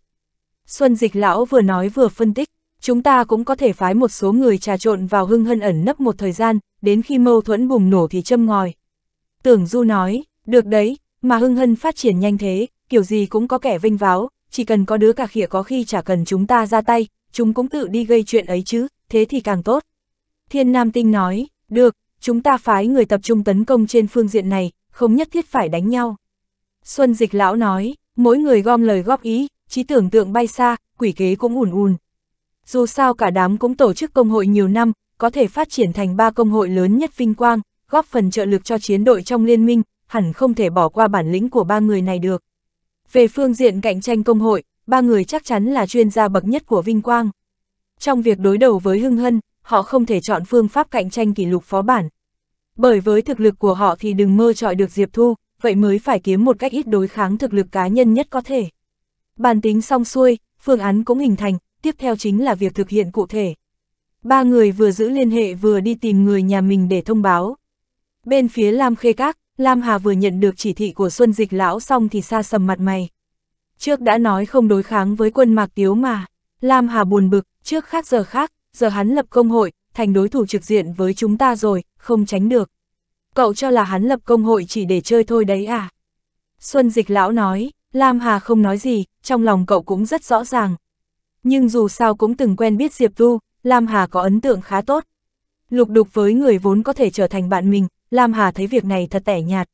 Xuân Dịch Lão vừa nói vừa phân tích, chúng ta cũng có thể phái một số người trà trộn vào hưng hân ẩn nấp một thời gian, đến khi mâu thuẫn bùng nổ thì châm ngòi. Tưởng Du nói, được đấy, mà hưng hân phát triển nhanh thế, kiểu gì cũng có kẻ vinh váo, chỉ cần có đứa cả khỉa có khi chả cần chúng ta ra tay, chúng cũng tự đi gây chuyện ấy chứ, thế thì càng tốt. Thiên Nam Tinh nói, được, chúng ta phái người tập trung tấn công trên phương diện này, không nhất thiết phải đánh nhau. Xuân Dịch Lão nói, mỗi người gom lời góp ý, trí tưởng tượng bay xa, quỷ kế cũng ùn ùn. Dù sao cả đám cũng tổ chức công hội nhiều năm, có thể phát triển thành ba công hội lớn nhất vinh quang, góp phần trợ lực cho chiến đội trong liên minh, hẳn không thể bỏ qua bản lĩnh của ba người này được. Về phương diện cạnh tranh công hội, ba người chắc chắn là chuyên gia bậc nhất của Vinh Quang. Trong việc đối đầu với Hưng Hân, họ không thể chọn phương pháp cạnh tranh kỷ lục phó bản. Bởi với thực lực của họ thì đừng mơ chọi được Diệp Thu, vậy mới phải kiếm một cách ít đối kháng thực lực cá nhân nhất có thể. Bàn tính xong xuôi, phương án cũng hình thành, tiếp theo chính là việc thực hiện cụ thể. Ba người vừa giữ liên hệ vừa đi tìm người nhà mình để thông báo. Bên phía Lam Khê Các, Lam Hà vừa nhận được chỉ thị của Xuân Dịch Lão xong thì xa sầm mặt mày. Trước đã nói không đối kháng với quân Mạc Tiếu mà, Lam Hà buồn bực, trước khác giờ khác, giờ hắn lập công hội, thành đối thủ trực diện với chúng ta rồi, không tránh được. Cậu cho là hắn lập công hội chỉ để chơi thôi đấy à? Xuân Dịch Lão nói, Lam Hà không nói gì, trong lòng cậu cũng rất rõ ràng. Nhưng dù sao cũng từng quen biết Diệp Tu, Lam Hà có ấn tượng khá tốt. Lục đục với người vốn có thể trở thành bạn mình, Lam Hà thấy việc này thật tẻ nhạt.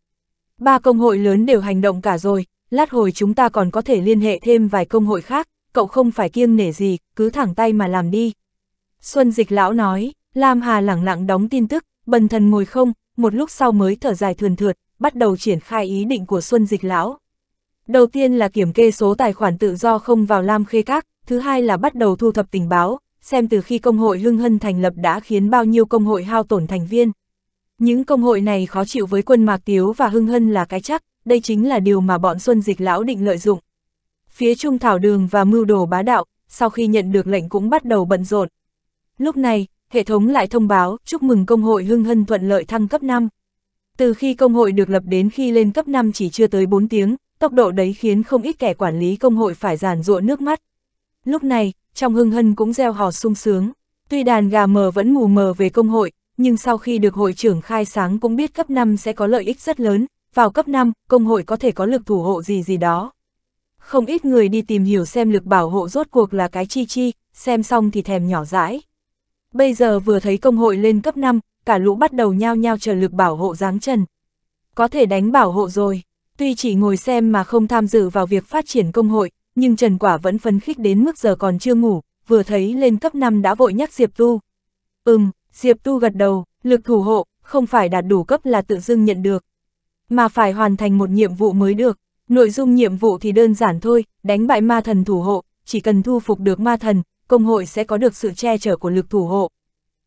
Ba công hội lớn đều hành động cả rồi, lát hồi chúng ta còn có thể liên hệ thêm vài công hội khác, cậu không phải kiêng nể gì, cứ thẳng tay mà làm đi. Xuân Dịch Lão nói, Lam Hà lẳng lặng đóng tin tức, bần thần ngồi không, một lúc sau mới thở dài thườn thượt, bắt đầu triển khai ý định của Xuân Dịch Lão. Đầu tiên là kiểm kê số tài khoản tự do không vào Lam Khê Các, thứ hai là bắt đầu thu thập tình báo, xem từ khi công hội Hưng Hân thành lập đã khiến bao nhiêu công hội hao tổn thành viên. Những công hội này khó chịu với quân Mạc Tiếu và Hưng Hân là cái chắc, đây chính là điều mà bọn Xuân Dịch lão định lợi dụng. Phía Trung Thảo Đường và Mưu Đồ Bá Đạo, sau khi nhận được lệnh cũng bắt đầu bận rộn. Lúc này, hệ thống lại thông báo chúc mừng công hội Hưng Hân thuận lợi thăng cấp 5. Từ khi công hội được lập đến khi lên cấp 5 chỉ chưa tới 4 tiếng, tốc độ đấy khiến không ít kẻ quản lý công hội phải giàn rụa nước mắt. Lúc này, trong Hưng Hân cũng gieo hò sung sướng. Tuy đàn gà mờ vẫn mù mờ về công hội, nhưng sau khi được hội trưởng khai sáng cũng biết cấp 5 sẽ có lợi ích rất lớn, vào cấp 5, công hội có thể có lực thủ hộ gì gì đó. Không ít người đi tìm hiểu xem lực bảo hộ rốt cuộc là cái chi chi, xem xong thì thèm nhỏ dãi. Bây giờ vừa thấy công hội lên cấp 5, cả lũ bắt đầu nhao nhao chờ lực bảo hộ giáng trần. Có thể đánh bảo hộ rồi, tuy chỉ ngồi xem mà không tham dự vào việc phát triển công hội, nhưng Trần Quả vẫn phấn khích đến mức giờ còn chưa ngủ, vừa thấy lên cấp 5 đã vội nhắc Diệp Tu. Ừm, Diệp Tu gật đầu, lực thủ hộ, không phải đạt đủ cấp là tự dưng nhận được, mà phải hoàn thành một nhiệm vụ mới được. Nội dung nhiệm vụ thì đơn giản thôi, đánh bại ma thần thủ hộ, chỉ cần thu phục được ma thần, công hội sẽ có được sự che chở của lực thủ hộ.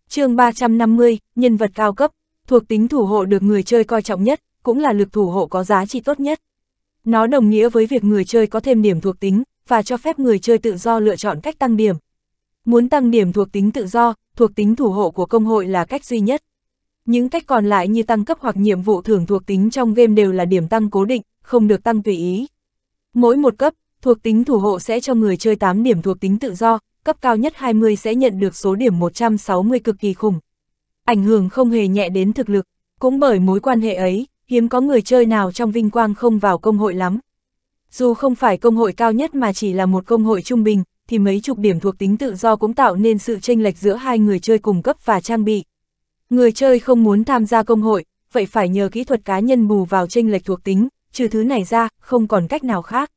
chương 350, nhân vật cao cấp, thuộc tính thủ hộ được người chơi coi trọng nhất, cũng là lực thủ hộ có giá trị tốt nhất. Nó đồng nghĩa với việc người chơi có thêm điểm thuộc tính, và cho phép người chơi tự do lựa chọn cách tăng điểm. Muốn tăng điểm thuộc tính tự do, thuộc tính thủ hộ của công hội là cách duy nhất. Những cách còn lại như tăng cấp hoặc nhiệm vụ thưởng thuộc tính trong game đều là điểm tăng cố định, không được tăng tùy ý. Mỗi một cấp, thuộc tính thủ hộ sẽ cho người chơi 8 điểm thuộc tính tự do, cấp cao nhất 20 sẽ nhận được số điểm 160 cực kỳ khủng. Ảnh hưởng không hề nhẹ đến thực lực, cũng bởi mối quan hệ ấy, hiếm có người chơi nào trong vinh quang không vào công hội lắm. Dù không phải công hội cao nhất mà chỉ là một công hội trung bình, thì mấy chục điểm thuộc tính tự do cũng tạo nên sự chênh lệch giữa hai người chơi cùng cấp và trang bị. Người chơi không muốn tham gia công hội, vậy phải nhờ kỹ thuật cá nhân bù vào chênh lệch thuộc tính, trừ thứ này ra, không còn cách nào khác.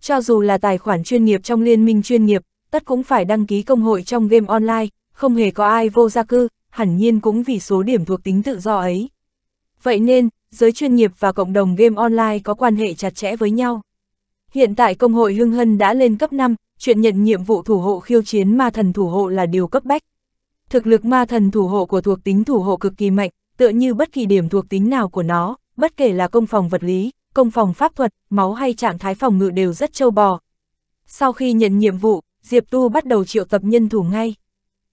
Cho dù là tài khoản chuyên nghiệp trong liên minh chuyên nghiệp, tất cũng phải đăng ký công hội trong game online, không hề có ai vô gia cư, hẳn nhiên cũng vì số điểm thuộc tính tự do ấy. Vậy nên, giới chuyên nghiệp và cộng đồng game online có quan hệ chặt chẽ với nhau. Hiện tại công hội Hưng Hân đã lên cấp 5, chuyện nhận nhiệm vụ thủ hộ khiêu chiến ma thần thủ hộ là điều cấp bách. Thực lực ma thần thủ hộ của thuộc tính thủ hộ cực kỳ mạnh, tựa như bất kỳ điểm thuộc tính nào của nó, bất kể là công phòng vật lý, công phòng pháp thuật, máu hay trạng thái phòng ngự đều rất châu bò. Sau khi nhận nhiệm vụ, Diệp Tu bắt đầu triệu tập nhân thủ ngay.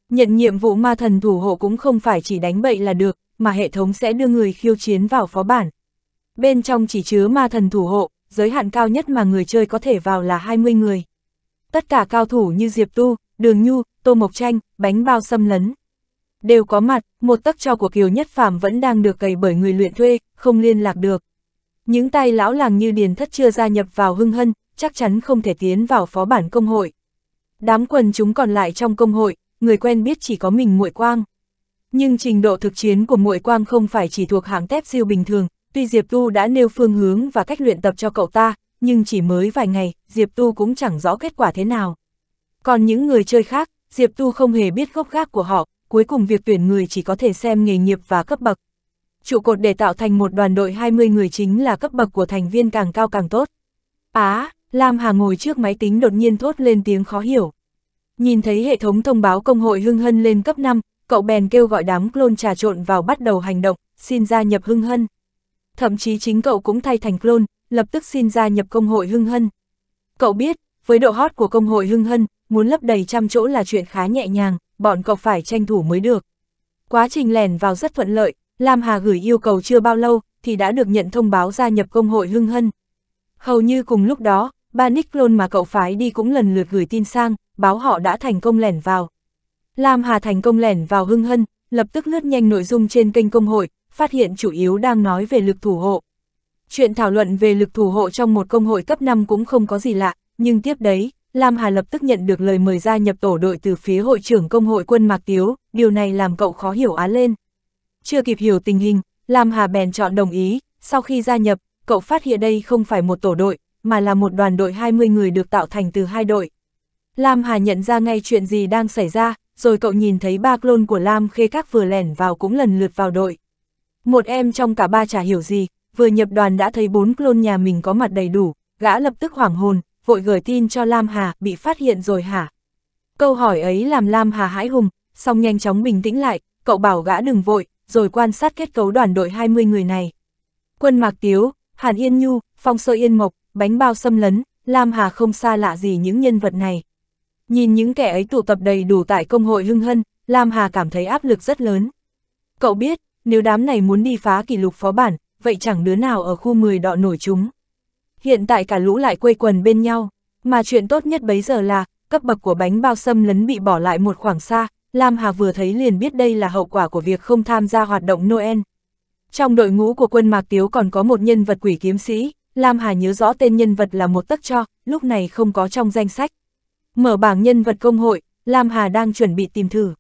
Nhận nhiệm vụ ma thần thủ hộ cũng không phải chỉ đánh bậy là được, mà hệ thống sẽ đưa người khiêu chiến vào phó bản. Bên trong chỉ chứa ma thần thủ hộ, giới hạn cao nhất mà người chơi có thể vào là 20 người tất cả cao thủ như Diệp Tu, Đường Nhu, Tô Mộc Tranh, Bánh Bao xâm lấn. Đều có mặt, một tấc cho của Kiều Nhất Phàm vẫn đang được cày bởi người luyện thuê, không liên lạc được. Những tay lão làng như Điền Thất chưa gia nhập vào hưng hân, chắc chắn không thể tiến vào phó bản công hội. Đám quần chúng còn lại trong công hội, người quen biết chỉ có mình muội quang. Nhưng trình độ thực chiến của muội quang không phải chỉ thuộc hạng tép siêu bình thường, tuy Diệp Tu đã nêu phương hướng và cách luyện tập cho cậu ta, nhưng chỉ mới vài ngày, Diệp Tu cũng chẳng rõ kết quả thế nào. Còn những người chơi khác, Diệp Tu không hề biết gốc gác của họ, cuối cùng việc tuyển người chỉ có thể xem nghề nghiệp và cấp bậc. Trụ cột để tạo thành một đoàn đội 20 người chính là cấp bậc của thành viên càng cao càng tốt. Á, à, Lam Hà ngồi trước máy tính đột nhiên thốt lên tiếng khó hiểu. Nhìn thấy hệ thống thông báo công hội Hưng Hân lên cấp 5, cậu bèn kêu gọi đám clone trà trộn vào bắt đầu hành động, xin gia nhập Hưng Hân. Thậm chí chính cậu cũng thay thành clone, lập tức xin gia nhập công hội Hưng Hân. Cậu biết, với độ hot của công hội Hưng Hân, muốn lấp đầy trăm chỗ là chuyện khá nhẹ nhàng, bọn cậu phải tranh thủ mới được. Quá trình lèn vào rất thuận lợi, Lam Hà gửi yêu cầu chưa bao lâu, thì đã được nhận thông báo gia nhập công hội Hưng Hân. Hầu như cùng lúc đó, ba nick clone mà cậu phái đi cũng lần lượt gửi tin sang, báo họ đã thành công lèn vào. Lam Hà thành công lèn vào Hưng Hân, lập tức lướt nhanh nội dung trên kênh công hội, phát hiện chủ yếu đang nói về lực thủ hộ. Chuyện thảo luận về lực thủ hộ trong một công hội cấp 5 cũng không có gì lạ, nhưng tiếp đấy, Lam Hà lập tức nhận được lời mời gia nhập tổ đội từ phía hội trưởng công hội quân Mạc Tiếu, điều này làm cậu khó hiểu á lên. Chưa kịp hiểu tình hình, Lam Hà bèn chọn đồng ý, sau khi gia nhập, cậu phát hiện đây không phải một tổ đội, mà là một đoàn đội 20 người được tạo thành từ hai đội. Lam Hà nhận ra ngay chuyện gì đang xảy ra, rồi cậu nhìn thấy ba clone của Lam Khê Các vừa lẻn vào cũng lần lượt vào đội. Một em trong cả ba chả hiểu gì, vừa nhập đoàn đã thấy bốn clone nhà mình có mặt đầy đủ, gã lập tức hoảng hồn, vội gửi tin cho Lam Hà, bị phát hiện rồi hả? Câu hỏi ấy làm Lam Hà hãi hùng, xong nhanh chóng bình tĩnh lại, cậu bảo gã đừng vội, rồi quan sát kết cấu đoàn đội 20 người này. Quân Mạc Tiếu, Hàn Yên Nhu, Phong Sơ Yên Mộc, Bánh Bao Xâm Lấn, Lam Hà không xa lạ gì những nhân vật này. Nhìn những kẻ ấy tụ tập đầy đủ tại công hội hưng hân, Lam Hà cảm thấy áp lực rất lớn. Cậu biết, nếu đám này muốn đi phá kỷ lục phó bản, vậy chẳng đứa nào ở khu 10 đọ nổi chúng. Hiện tại cả lũ lại quây quần bên nhau, mà chuyện tốt nhất bấy giờ là, cấp bậc của bánh bao xâm lấn bị bỏ lại một khoảng xa, Lam Hà vừa thấy liền biết đây là hậu quả của việc không tham gia hoạt động Noel. Trong đội ngũ của quân Mạc Tiếu còn có một nhân vật quỷ kiếm sĩ, Lam Hà nhớ rõ tên nhân vật là một tấc cho, lúc này không có trong danh sách. Mở bảng nhân vật công hội, Lam Hà đang chuẩn bị tìm thử.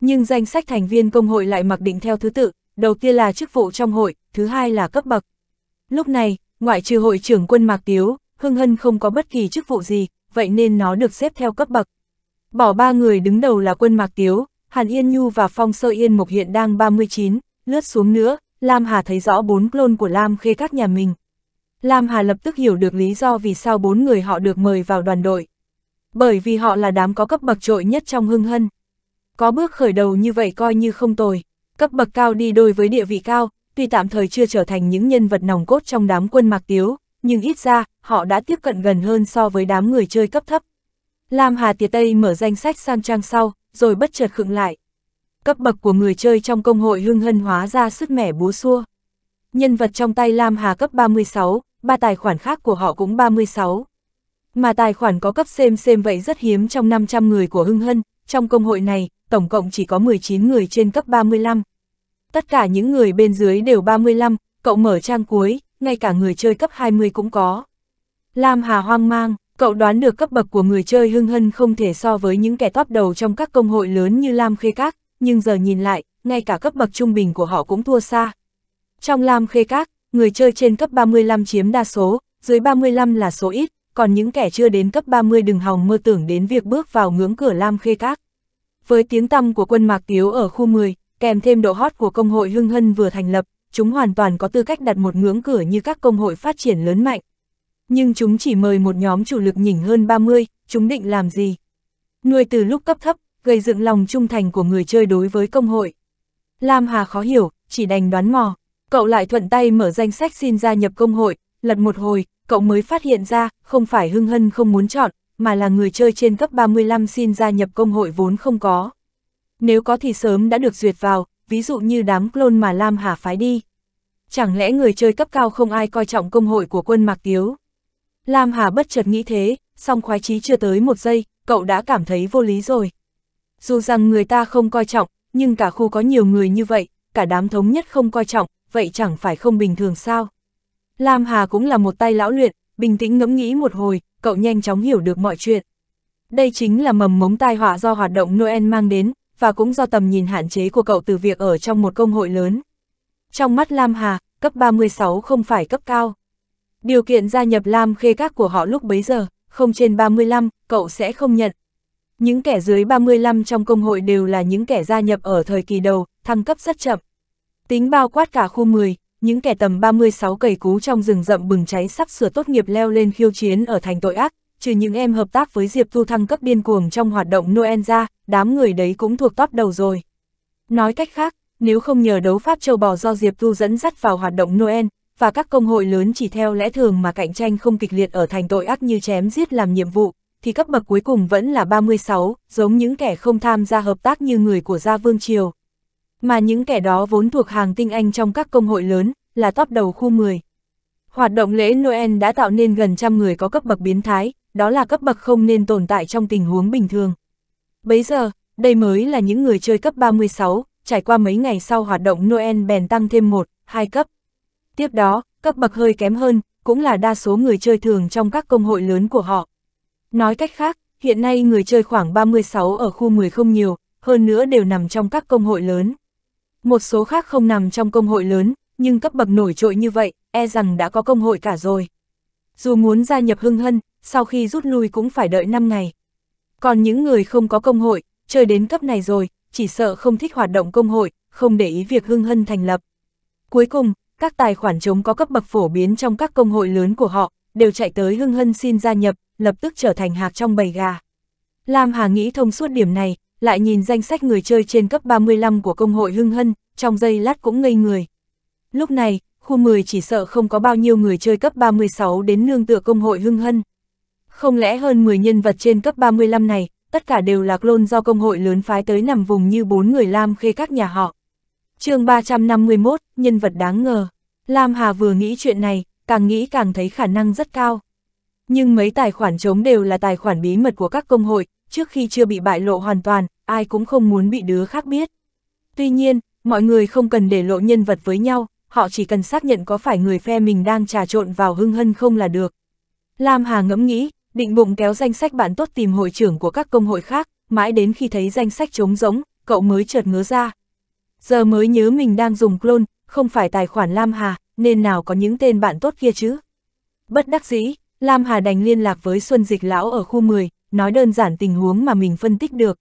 Nhưng danh sách thành viên công hội lại mặc định theo thứ tự, đầu tiên là chức vụ trong hội, thứ hai là cấp bậc. Lúc này, ngoại trừ hội trưởng quân Mạc Tiếu, Hưng Hân không có bất kỳ chức vụ gì, vậy nên nó được xếp theo cấp bậc. Bỏ ba người đứng đầu là quân Mạc Tiếu, Hàn Yên Nhu và Phong Sơ Yên Mộc hiện đang 39, lướt xuống nữa, Lam Hà thấy rõ bốn clone của Lam Khê các nhà mình. Lam Hà lập tức hiểu được lý do vì sao bốn người họ được mời vào đoàn đội. Bởi vì họ là đám có cấp bậc trội nhất trong hưng hân. Có bước khởi đầu như vậy coi như không tồi. Cấp bậc cao đi đôi với địa vị cao, tuy tạm thời chưa trở thành những nhân vật nòng cốt trong đám quân Mạc Tiếu, nhưng ít ra, họ đã tiếp cận gần hơn so với đám người chơi cấp thấp. Lam Hà Tiệt Tây mở danh sách sang trang sau, rồi bất chợt khựng lại. Cấp bậc của người chơi trong công hội hưng hân hóa ra sức mẻ búa xua. Nhân vật trong tay Lam Hà cấp 36, ba tài khoản khác của họ cũng 36. Mà tài khoản có cấp xem xem vậy rất hiếm trong 500 người của hưng hân, trong công hội này, tổng cộng chỉ có 19 người trên cấp 35 tất cả những người bên dưới đều 35, cậu mở trang cuối, ngay cả người chơi cấp 20 cũng có. Lam Hà hoang mang, cậu đoán được cấp bậc của người chơi hưng hân không thể so với những kẻ top đầu trong các công hội lớn như Lam Khê Các, nhưng giờ nhìn lại, ngay cả cấp bậc trung bình của họ cũng thua xa. Trong Lam Khê Các, người chơi trên cấp 35 chiếm đa số, dưới 35 là số ít, còn những kẻ chưa đến cấp 30 đừng hòng mơ tưởng đến việc bước vào ngưỡng cửa Lam Khê Các. Với tiếng tăm của quân Mạc Tiếu ở khu 10, kèm thêm độ hot của công hội hưng hân vừa thành lập, chúng hoàn toàn có tư cách đặt một ngưỡng cửa như các công hội phát triển lớn mạnh. Nhưng chúng chỉ mời một nhóm chủ lực nhỉnh hơn 30, chúng định làm gì? Nuôi từ lúc cấp thấp, gây dựng lòng trung thành của người chơi đối với công hội. Lam Hà khó hiểu, chỉ đành đoán mò. Cậu lại thuận tay mở danh sách xin gia nhập công hội, lật một hồi, cậu mới phát hiện ra, không phải hưng hân không muốn chọn, mà là người chơi trên cấp 35 xin gia nhập công hội vốn không có nếu có thì sớm đã được duyệt vào, ví dụ như đám clone mà Lam Hà phái đi. Chẳng lẽ người chơi cấp cao không ai coi trọng công hội của quân Mạc Tiếu? Lam Hà bất chợt nghĩ thế, song khoái chí chưa tới một giây, cậu đã cảm thấy vô lý rồi. Dù rằng người ta không coi trọng, nhưng cả khu có nhiều người như vậy, cả đám thống nhất không coi trọng, vậy chẳng phải không bình thường sao? Lam Hà cũng là một tay lão luyện, bình tĩnh ngẫm nghĩ một hồi, cậu nhanh chóng hiểu được mọi chuyện. Đây chính là mầm mống tai họa do hoạt động Noel mang đến, và cũng do tầm nhìn hạn chế của cậu từ việc ở trong một công hội lớn. Trong mắt Lam Hà, cấp 36 không phải cấp cao. Điều kiện gia nhập Lam Khê Các của họ lúc bấy giờ, không trên 35, cậu sẽ không nhận. Những kẻ dưới 35 trong công hội đều là những kẻ gia nhập ở thời kỳ đầu, thăng cấp rất chậm. Tính bao quát cả khu 10, những kẻ tầm 36 cầy cú trong rừng rậm bừng cháy sắp sửa tốt nghiệp leo lên khiêu chiến ở thành tội ác, trừ những em hợp tác với Diệp Thu thăng cấp điên cuồng trong hoạt động Noel ra, đám người đấy cũng thuộc top đầu rồi. Nói cách khác, nếu không nhờ đấu pháp châu bò do Diệp Thu dẫn dắt vào hoạt động Noel, và các công hội lớn chỉ theo lẽ thường mà cạnh tranh không kịch liệt ở thành tội ác như chém giết làm nhiệm vụ, thì cấp bậc cuối cùng vẫn là 36, giống những kẻ không tham gia hợp tác như người của Gia Vương Triều. Mà những kẻ đó vốn thuộc hàng tinh anh trong các công hội lớn, là top đầu khu 10. Hoạt động lễ Noel đã tạo nên gần trăm người có cấp bậc biến thái, đó là cấp bậc không nên tồn tại trong tình huống bình thường. Bây giờ, đây mới là những người chơi cấp 36, trải qua mấy ngày sau hoạt động Noel bèn tăng thêm 1, 2 cấp. Tiếp đó, cấp bậc hơi kém hơn, cũng là đa số người chơi thường trong các công hội lớn của họ. Nói cách khác, hiện nay người chơi khoảng 36 ở khu 10 không nhiều, hơn nữa đều nằm trong các công hội lớn. Một số khác không nằm trong công hội lớn, nhưng cấp bậc nổi trội như vậy, e rằng đã có công hội cả rồi dù muốn gia nhập hưng hân, sau khi rút lui cũng phải đợi 5 ngày. Còn những người không có công hội, chơi đến cấp này rồi, chỉ sợ không thích hoạt động công hội, không để ý việc hưng hân thành lập. Cuối cùng, các tài khoản chống có cấp bậc phổ biến trong các công hội lớn của họ, đều chạy tới hưng hân xin gia nhập, lập tức trở thành hạc trong bầy gà. Lam Hà nghĩ thông suốt điểm này, lại nhìn danh sách người chơi trên cấp 35 của công hội hưng hân, trong giây lát cũng ngây người. Lúc này, khu 10 chỉ sợ không có bao nhiêu người chơi cấp 36 đến nương tựa công hội hưng hân. Không lẽ hơn 10 nhân vật trên cấp 35 này, tất cả đều là clone do công hội lớn phái tới nằm vùng như bốn người Lam Khê các nhà họ. chương 351, nhân vật đáng ngờ. Lam Hà vừa nghĩ chuyện này, càng nghĩ càng thấy khả năng rất cao. Nhưng mấy tài khoản chống đều là tài khoản bí mật của các công hội, trước khi chưa bị bại lộ hoàn toàn, ai cũng không muốn bị đứa khác biết. Tuy nhiên, mọi người không cần để lộ nhân vật với nhau, họ chỉ cần xác nhận có phải người phe mình đang trà trộn vào hưng hân không là được. Lam Hà ngẫm nghĩ, định bụng kéo danh sách bạn tốt tìm hội trưởng của các công hội khác, mãi đến khi thấy danh sách trống rỗng, cậu mới chợt ngứa ra. Giờ mới nhớ mình đang dùng clone, không phải tài khoản Lam Hà, nên nào có những tên bạn tốt kia chứ. Bất đắc dĩ, Lam Hà đành liên lạc với Xuân Dịch Lão ở khu 10, nói đơn giản tình huống mà mình phân tích được.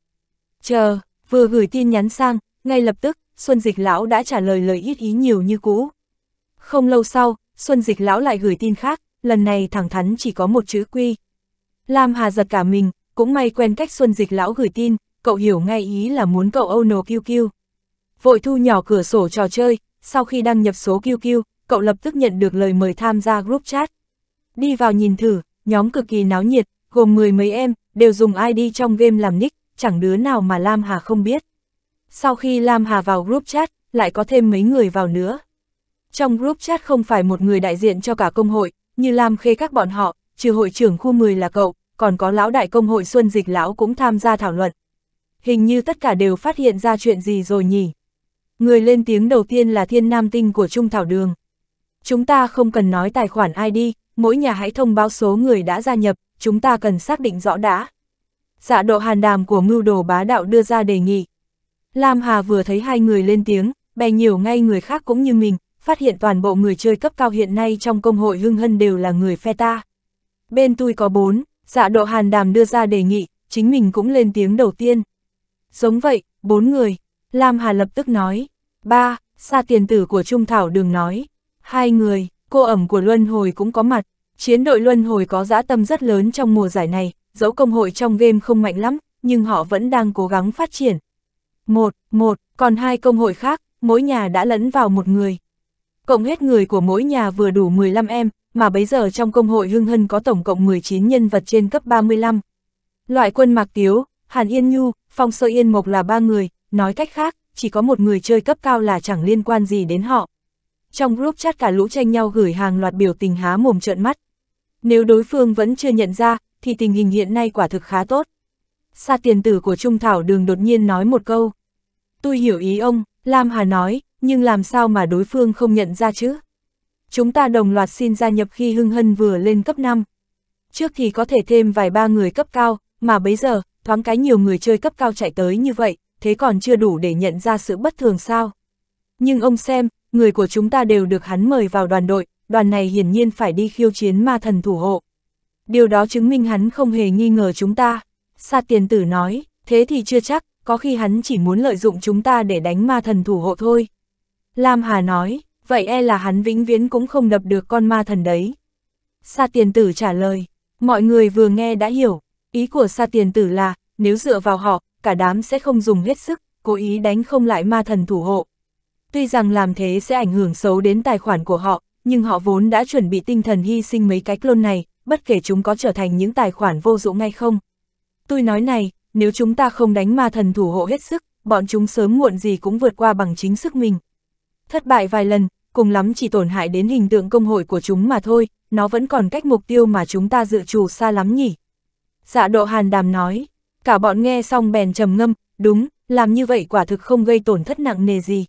Chờ, vừa gửi tin nhắn sang, ngay lập tức, Xuân Dịch Lão đã trả lời lời ít ý nhiều như cũ. Không lâu sau, Xuân Dịch Lão lại gửi tin khác, lần này thẳng thắn chỉ có một chữ quy. Lam Hà giật cả mình, cũng may quen cách Xuân Dịch Lão gửi tin, cậu hiểu ngay ý là muốn cậu âu nồ QQ. Vội thu nhỏ cửa sổ trò chơi, sau khi đăng nhập số QQ, cậu lập tức nhận được lời mời tham gia group chat. Đi vào nhìn thử, nhóm cực kỳ náo nhiệt, gồm mười mấy em, đều dùng ID trong game làm nick, chẳng đứa nào mà Lam Hà không biết. Sau khi Lam Hà vào group chat, lại có thêm mấy người vào nữa. Trong group chat không phải một người đại diện cho cả công hội, như Lam Khê các bọn họ, trừ hội trưởng khu 10 là cậu, còn có lão đại công hội Xuân Dịch lão cũng tham gia thảo luận. Hình như tất cả đều phát hiện ra chuyện gì rồi nhỉ. Người lên tiếng đầu tiên là thiên nam tinh của Trung Thảo Đường. Chúng ta không cần nói tài khoản ID, mỗi nhà hãy thông báo số người đã gia nhập, chúng ta cần xác định rõ đã. Dạ độ hàn đàm của mưu đồ bá đạo đưa ra đề nghị, Lam Hà vừa thấy hai người lên tiếng, bè nhiều ngay người khác cũng như mình, phát hiện toàn bộ người chơi cấp cao hiện nay trong công hội hưng hân đều là người phe ta. Bên tôi có bốn, dạ độ hàn đàm đưa ra đề nghị, chính mình cũng lên tiếng đầu tiên. Giống vậy, bốn người, Lam Hà lập tức nói. Ba, xa tiền tử của Trung Thảo Đường nói. Hai người, cô ẩm của Luân Hồi cũng có mặt. Chiến đội Luân Hồi có dã tâm rất lớn trong mùa giải này, dẫu công hội trong game không mạnh lắm, nhưng họ vẫn đang cố gắng phát triển, một, một, còn hai công hội khác, mỗi nhà đã lẫn vào một người. Cộng hết người của mỗi nhà vừa đủ 15 em, mà bấy giờ trong công hội hưng hân có tổng cộng 19 nhân vật trên cấp 35. Loại quân Mạc Tiếu, Hàn Yên Nhu, Phong Sơ Yên Mộc là ba người, nói cách khác, chỉ có một người chơi cấp cao là chẳng liên quan gì đến họ. Trong group chat cả lũ tranh nhau gửi hàng loạt biểu tình há mồm trợn mắt. Nếu đối phương vẫn chưa nhận ra, thì tình hình hiện nay quả thực khá tốt. Sa tiền tử của Trung Thảo Đường đột nhiên nói một câu tôi hiểu ý ông, Lam Hà nói, nhưng làm sao mà đối phương không nhận ra chứ? Chúng ta đồng loạt xin gia nhập khi Hưng Hân vừa lên cấp 5. Trước thì có thể thêm vài ba người cấp cao, mà bây giờ, thoáng cái nhiều người chơi cấp cao chạy tới như vậy, thế còn chưa đủ để nhận ra sự bất thường sao. Nhưng ông xem, người của chúng ta đều được hắn mời vào đoàn đội, đoàn này hiển nhiên phải đi khiêu chiến ma thần thủ hộ. Điều đó chứng minh hắn không hề nghi ngờ chúng ta. Sa tiền tử nói, thế thì chưa chắc, có khi hắn chỉ muốn lợi dụng chúng ta để đánh ma thần thủ hộ thôi. Lam Hà nói, vậy e là hắn vĩnh viễn cũng không đập được con ma thần đấy. Sa tiền tử trả lời, mọi người vừa nghe đã hiểu, ý của sa tiền tử là, nếu dựa vào họ, cả đám sẽ không dùng hết sức, cố ý đánh không lại ma thần thủ hộ. Tuy rằng làm thế sẽ ảnh hưởng xấu đến tài khoản của họ, nhưng họ vốn đã chuẩn bị tinh thần hy sinh mấy cái clone này, bất kể chúng có trở thành những tài khoản vô dụng hay không. Tôi nói này, nếu chúng ta không đánh ma thần thủ hộ hết sức, bọn chúng sớm muộn gì cũng vượt qua bằng chính sức mình. Thất bại vài lần, cùng lắm chỉ tổn hại đến hình tượng công hội của chúng mà thôi, nó vẫn còn cách mục tiêu mà chúng ta dự trù xa lắm nhỉ. Dạ độ hàn đàm nói, cả bọn nghe xong bèn trầm ngâm, đúng, làm như vậy quả thực không gây tổn thất nặng nề gì.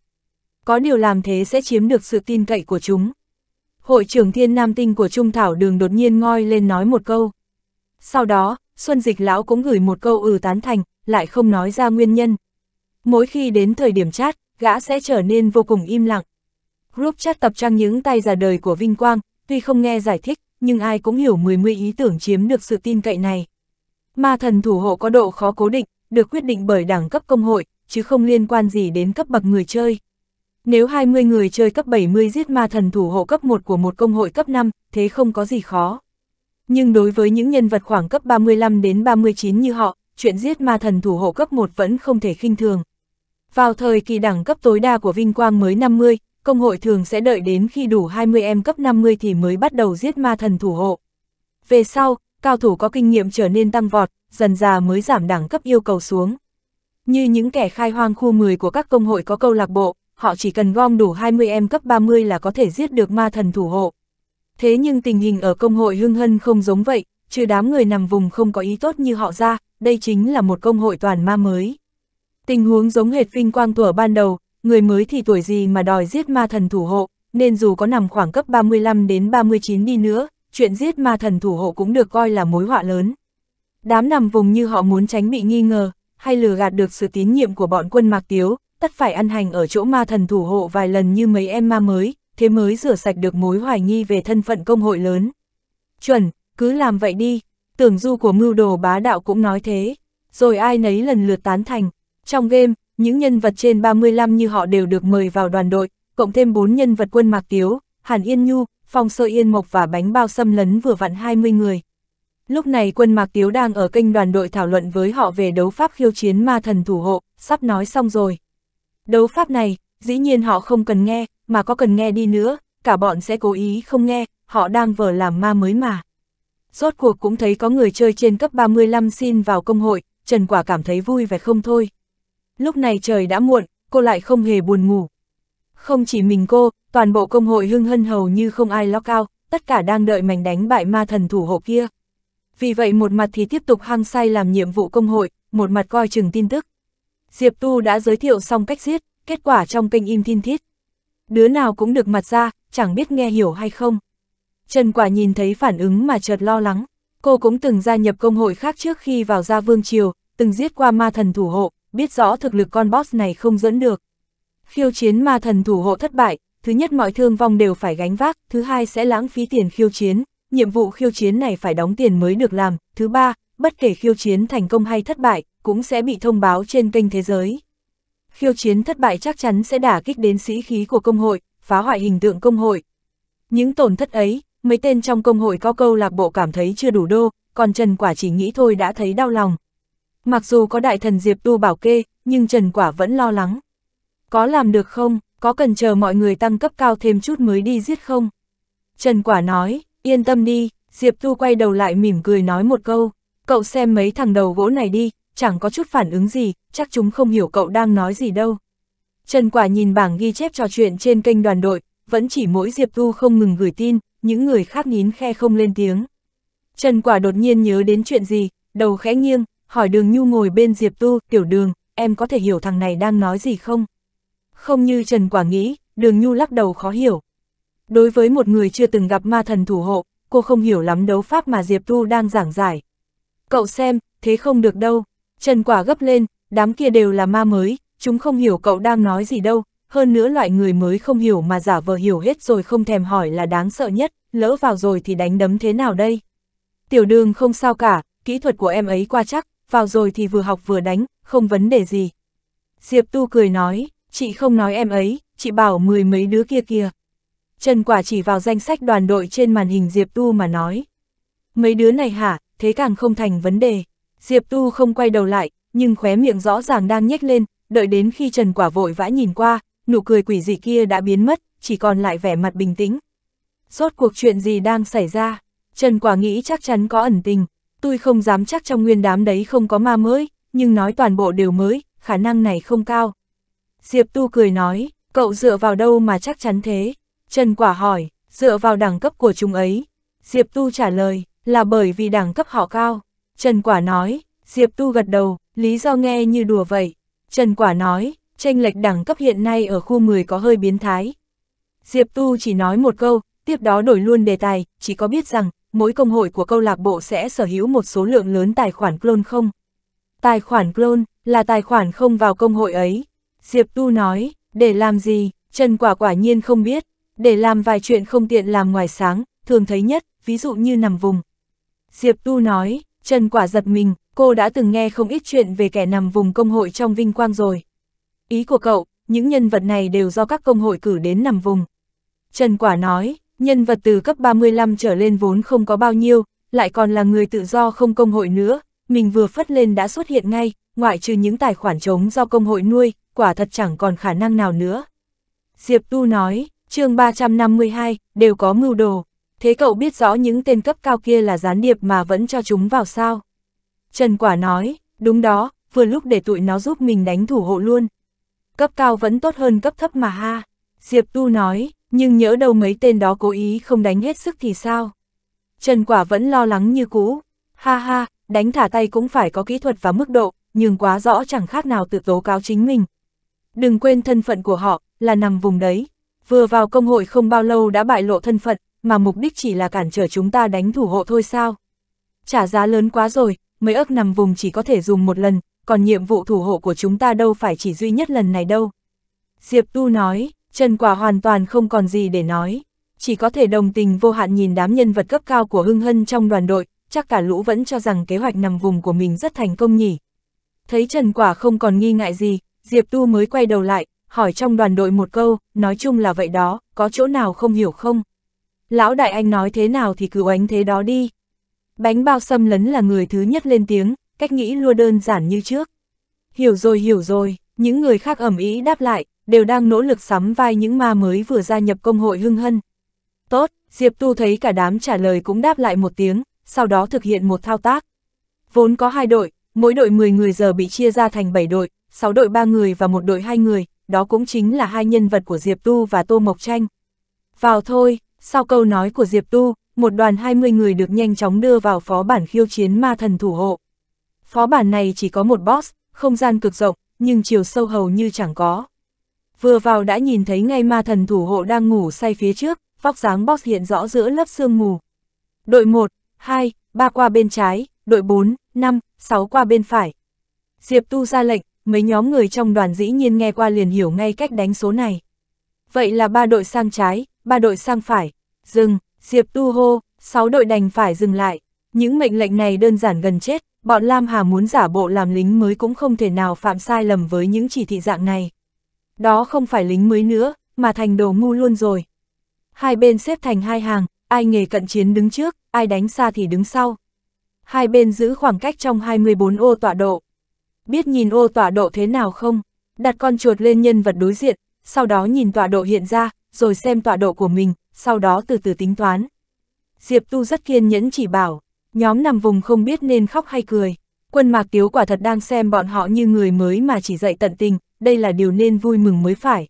Có điều làm thế sẽ chiếm được sự tin cậy của chúng. Hội trưởng thiên nam tinh của Trung Thảo Đường đột nhiên ngoi lên nói một câu. Sau đó, Xuân Dịch Lão cũng gửi một câu ừ tán thành, lại không nói ra nguyên nhân. Mỗi khi đến thời điểm chat, gã sẽ trở nên vô cùng im lặng. Group chat tập trang những tay già đời của Vinh Quang, tuy không nghe giải thích, nhưng ai cũng hiểu mười mươi ý tưởng chiếm được sự tin cậy này. Ma thần thủ hộ có độ khó cố định, được quyết định bởi đẳng cấp công hội, chứ không liên quan gì đến cấp bậc người chơi. Nếu 20 người chơi cấp 70 giết ma thần thủ hộ cấp 1 của một công hội cấp 5, thế không có gì khó. Nhưng đối với những nhân vật khoảng cấp 35 đến 39 như họ, chuyện giết ma thần thủ hộ cấp 1 vẫn không thể khinh thường. Vào thời kỳ đẳng cấp tối đa của Vinh Quang mới 50, công hội thường sẽ đợi đến khi đủ 20 em cấp 50 thì mới bắt đầu giết ma thần thủ hộ. Về sau, cao thủ có kinh nghiệm trở nên tăng vọt, dần già mới giảm đẳng cấp yêu cầu xuống. Như những kẻ khai hoang khu 10 của các công hội có câu lạc bộ, họ chỉ cần gom đủ 20 em cấp 30 là có thể giết được ma thần thủ hộ. Thế nhưng tình hình ở công hội hưng hân không giống vậy, trừ đám người nằm vùng không có ý tốt như họ ra, đây chính là một công hội toàn ma mới. Tình huống giống hệt vinh quang tuổi ban đầu, người mới thì tuổi gì mà đòi giết ma thần thủ hộ, nên dù có nằm khoảng cấp 35 đến 39 đi nữa, chuyện giết ma thần thủ hộ cũng được coi là mối họa lớn. Đám nằm vùng như họ muốn tránh bị nghi ngờ, hay lừa gạt được sự tín nhiệm của bọn quân Mạc Tiếu, tất phải ăn hành ở chỗ ma thần thủ hộ vài lần như mấy em ma mới, thế mới rửa sạch được mối hoài nghi về thân phận công hội lớn. Chuẩn, cứ làm vậy đi, tưởng du của mưu đồ bá đạo cũng nói thế, rồi ai nấy lần lượt tán thành. Trong game, những nhân vật trên 35 như họ đều được mời vào đoàn đội, cộng thêm 4 nhân vật quân Mạc Tiếu, Hàn Yên Nhu, Phong Sơ Yên Mộc và Bánh Bao Xâm Lấn vừa vặn 20 người. Lúc này quân Mạc Tiếu đang ở kênh đoàn đội thảo luận với họ về đấu pháp khiêu chiến ma thần thủ hộ, sắp nói xong rồi. Đấu pháp này, dĩ nhiên họ không cần nghe, mà có cần nghe đi nữa, cả bọn sẽ cố ý không nghe, họ đang vờ làm ma mới mà. Rốt cuộc cũng thấy có người chơi trên cấp 35 xin vào công hội, Trần Quả cảm thấy vui vẻ không thôi. Lúc này trời đã muộn, cô lại không hề buồn ngủ. Không chỉ mình cô, toàn bộ công hội hưng hân hầu như không ai lock out, tất cả đang đợi mảnh đánh bại ma thần thủ hộ kia. Vì vậy một mặt thì tiếp tục hăng say làm nhiệm vụ công hội, một mặt coi chừng tin tức. Diệp Tu đã giới thiệu xong cách giết, kết quả trong kênh im tin thiết, đứa nào cũng được mặt ra, chẳng biết nghe hiểu hay không. Trần Quả nhìn thấy phản ứng mà chợt lo lắng, cô cũng từng gia nhập công hội khác trước khi vào gia vương triều, từng giết qua ma thần thủ hộ, biết rõ thực lực con boss này không dẫn được. Khiêu chiến ma thần thủ hộ thất bại, thứ nhất mọi thương vong đều phải gánh vác, thứ hai sẽ lãng phí tiền khiêu chiến, nhiệm vụ khiêu chiến này phải đóng tiền mới được làm, thứ ba, bất kể khiêu chiến thành công hay thất bại, cũng sẽ bị thông báo trên kênh thế giới khiêu chiến thất bại chắc chắn sẽ đả kích đến sĩ khí của công hội, phá hoại hình tượng công hội. Những tổn thất ấy, mấy tên trong công hội có câu lạc bộ cảm thấy chưa đủ đô, còn Trần Quả chỉ nghĩ thôi đã thấy đau lòng. Mặc dù có đại thần Diệp Tu bảo kê, nhưng Trần Quả vẫn lo lắng. Có làm được không, có cần chờ mọi người tăng cấp cao thêm chút mới đi giết không? Trần Quả nói, yên tâm đi, Diệp Tu quay đầu lại mỉm cười nói một câu, cậu xem mấy thằng đầu gỗ này đi, chẳng có chút phản ứng gì, chắc chúng không hiểu cậu đang nói gì đâu. Trần Quả nhìn bảng ghi chép trò chuyện trên kênh đoàn đội, vẫn chỉ mỗi Diệp Thu không ngừng gửi tin, những người khác nín khe không lên tiếng. Trần Quả đột nhiên nhớ đến chuyện gì, đầu khẽ nghiêng, hỏi đường Nhu ngồi bên Diệp Tu, tiểu đường, em có thể hiểu thằng này đang nói gì không? Không như Trần Quả nghĩ, đường Nhu lắc đầu khó hiểu. Đối với một người chưa từng gặp ma thần thủ hộ, cô không hiểu lắm đấu pháp mà Diệp Tu đang giảng giải. Cậu xem, thế không được đâu, Trần Quả gấp lên, đám kia đều là ma mới, chúng không hiểu cậu đang nói gì đâu, hơn nữa loại người mới không hiểu mà giả vờ hiểu hết rồi không thèm hỏi là đáng sợ nhất, lỡ vào rồi thì đánh đấm thế nào đây? Tiểu đường không sao cả, kỹ thuật của em ấy qua chắc, vào rồi thì vừa học vừa đánh, không vấn đề gì. Diệp Tu cười nói, chị không nói em ấy, chị bảo mười mấy đứa kia kia. Trần Quả chỉ vào danh sách đoàn đội trên màn hình Diệp Tu mà nói. Mấy đứa này hả, thế càng không thành vấn đề. Diệp Tu không quay đầu lại, nhưng khóe miệng rõ ràng đang nhếch lên, đợi đến khi Trần Quả vội vã nhìn qua, nụ cười quỷ dị kia đã biến mất, chỉ còn lại vẻ mặt bình tĩnh. Rốt cuộc chuyện gì đang xảy ra? Trần Quả nghĩ chắc chắn có ẩn tình, tôi không dám chắc trong nguyên đám đấy không có ma mới, nhưng nói toàn bộ đều mới, khả năng này không cao. Diệp Tu cười nói, cậu dựa vào đâu mà chắc chắn thế? Trần Quả hỏi, dựa vào đẳng cấp của chúng ấy. Diệp Tu trả lời, là bởi vì đẳng cấp họ cao. Trần Quả nói, Diệp Tu gật đầu, lý do nghe như đùa vậy. Trần Quả nói, tranh lệch đẳng cấp hiện nay ở khu 10 có hơi biến thái. Diệp Tu chỉ nói một câu, tiếp đó đổi luôn đề tài, chỉ có biết rằng, mỗi công hội của câu lạc bộ sẽ sở hữu một số lượng lớn tài khoản clone không? Tài khoản clone, là tài khoản không vào công hội ấy. Diệp Tu nói, để làm gì, Trần Quả quả nhiên không biết, để làm vài chuyện không tiện làm ngoài sáng, thường thấy nhất, ví dụ như nằm vùng. Diệp Tu nói, Trần Quả giật mình, cô đã từng nghe không ít chuyện về kẻ nằm vùng công hội trong vinh quang rồi. Ý của cậu, những nhân vật này đều do các công hội cử đến nằm vùng. Trần Quả nói, nhân vật từ cấp 35 trở lên vốn không có bao nhiêu, lại còn là người tự do không công hội nữa, mình vừa phất lên đã xuất hiện ngay, ngoại trừ những tài khoản trống do công hội nuôi, quả thật chẳng còn khả năng nào nữa. Diệp Tu nói, chương 352, đều có mưu đồ thế cậu biết rõ những tên cấp cao kia là gián điệp mà vẫn cho chúng vào sao? Trần Quả nói, đúng đó, vừa lúc để tụi nó giúp mình đánh thủ hộ luôn. Cấp cao vẫn tốt hơn cấp thấp mà ha. Diệp Tu nói, nhưng nhớ đâu mấy tên đó cố ý không đánh hết sức thì sao? Trần Quả vẫn lo lắng như cũ. Ha ha, đánh thả tay cũng phải có kỹ thuật và mức độ, nhưng quá rõ chẳng khác nào tự tố cáo chính mình. Đừng quên thân phận của họ, là nằm vùng đấy. Vừa vào công hội không bao lâu đã bại lộ thân phận, mà mục đích chỉ là cản trở chúng ta đánh thủ hộ thôi sao. Trả giá lớn quá rồi, mấy ức nằm vùng chỉ có thể dùng một lần, còn nhiệm vụ thủ hộ của chúng ta đâu phải chỉ duy nhất lần này đâu. Diệp Tu nói, Trần Quả hoàn toàn không còn gì để nói, chỉ có thể đồng tình vô hạn nhìn đám nhân vật cấp cao của Hưng Hân trong đoàn đội, chắc cả lũ vẫn cho rằng kế hoạch nằm vùng của mình rất thành công nhỉ. Thấy Trần Quả không còn nghi ngại gì, Diệp Tu mới quay đầu lại, hỏi trong đoàn đội một câu, nói chung là vậy đó, có chỗ nào không hiểu không? lão đại anh nói thế nào thì cứ oánh thế đó đi. Bánh bao xâm lấn là người thứ nhất lên tiếng, cách nghĩ lua đơn giản như trước. Hiểu rồi hiểu rồi, những người khác ẩm ý đáp lại, đều đang nỗ lực sắm vai những ma mới vừa gia nhập công hội hưng hân. Tốt, Diệp Tu thấy cả đám trả lời cũng đáp lại một tiếng, sau đó thực hiện một thao tác. Vốn có hai đội, mỗi đội 10 người giờ bị chia ra thành 7 đội, 6 đội 3 người và một đội 2 người, đó cũng chính là hai nhân vật của Diệp Tu và Tô Mộc Tranh. Vào thôi, sau câu nói của Diệp Tu, một đoàn 20 người được nhanh chóng đưa vào phó bản khiêu chiến ma thần thủ hộ. Phó bản này chỉ có một boss, không gian cực rộng, nhưng chiều sâu hầu như chẳng có. Vừa vào đã nhìn thấy ngay ma thần thủ hộ đang ngủ say phía trước, vóc dáng boss hiện rõ giữa lớp sương mù. Đội 1, 2, 3 qua bên trái, đội 4, 5, 6 qua bên phải. Diệp Tu ra lệnh, mấy nhóm người trong đoàn dĩ nhiên nghe qua liền hiểu ngay cách đánh số này. Vậy là ba đội sang trái, ba đội sang phải, dừng, Diệp Tu hô, sáu đội đành phải dừng lại. Những mệnh lệnh này đơn giản gần chết, bọn Lam Hà muốn giả bộ làm lính mới cũng không thể nào phạm sai lầm với những chỉ thị dạng này. Đó không phải lính mới nữa, mà thành đồ ngu luôn rồi. Hai bên xếp thành hai hàng, ai nghề cận chiến đứng trước, ai đánh xa thì đứng sau. Hai bên giữ khoảng cách trong 24 ô tọa độ. Biết nhìn ô tọa độ thế nào không? Đặt con chuột lên nhân vật đối diện, sau đó nhìn tọa độ hiện ra, rồi xem tọa độ của mình, sau đó từ từ tính toán. Diệp Tu rất kiên nhẫn chỉ bảo, nhóm nằm vùng không biết nên khóc hay cười. Quân Mạc Tiếu quả thật đang xem bọn họ như người mới mà chỉ dạy tận tình, đây là điều nên vui mừng mới phải.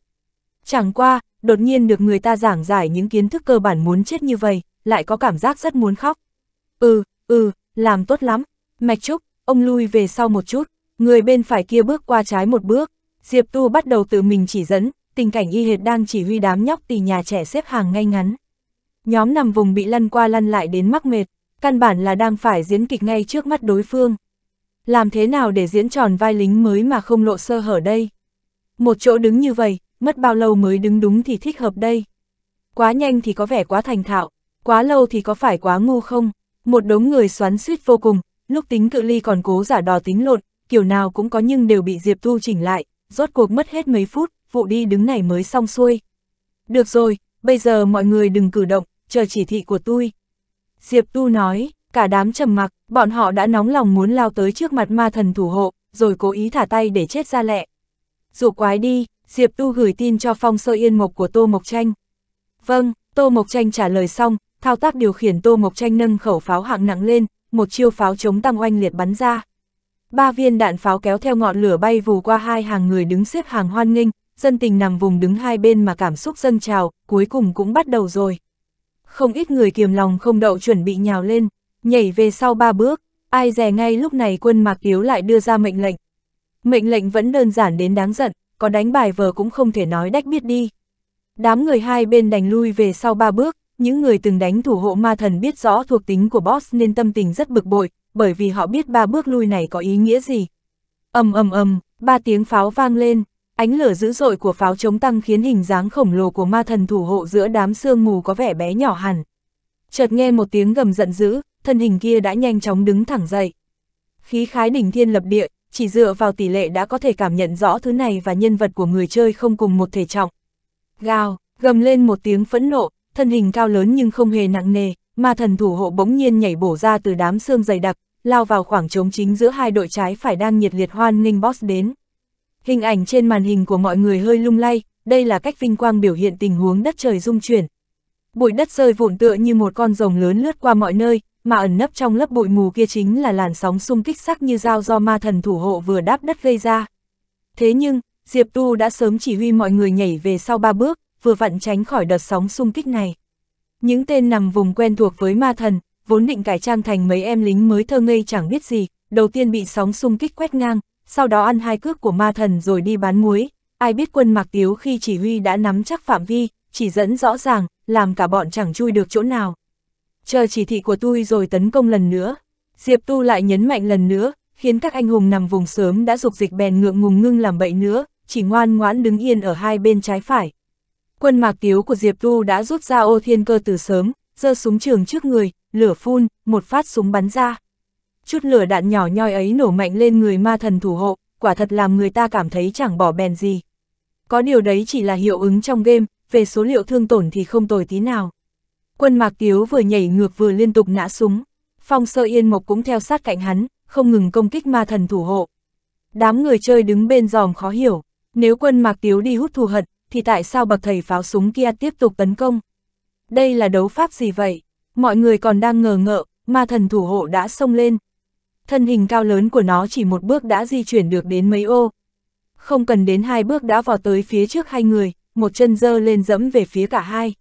Chẳng qua, đột nhiên được người ta giảng giải những kiến thức cơ bản muốn chết như vậy, lại có cảm giác rất muốn khóc. Ừ, ừ, làm tốt lắm. Mạch Trúc, ông lui về sau một chút, người bên phải kia bước qua trái một bước. Diệp Tu bắt đầu tự mình chỉ dẫn, tình cảnh y hệt đang chỉ huy đám nhóc tì nhà trẻ xếp hàng ngay ngắn. Nhóm nằm vùng bị lăn qua lăn lại đến mắc mệt, căn bản là đang phải diễn kịch ngay trước mắt đối phương. Làm thế nào để diễn tròn vai lính mới mà không lộ sơ hở đây? Một chỗ đứng như vậy, mất bao lâu mới đứng đúng thì thích hợp đây? Quá nhanh thì có vẻ quá thành thạo, quá lâu thì có phải quá ngu không? Một đống người xoắn suýt vô cùng, lúc tính cự ly còn cố giả đò tính lộn, kiểu nào cũng có nhưng đều bị Diệp Thu chỉnh lại, rốt cuộc mất hết mấy phút vụ đi đứng này mới xong xuôi. Được rồi, bây giờ mọi người đừng cử động, chờ chỉ thị của tôi. Diệp Tu nói, cả đám trầm mặc, bọn họ đã nóng lòng muốn lao tới trước mặt ma thần thủ hộ, rồi cố ý thả tay để chết ra lẹ. Dụ quái đi, Diệp Tu gửi tin cho phong sơ yên mộc của Tô Mộc Tranh. Vâng, Tô Mộc Tranh trả lời xong, thao tác điều khiển Tô Mộc Tranh nâng khẩu pháo hạng nặng lên, một chiêu pháo chống tăng oanh liệt bắn ra. Ba viên đạn pháo kéo theo ngọn lửa bay vù qua hai hàng người đứng xếp hàng hoan nghênh, dân tình nằm vùng đứng hai bên mà cảm xúc dâng trào, cuối cùng cũng bắt đầu rồi. Không ít người kiềm lòng không đậu chuẩn bị nhào lên, nhảy về sau ba bước, ai dè ngay lúc này quân mạc yếu lại đưa ra mệnh lệnh. Mệnh lệnh vẫn đơn giản đến đáng giận, có đánh bài vờ cũng không thể nói đách biết đi. Đám người hai bên đành lui về sau ba bước, những người từng đánh thủ hộ ma thần biết rõ thuộc tính của boss nên tâm tình rất bực bội, bởi vì họ biết ba bước lui này có ý nghĩa gì. ầm ầm ầm, ba tiếng pháo vang lên, Ánh lửa dữ dội của pháo chống tăng khiến hình dáng khổng lồ của ma thần thủ hộ giữa đám sương mù có vẻ bé nhỏ hẳn. Chợt nghe một tiếng gầm giận dữ, thân hình kia đã nhanh chóng đứng thẳng dậy. Khí khái đỉnh thiên lập địa, chỉ dựa vào tỷ lệ đã có thể cảm nhận rõ thứ này và nhân vật của người chơi không cùng một thể trọng. Gào, gầm lên một tiếng phẫn nộ, thân hình cao lớn nhưng không hề nặng nề, ma thần thủ hộ bỗng nhiên nhảy bổ ra từ đám xương dày đặc, lao vào khoảng trống chính giữa hai đội trái phải đang nhiệt liệt hoan nghênh boss đến. Hình ảnh trên màn hình của mọi người hơi lung lay, đây là cách vinh quang biểu hiện tình huống đất trời rung chuyển. Bụi đất rơi vụn tựa như một con rồng lớn lướt qua mọi nơi, mà ẩn nấp trong lớp bụi mù kia chính là làn sóng xung kích sắc như dao do ma thần thủ hộ vừa đáp đất gây ra. Thế nhưng, Diệp Tu đã sớm chỉ huy mọi người nhảy về sau ba bước, vừa vặn tránh khỏi đợt sóng xung kích này. Những tên nằm vùng quen thuộc với ma thần, vốn định cải trang thành mấy em lính mới thơ ngây chẳng biết gì, đầu tiên bị sóng xung kích quét ngang, sau đó ăn hai cước của ma thần rồi đi bán muối. Ai biết quân Mạc Tiếu khi chỉ huy đã nắm chắc phạm vi, chỉ dẫn rõ ràng, làm cả bọn chẳng chui được chỗ nào. Chờ chỉ thị của tôi rồi tấn công lần nữa. Diệp Tu lại nhấn mạnh lần nữa, khiến các anh hùng nằm vùng sớm đã dục dịch bèn ngượng ngùng ngưng làm bậy nữa, chỉ ngoan ngoãn đứng yên ở hai bên trái phải. Quân Mạc Tiếu của Diệp Tu đã rút ra ô thiên cơ từ sớm, giơ súng trường trước người, lửa phun, một phát súng bắn ra chút lửa đạn nhỏ nhoi ấy nổ mạnh lên người ma thần thủ hộ, quả thật làm người ta cảm thấy chẳng bỏ bèn gì. Có điều đấy chỉ là hiệu ứng trong game, về số liệu thương tổn thì không tồi tí nào. Quân Mạc Tiếu vừa nhảy ngược vừa liên tục nã súng, Phong Sơ Yên Mộc cũng theo sát cạnh hắn, không ngừng công kích ma thần thủ hộ. Đám người chơi đứng bên giòm khó hiểu, nếu quân Mạc Tiếu đi hút thù hận, thì tại sao bậc thầy pháo súng kia tiếp tục tấn công? Đây là đấu pháp gì vậy? Mọi người còn đang ngờ ngợ, ma thần thủ hộ đã xông lên, thân hình cao lớn của nó chỉ một bước đã di chuyển được đến mấy ô. Không cần đến hai bước đã vọt tới phía trước hai người, một chân dơ lên dẫm về phía cả hai.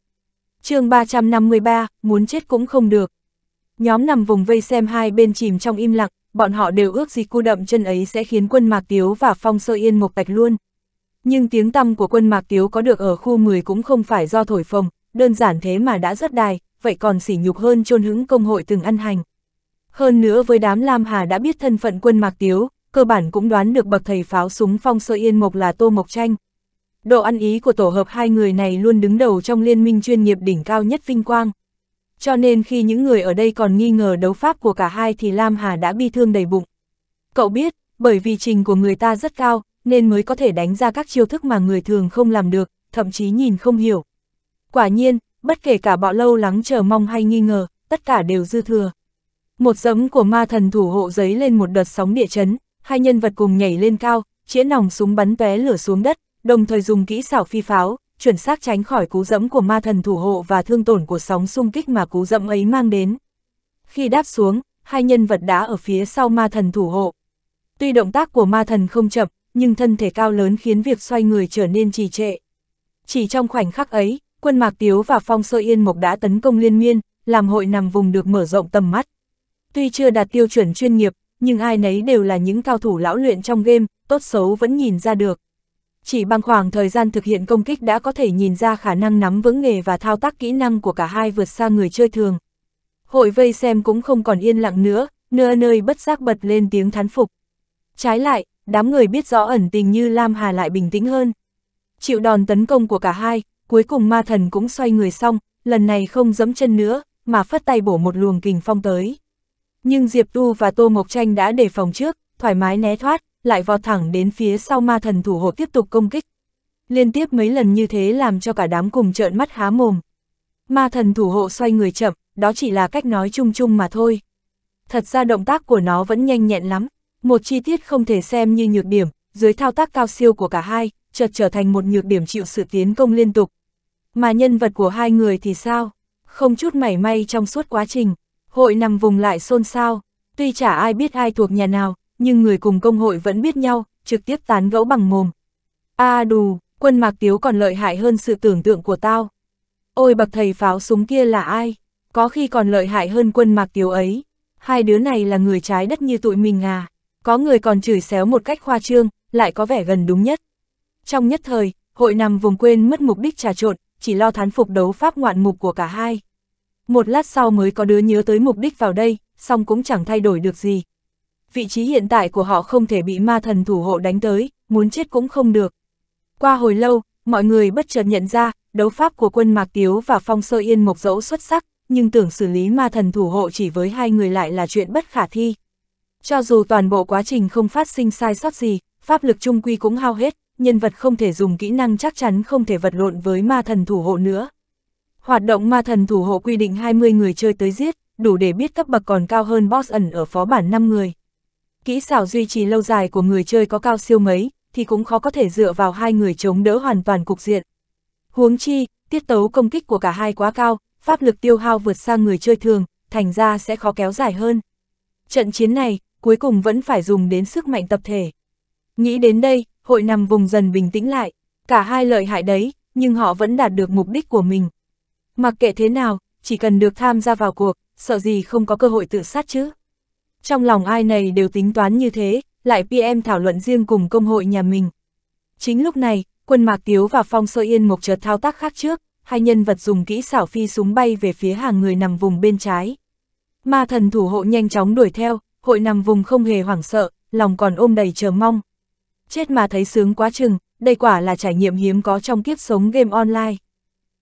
chương 353, muốn chết cũng không được. Nhóm nằm vùng vây xem hai bên chìm trong im lặng, bọn họ đều ước gì cu đậm chân ấy sẽ khiến quân Mạc Tiếu và Phong Sơ Yên một tạch luôn. Nhưng tiếng tăm của quân Mạc Tiếu có được ở khu 10 cũng không phải do thổi phồng, đơn giản thế mà đã rất đài, vậy còn sỉ nhục hơn chôn hững công hội từng ăn hành. Hơn nữa với đám Lam Hà đã biết thân phận quân Mạc Tiếu, cơ bản cũng đoán được bậc thầy pháo súng phong sơ yên mộc là Tô Mộc Tranh. Độ ăn ý của tổ hợp hai người này luôn đứng đầu trong liên minh chuyên nghiệp đỉnh cao nhất vinh quang. Cho nên khi những người ở đây còn nghi ngờ đấu pháp của cả hai thì Lam Hà đã bi thương đầy bụng. Cậu biết, bởi vì trình của người ta rất cao, nên mới có thể đánh ra các chiêu thức mà người thường không làm được, thậm chí nhìn không hiểu. Quả nhiên, bất kể cả bọ lâu lắng chờ mong hay nghi ngờ, tất cả đều dư thừa. Một giấm của ma thần thủ hộ giấy lên một đợt sóng địa chấn, hai nhân vật cùng nhảy lên cao, chĩa nòng súng bắn tóe lửa xuống đất, đồng thời dùng kỹ xảo phi pháo, chuẩn xác tránh khỏi cú dẫm của ma thần thủ hộ và thương tổn của sóng xung kích mà cú dẫm ấy mang đến. Khi đáp xuống, hai nhân vật đã ở phía sau ma thần thủ hộ. Tuy động tác của ma thần không chậm, nhưng thân thể cao lớn khiến việc xoay người trở nên trì trệ. Chỉ trong khoảnh khắc ấy, quân Mạc Tiếu và Phong Sơ Yên Mộc đã tấn công liên miên, làm hội nằm vùng được mở rộng tầm mắt. Tuy chưa đạt tiêu chuẩn chuyên nghiệp, nhưng ai nấy đều là những cao thủ lão luyện trong game, tốt xấu vẫn nhìn ra được. Chỉ bằng khoảng thời gian thực hiện công kích đã có thể nhìn ra khả năng nắm vững nghề và thao tác kỹ năng của cả hai vượt xa người chơi thường. Hội vây xem cũng không còn yên lặng nữa, nơi nơi bất giác bật lên tiếng thán phục. Trái lại, đám người biết rõ ẩn tình như Lam Hà lại bình tĩnh hơn. Chịu đòn tấn công của cả hai, cuối cùng ma thần cũng xoay người xong, lần này không giẫm chân nữa, mà phất tay bổ một luồng kình phong tới. Nhưng Diệp Tu và Tô Mộc Tranh đã đề phòng trước, thoải mái né thoát, lại vọt thẳng đến phía sau ma thần thủ hộ tiếp tục công kích. Liên tiếp mấy lần như thế làm cho cả đám cùng trợn mắt há mồm. Ma thần thủ hộ xoay người chậm, đó chỉ là cách nói chung chung mà thôi. Thật ra động tác của nó vẫn nhanh nhẹn lắm, một chi tiết không thể xem như nhược điểm, dưới thao tác cao siêu của cả hai, chợt trở thành một nhược điểm chịu sự tiến công liên tục. Mà nhân vật của hai người thì sao? Không chút mảy may trong suốt quá trình, Hội nằm vùng lại xôn xao, tuy chả ai biết ai thuộc nhà nào, nhưng người cùng công hội vẫn biết nhau, trực tiếp tán gẫu bằng mồm. A à đù, quân mạc tiếu còn lợi hại hơn sự tưởng tượng của tao. Ôi bậc thầy pháo súng kia là ai? Có khi còn lợi hại hơn quân mạc tiếu ấy. Hai đứa này là người trái đất như tụi mình à. Có người còn chửi xéo một cách khoa trương, lại có vẻ gần đúng nhất. Trong nhất thời, hội nằm vùng quên mất mục đích trà trộn, chỉ lo thán phục đấu pháp ngoạn mục của cả hai. Một lát sau mới có đứa nhớ tới mục đích vào đây, song cũng chẳng thay đổi được gì. Vị trí hiện tại của họ không thể bị ma thần thủ hộ đánh tới, muốn chết cũng không được. Qua hồi lâu, mọi người bất chợt nhận ra, đấu pháp của quân Mạc Tiếu và Phong Sơ Yên Mộc Dẫu xuất sắc, nhưng tưởng xử lý ma thần thủ hộ chỉ với hai người lại là chuyện bất khả thi. Cho dù toàn bộ quá trình không phát sinh sai sót gì, pháp lực trung quy cũng hao hết, nhân vật không thể dùng kỹ năng chắc chắn không thể vật lộn với ma thần thủ hộ nữa. Hoạt động ma thần thủ hộ quy định 20 người chơi tới giết, đủ để biết cấp bậc còn cao hơn boss ẩn ở phó bản 5 người. Kỹ xảo duy trì lâu dài của người chơi có cao siêu mấy, thì cũng khó có thể dựa vào hai người chống đỡ hoàn toàn cục diện. Huống chi, tiết tấu công kích của cả hai quá cao, pháp lực tiêu hao vượt xa người chơi thường, thành ra sẽ khó kéo dài hơn. Trận chiến này, cuối cùng vẫn phải dùng đến sức mạnh tập thể. Nghĩ đến đây, hội nằm vùng dần bình tĩnh lại, cả hai lợi hại đấy, nhưng họ vẫn đạt được mục đích của mình. Mặc kệ thế nào, chỉ cần được tham gia vào cuộc, sợ gì không có cơ hội tự sát chứ. Trong lòng ai này đều tính toán như thế, lại PM thảo luận riêng cùng công hội nhà mình. Chính lúc này, quân Mạc Tiếu và Phong Sơ Yên một chợt thao tác khác trước, hai nhân vật dùng kỹ xảo phi súng bay về phía hàng người nằm vùng bên trái. Ma thần thủ hộ nhanh chóng đuổi theo, hội nằm vùng không hề hoảng sợ, lòng còn ôm đầy chờ mong. Chết mà thấy sướng quá chừng, đây quả là trải nghiệm hiếm có trong kiếp sống game online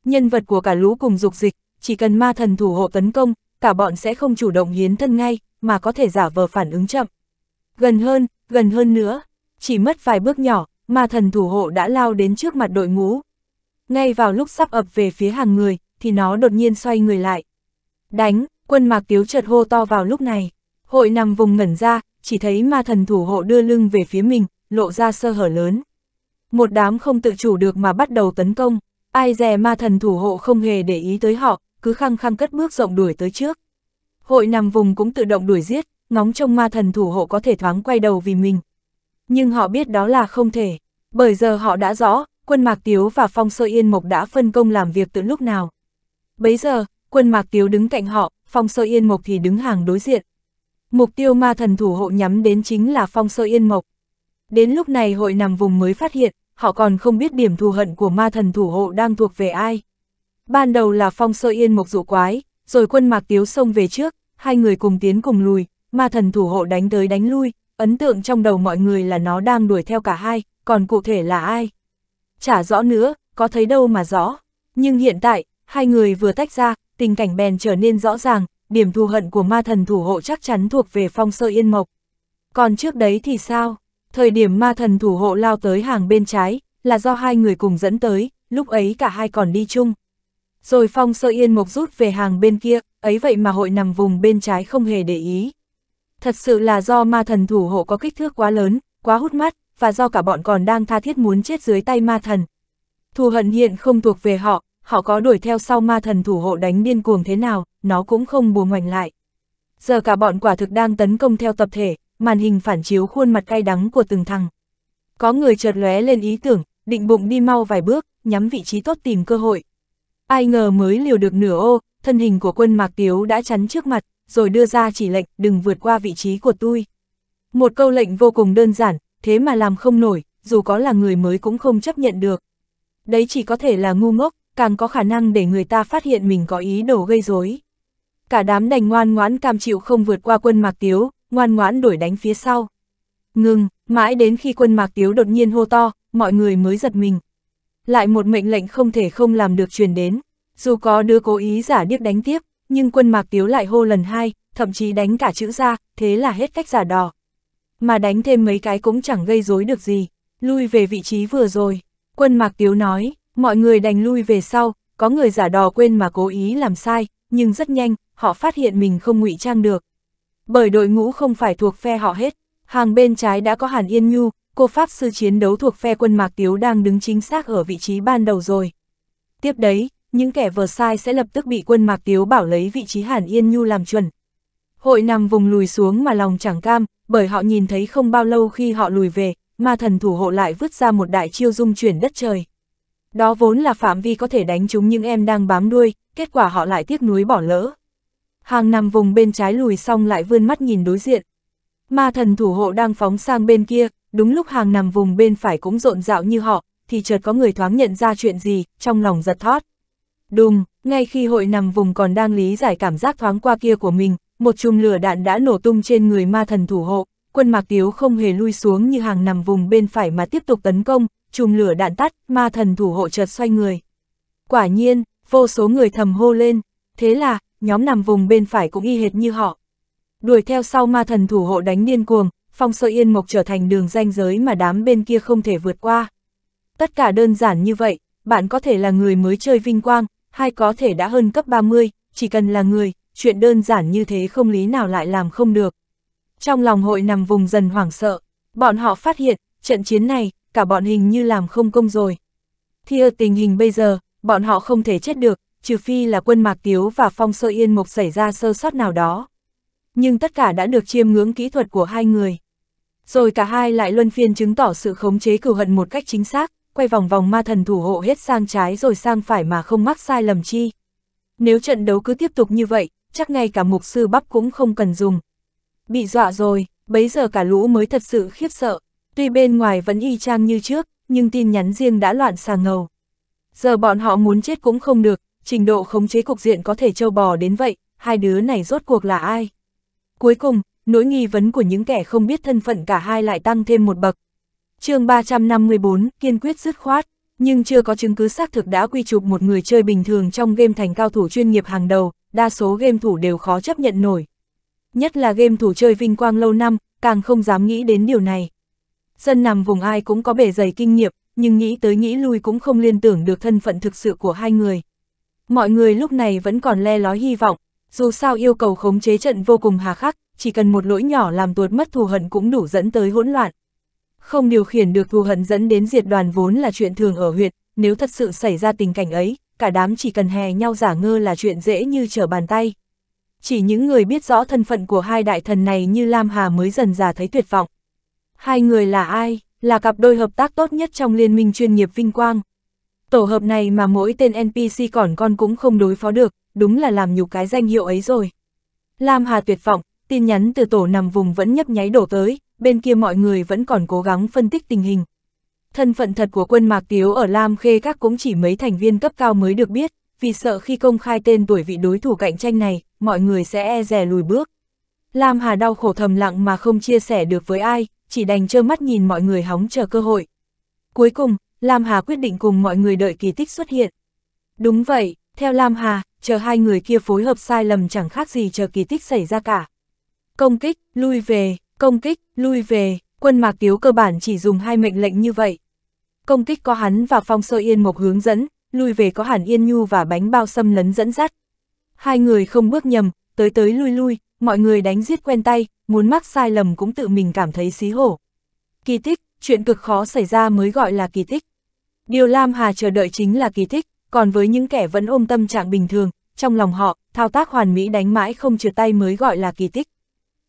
nhân vật của cả lũ cùng dục dịch, chỉ cần ma thần thủ hộ tấn công, cả bọn sẽ không chủ động hiến thân ngay, mà có thể giả vờ phản ứng chậm. Gần hơn, gần hơn nữa, chỉ mất vài bước nhỏ, ma thần thủ hộ đã lao đến trước mặt đội ngũ. Ngay vào lúc sắp ập về phía hàng người, thì nó đột nhiên xoay người lại. Đánh, quân mạc tiếu chợt hô to vào lúc này. Hội nằm vùng ngẩn ra, chỉ thấy ma thần thủ hộ đưa lưng về phía mình, lộ ra sơ hở lớn. Một đám không tự chủ được mà bắt đầu tấn công. Ai dè ma thần thủ hộ không hề để ý tới họ, cứ khăng khăng cất bước rộng đuổi tới trước. Hội nằm vùng cũng tự động đuổi giết, ngóng trông ma thần thủ hộ có thể thoáng quay đầu vì mình. Nhưng họ biết đó là không thể, bởi giờ họ đã rõ, quân Mạc Tiếu và Phong Sơ Yên Mộc đã phân công làm việc từ lúc nào. Bấy giờ, quân Mạc Tiếu đứng cạnh họ, Phong Sơ Yên Mộc thì đứng hàng đối diện. Mục tiêu ma thần thủ hộ nhắm đến chính là Phong Sơ Yên Mộc. Đến lúc này hội nằm vùng mới phát hiện, họ còn không biết điểm thù hận của ma thần thủ hộ đang thuộc về ai. Ban đầu là phong sơ yên mộc dụ quái, rồi quân mạc tiếu xông về trước, hai người cùng tiến cùng lùi, ma thần thủ hộ đánh tới đánh lui, ấn tượng trong đầu mọi người là nó đang đuổi theo cả hai, còn cụ thể là ai? Chả rõ nữa, có thấy đâu mà rõ. Nhưng hiện tại, hai người vừa tách ra, tình cảnh bèn trở nên rõ ràng, điểm thù hận của ma thần thủ hộ chắc chắn thuộc về phong sơ yên mộc. Còn trước đấy thì sao? Thời điểm ma thần thủ hộ lao tới hàng bên trái, là do hai người cùng dẫn tới, lúc ấy cả hai còn đi chung. Rồi phong sơ yên mộc rút về hàng bên kia, ấy vậy mà hội nằm vùng bên trái không hề để ý. Thật sự là do ma thần thủ hộ có kích thước quá lớn, quá hút mắt, và do cả bọn còn đang tha thiết muốn chết dưới tay ma thần. Thù hận hiện không thuộc về họ, họ có đuổi theo sau ma thần thủ hộ đánh điên cuồng thế nào, nó cũng không bùa ngoảnh lại. Giờ cả bọn quả thực đang tấn công theo tập thể, màn hình phản chiếu khuôn mặt cay đắng của từng thằng. Có người chợt lóe lên ý tưởng, định bụng đi mau vài bước, nhắm vị trí tốt tìm cơ hội. Ai ngờ mới liều được nửa ô, thân hình của quân Mạc Tiếu đã chắn trước mặt, rồi đưa ra chỉ lệnh đừng vượt qua vị trí của tôi. Một câu lệnh vô cùng đơn giản, thế mà làm không nổi, dù có là người mới cũng không chấp nhận được. Đấy chỉ có thể là ngu ngốc, càng có khả năng để người ta phát hiện mình có ý đồ gây rối. Cả đám đành ngoan ngoãn cam chịu không vượt qua quân Mạc Tiếu, ngoan ngoãn đuổi đánh phía sau. Ngừng, mãi đến khi quân mạc tiếu đột nhiên hô to, mọi người mới giật mình. Lại một mệnh lệnh không thể không làm được truyền đến. Dù có đưa cố ý giả điếc đánh tiếp, nhưng quân mạc tiếu lại hô lần hai, thậm chí đánh cả chữ ra, thế là hết cách giả đò. Mà đánh thêm mấy cái cũng chẳng gây rối được gì, lui về vị trí vừa rồi. Quân mạc tiếu nói, mọi người đành lui về sau, có người giả đò quên mà cố ý làm sai, nhưng rất nhanh, họ phát hiện mình không ngụy trang được, bởi đội ngũ không phải thuộc phe họ hết. Hàng bên trái đã có Hàn Yên Nhu, cô Pháp sư chiến đấu thuộc phe quân Mạc Tiếu đang đứng chính xác ở vị trí ban đầu rồi. Tiếp đấy, những kẻ vờ sai sẽ lập tức bị quân Mạc Tiếu bảo lấy vị trí Hàn Yên Nhu làm chuẩn. Hội nằm vùng lùi xuống mà lòng chẳng cam, bởi họ nhìn thấy không bao lâu khi họ lùi về, ma thần thủ hộ lại vứt ra một đại chiêu dung chuyển đất trời. Đó vốn là phạm vi có thể đánh chúng những em đang bám đuôi, kết quả họ lại tiếc núi bỏ lỡ hàng nằm vùng bên trái lùi xong lại vươn mắt nhìn đối diện. Ma thần thủ hộ đang phóng sang bên kia, đúng lúc hàng nằm vùng bên phải cũng rộn rạo như họ, thì chợt có người thoáng nhận ra chuyện gì, trong lòng giật thót. Đùng, ngay khi hội nằm vùng còn đang lý giải cảm giác thoáng qua kia của mình, một chùm lửa đạn đã nổ tung trên người ma thần thủ hộ, quân mạc tiếu không hề lui xuống như hàng nằm vùng bên phải mà tiếp tục tấn công, chùm lửa đạn tắt, ma thần thủ hộ chợt xoay người. Quả nhiên, vô số người thầm hô lên, thế là, nhóm nằm vùng bên phải cũng y hệt như họ. Đuổi theo sau ma thần thủ hộ đánh điên cuồng, phong sơ yên mộc trở thành đường ranh giới mà đám bên kia không thể vượt qua. Tất cả đơn giản như vậy, bạn có thể là người mới chơi vinh quang, hay có thể đã hơn cấp 30, chỉ cần là người, chuyện đơn giản như thế không lý nào lại làm không được. Trong lòng hội nằm vùng dần hoảng sợ, bọn họ phát hiện, trận chiến này, cả bọn hình như làm không công rồi. Thì ở tình hình bây giờ, bọn họ không thể chết được, trừ phi là quân Mạc Tiếu và Phong Sơ Yên mục xảy ra sơ sót nào đó. Nhưng tất cả đã được chiêm ngưỡng kỹ thuật của hai người. Rồi cả hai lại luân phiên chứng tỏ sự khống chế cửu hận một cách chính xác, quay vòng vòng ma thần thủ hộ hết sang trái rồi sang phải mà không mắc sai lầm chi. Nếu trận đấu cứ tiếp tục như vậy, chắc ngay cả mục sư bắp cũng không cần dùng. Bị dọa rồi, bấy giờ cả lũ mới thật sự khiếp sợ. Tuy bên ngoài vẫn y chang như trước, nhưng tin nhắn riêng đã loạn xà ngầu. Giờ bọn họ muốn chết cũng không được, trình độ khống chế cục diện có thể trâu bò đến vậy, hai đứa này rốt cuộc là ai? Cuối cùng, nỗi nghi vấn của những kẻ không biết thân phận cả hai lại tăng thêm một bậc. chương 354, kiên quyết dứt khoát, nhưng chưa có chứng cứ xác thực đã quy chụp một người chơi bình thường trong game thành cao thủ chuyên nghiệp hàng đầu, đa số game thủ đều khó chấp nhận nổi. Nhất là game thủ chơi vinh quang lâu năm, càng không dám nghĩ đến điều này. Dân nằm vùng ai cũng có bể dày kinh nghiệm, nhưng nghĩ tới nghĩ lui cũng không liên tưởng được thân phận thực sự của hai người. Mọi người lúc này vẫn còn le lói hy vọng, dù sao yêu cầu khống chế trận vô cùng hà khắc, chỉ cần một lỗi nhỏ làm tuột mất thù hận cũng đủ dẫn tới hỗn loạn. Không điều khiển được thù hận dẫn đến diệt đoàn vốn là chuyện thường ở huyện, nếu thật sự xảy ra tình cảnh ấy, cả đám chỉ cần hè nhau giả ngơ là chuyện dễ như trở bàn tay. Chỉ những người biết rõ thân phận của hai đại thần này như Lam Hà mới dần già thấy tuyệt vọng. Hai người là ai? Là cặp đôi hợp tác tốt nhất trong liên minh chuyên nghiệp Vinh Quang, Tổ hợp này mà mỗi tên NPC còn con cũng không đối phó được, đúng là làm nhục cái danh hiệu ấy rồi. Lam Hà tuyệt vọng, tin nhắn từ tổ nằm vùng vẫn nhấp nháy đổ tới, bên kia mọi người vẫn còn cố gắng phân tích tình hình. Thân phận thật của quân Mạc Tiếu ở Lam Khê các cũng chỉ mấy thành viên cấp cao mới được biết, vì sợ khi công khai tên tuổi vị đối thủ cạnh tranh này, mọi người sẽ e rè lùi bước. Lam Hà đau khổ thầm lặng mà không chia sẻ được với ai, chỉ đành trơ mắt nhìn mọi người hóng chờ cơ hội. Cuối cùng, Lam Hà quyết định cùng mọi người đợi kỳ tích xuất hiện. Đúng vậy, theo Lam Hà, chờ hai người kia phối hợp sai lầm chẳng khác gì chờ kỳ tích xảy ra cả. Công kích, lui về, công kích, lui về, quân Mạc Tiếu cơ bản chỉ dùng hai mệnh lệnh như vậy. Công kích có hắn và Phong Sơ Yên một hướng dẫn, lui về có Hàn Yên Nhu và bánh bao xâm lấn dẫn dắt. Hai người không bước nhầm, tới tới lui lui, mọi người đánh giết quen tay, muốn mắc sai lầm cũng tự mình cảm thấy xí hổ. Kỳ tích, chuyện cực khó xảy ra mới gọi là kỳ tích. Điều Lam Hà chờ đợi chính là kỳ tích, còn với những kẻ vẫn ôm tâm trạng bình thường, trong lòng họ, thao tác hoàn mỹ đánh mãi không trượt tay mới gọi là kỳ tích.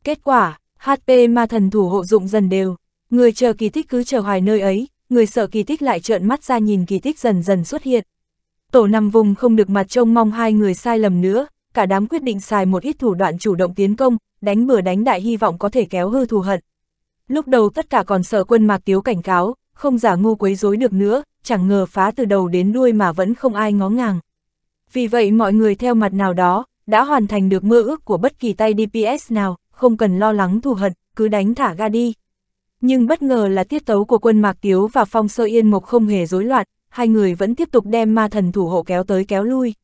Kết quả, HP ma thần thủ hộ dụng dần đều, người chờ kỳ tích cứ chờ hoài nơi ấy, người sợ kỳ tích lại trợn mắt ra nhìn kỳ tích dần dần xuất hiện. Tổ nằm vùng không được mặt trông mong hai người sai lầm nữa, cả đám quyết định xài một ít thủ đoạn chủ động tiến công, đánh bừa đánh đại hy vọng có thể kéo hư thù hận. Lúc đầu tất cả còn sợ quân mạc tiếu cảnh cáo, không giả ngu quấy rối được nữa, chẳng ngờ phá từ đầu đến đuôi mà vẫn không ai ngó ngàng. Vì vậy mọi người theo mặt nào đó, đã hoàn thành được mơ ước của bất kỳ tay DPS nào, không cần lo lắng thù hận, cứ đánh thả ga đi. Nhưng bất ngờ là tiết tấu của quân Mạc Tiếu và phong sơ yên mộc không hề rối loạn, hai người vẫn tiếp tục đem ma thần thủ hộ kéo tới kéo lui.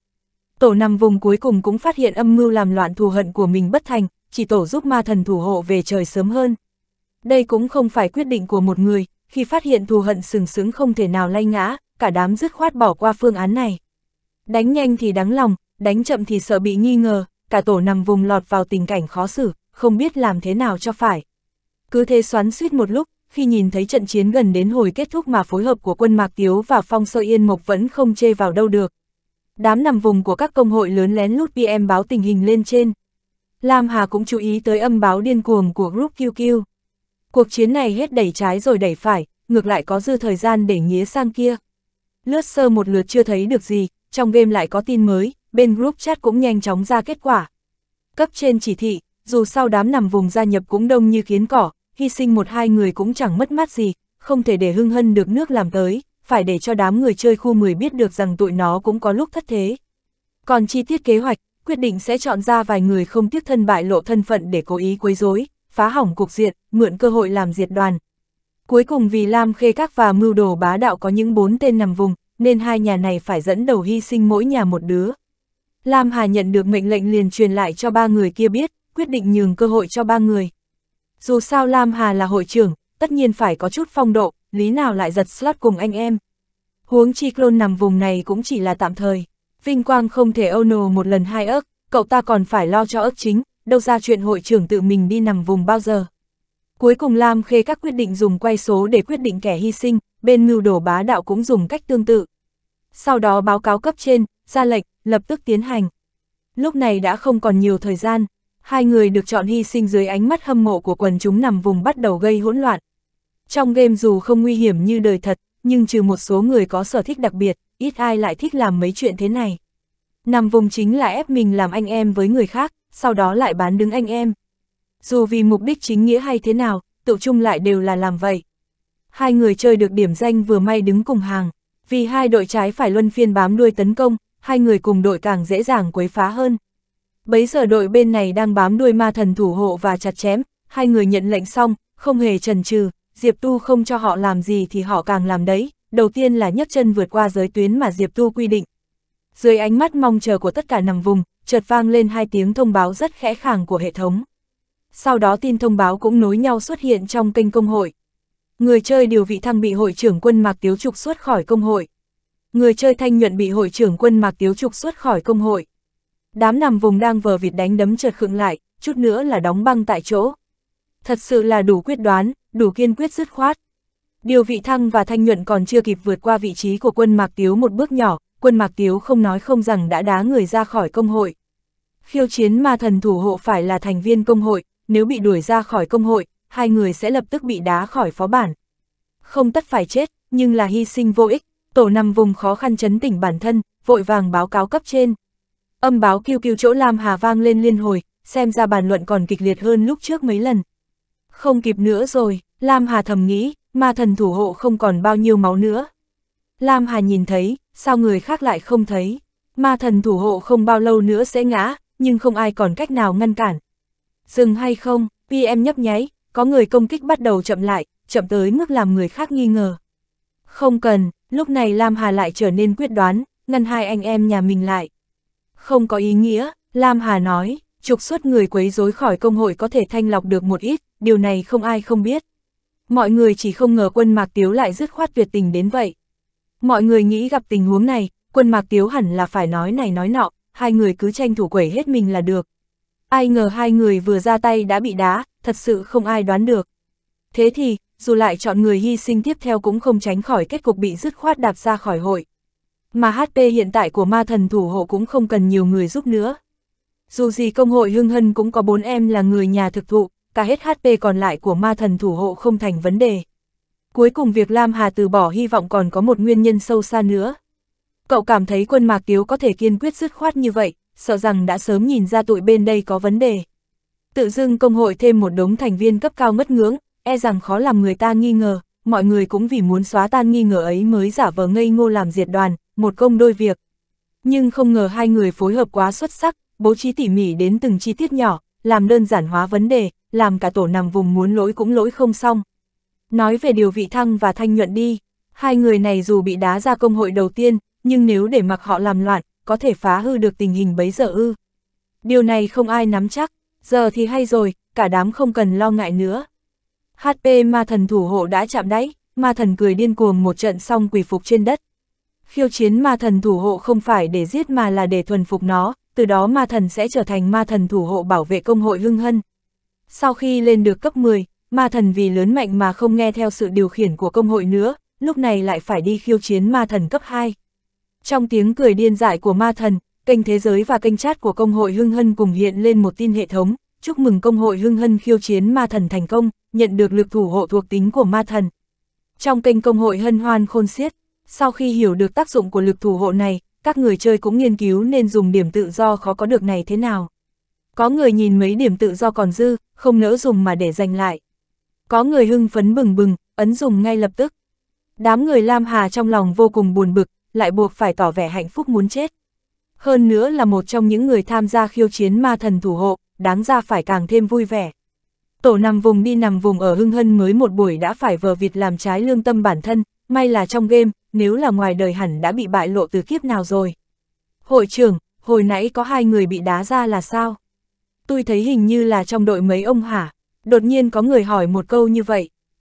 Tổ nằm vùng cuối cùng cũng phát hiện âm mưu làm loạn thù hận của mình bất thành, chỉ tổ giúp ma thần thủ hộ về trời sớm hơn đây cũng không phải quyết định của một người, khi phát hiện thù hận sừng sững không thể nào lay ngã, cả đám dứt khoát bỏ qua phương án này. Đánh nhanh thì đáng lòng, đánh chậm thì sợ bị nghi ngờ, cả tổ nằm vùng lọt vào tình cảnh khó xử, không biết làm thế nào cho phải. Cứ thế xoắn suýt một lúc, khi nhìn thấy trận chiến gần đến hồi kết thúc mà phối hợp của quân Mạc Tiếu và Phong Sơ Yên Mộc vẫn không chê vào đâu được. Đám nằm vùng của các công hội lớn lén lút PM báo tình hình lên trên. Lam Hà cũng chú ý tới âm báo điên cuồng của group QQ. Cuộc chiến này hết đẩy trái rồi đẩy phải, ngược lại có dư thời gian để nghía sang kia. Lướt sơ một lượt chưa thấy được gì, trong game lại có tin mới, bên group chat cũng nhanh chóng ra kết quả. Cấp trên chỉ thị, dù sau đám nằm vùng gia nhập cũng đông như kiến cỏ, hy sinh một hai người cũng chẳng mất mát gì, không thể để hưng hân được nước làm tới, phải để cho đám người chơi khu 10 biết được rằng tụi nó cũng có lúc thất thế. Còn chi tiết kế hoạch, quyết định sẽ chọn ra vài người không tiếc thân bại lộ thân phận để cố ý quấy rối, phá hỏng cục diện, mượn cơ hội làm diệt đoàn. Cuối cùng vì Lam Khê Các và mưu đồ bá đạo có những bốn tên nằm vùng, nên hai nhà này phải dẫn đầu hy sinh mỗi nhà một đứa. Lam Hà nhận được mệnh lệnh liền truyền lại cho ba người kia biết, quyết định nhường cơ hội cho ba người. Dù sao Lam Hà là hội trưởng, tất nhiên phải có chút phong độ, lý nào lại giật slot cùng anh em. Huống chi clone nằm vùng này cũng chỉ là tạm thời. Vinh Quang không thể âu nồ một lần hai ức cậu ta còn phải lo cho ức chính, đâu ra chuyện hội trưởng tự mình đi nằm vùng bao giờ. Cuối cùng Lam Khê các quyết định dùng quay số để quyết định kẻ hy sinh, bên mưu đồ bá đạo cũng dùng cách tương tự. Sau đó báo cáo cấp trên, ra lệnh, lập tức tiến hành. Lúc này đã không còn nhiều thời gian, hai người được chọn hy sinh dưới ánh mắt hâm mộ của quần chúng nằm vùng bắt đầu gây hỗn loạn. Trong game dù không nguy hiểm như đời thật, nhưng trừ một số người có sở thích đặc biệt, ít ai lại thích làm mấy chuyện thế này. Nằm vùng chính là ép mình làm anh em với người khác, sau đó lại bán đứng anh em. Dù vì mục đích chính nghĩa hay thế nào, tựu chung lại đều là làm vậy. Hai người chơi được điểm danh vừa may đứng cùng hàng, vì hai đội trái phải luân phiên bám đuôi tấn công, hai người cùng đội càng dễ dàng quấy phá hơn. Bấy giờ đội bên này đang bám đuôi ma thần thủ hộ và chặt chém, hai người nhận lệnh xong, không hề chần chừ Diệp Tu không cho họ làm gì thì họ càng làm đấy, đầu tiên là nhấc chân vượt qua giới tuyến mà Diệp Tu quy định. Dưới ánh mắt mong chờ của tất cả nằm vùng, chợt vang lên hai tiếng thông báo rất khẽ khàng của hệ thống. Sau đó tin thông báo cũng nối nhau xuất hiện trong kênh công hội. Người chơi điều vị thăng bị hội trưởng quân Mạc Tiếu Trục xuất khỏi công hội. Người chơi thanh nhuận bị hội trưởng quân Mạc Tiếu Trục xuất khỏi công hội. Đám nằm vùng đang vờ vịt đánh đấm chợt khựng lại, chút nữa là đóng băng tại chỗ. Thật sự là đủ quyết đoán, đủ kiên quyết dứt khoát. Điều vị thăng và thanh nhuận còn chưa kịp vượt qua vị trí của quân Mạc Tiếu một bước nhỏ, quân Mạc Tiếu không nói không rằng đã đá người ra khỏi công hội. Khiêu chiến ma thần thủ hộ phải là thành viên công hội, nếu bị đuổi ra khỏi công hội, hai người sẽ lập tức bị đá khỏi phó bản. Không tất phải chết, nhưng là hy sinh vô ích, tổ nằm vùng khó khăn chấn tỉnh bản thân, vội vàng báo cáo cấp trên. Âm báo kêu kêu chỗ Lam Hà vang lên liên hồi, xem ra bàn luận còn kịch liệt hơn lúc trước mấy lần. Không kịp nữa rồi, Lam Hà thầm nghĩ, ma thần thủ hộ không còn bao nhiêu máu nữa, Lam Hà nhìn thấy, sao người khác lại không thấy? Ma thần thủ hộ không bao lâu nữa sẽ ngã, nhưng không ai còn cách nào ngăn cản. Dừng hay không, PM nhấp nháy, có người công kích bắt đầu chậm lại, chậm tới mức làm người khác nghi ngờ. Không cần, lúc này Lam Hà lại trở nên quyết đoán, ngăn hai anh em nhà mình lại. Không có ý nghĩa, Lam Hà nói, trục xuất người quấy rối khỏi công hội có thể thanh lọc được một ít, điều này không ai không biết. Mọi người chỉ không ngờ quân Mạc Tiếu lại dứt khoát tuyệt tình đến vậy. Mọi người nghĩ gặp tình huống này, quân mạc tiếu hẳn là phải nói này nói nọ, hai người cứ tranh thủ quẩy hết mình là được. Ai ngờ hai người vừa ra tay đã bị đá, thật sự không ai đoán được. Thế thì, dù lại chọn người hy sinh tiếp theo cũng không tránh khỏi kết cục bị dứt khoát đạp ra khỏi hội. Mà HP hiện tại của ma thần thủ hộ cũng không cần nhiều người giúp nữa. Dù gì công hội hưng hân cũng có bốn em là người nhà thực thụ, cả hết HP còn lại của ma thần thủ hộ không thành vấn đề. Cuối cùng việc Lam Hà từ bỏ hy vọng còn có một nguyên nhân sâu xa nữa. Cậu cảm thấy quân Mạc Tiếu có thể kiên quyết dứt khoát như vậy, sợ rằng đã sớm nhìn ra tụi bên đây có vấn đề. Tự dưng công hội thêm một đống thành viên cấp cao mất ngưỡng, e rằng khó làm người ta nghi ngờ, mọi người cũng vì muốn xóa tan nghi ngờ ấy mới giả vờ ngây ngô làm diệt đoàn, một công đôi việc. Nhưng không ngờ hai người phối hợp quá xuất sắc, bố trí tỉ mỉ đến từng chi tiết nhỏ, làm đơn giản hóa vấn đề, làm cả tổ nằm vùng muốn lỗi cũng lỗi không xong. Nói về điều vị thăng và thanh nhuận đi, hai người này dù bị đá ra công hội đầu tiên, nhưng nếu để mặc họ làm loạn, có thể phá hư được tình hình bấy giờ ư. Điều này không ai nắm chắc, giờ thì hay rồi, cả đám không cần lo ngại nữa. HP ma thần thủ hộ đã chạm đáy, ma thần cười điên cuồng một trận xong quỳ phục trên đất. Khiêu chiến ma thần thủ hộ không phải để giết mà là để thuần phục nó, từ đó ma thần sẽ trở thành ma thần thủ hộ bảo vệ công hội hưng hân. Sau khi lên được cấp 10, ma thần vì lớn mạnh mà không nghe theo sự điều khiển của công hội nữa, lúc này lại phải đi khiêu chiến ma thần cấp 2. Trong tiếng cười điên dại của ma thần, kênh thế giới và kênh chat của công hội Hưng Hân cùng hiện lên một tin hệ thống, chúc mừng công hội Hưng Hân khiêu chiến ma thần thành công, nhận được lực thủ hộ thuộc tính của ma thần. Trong kênh công hội Hân Hoan Khôn Xiết, sau khi hiểu được tác dụng của lực thủ hộ này, các người chơi cũng nghiên cứu nên dùng điểm tự do khó có được này thế nào. Có người nhìn mấy điểm tự do còn dư, không nỡ dùng mà để dành lại, có người hưng phấn bừng bừng, ấn dùng ngay lập tức. Đám người Lam Hà trong lòng vô cùng buồn bực, lại buộc phải tỏ vẻ hạnh phúc muốn chết. Hơn nữa là một trong những người tham gia khiêu chiến ma thần thủ hộ, đáng ra phải càng thêm vui vẻ. Tổ nằm vùng đi nằm vùng ở hưng hân mới một buổi đã phải vờ vịt làm trái lương tâm bản thân, may là trong game, nếu là ngoài đời hẳn đã bị bại lộ từ kiếp nào rồi. Hội trưởng, hồi nãy có hai người bị đá ra là sao? Tôi thấy hình như là trong đội mấy ông hả? Đột nhiên có người hỏi một câu như vậy,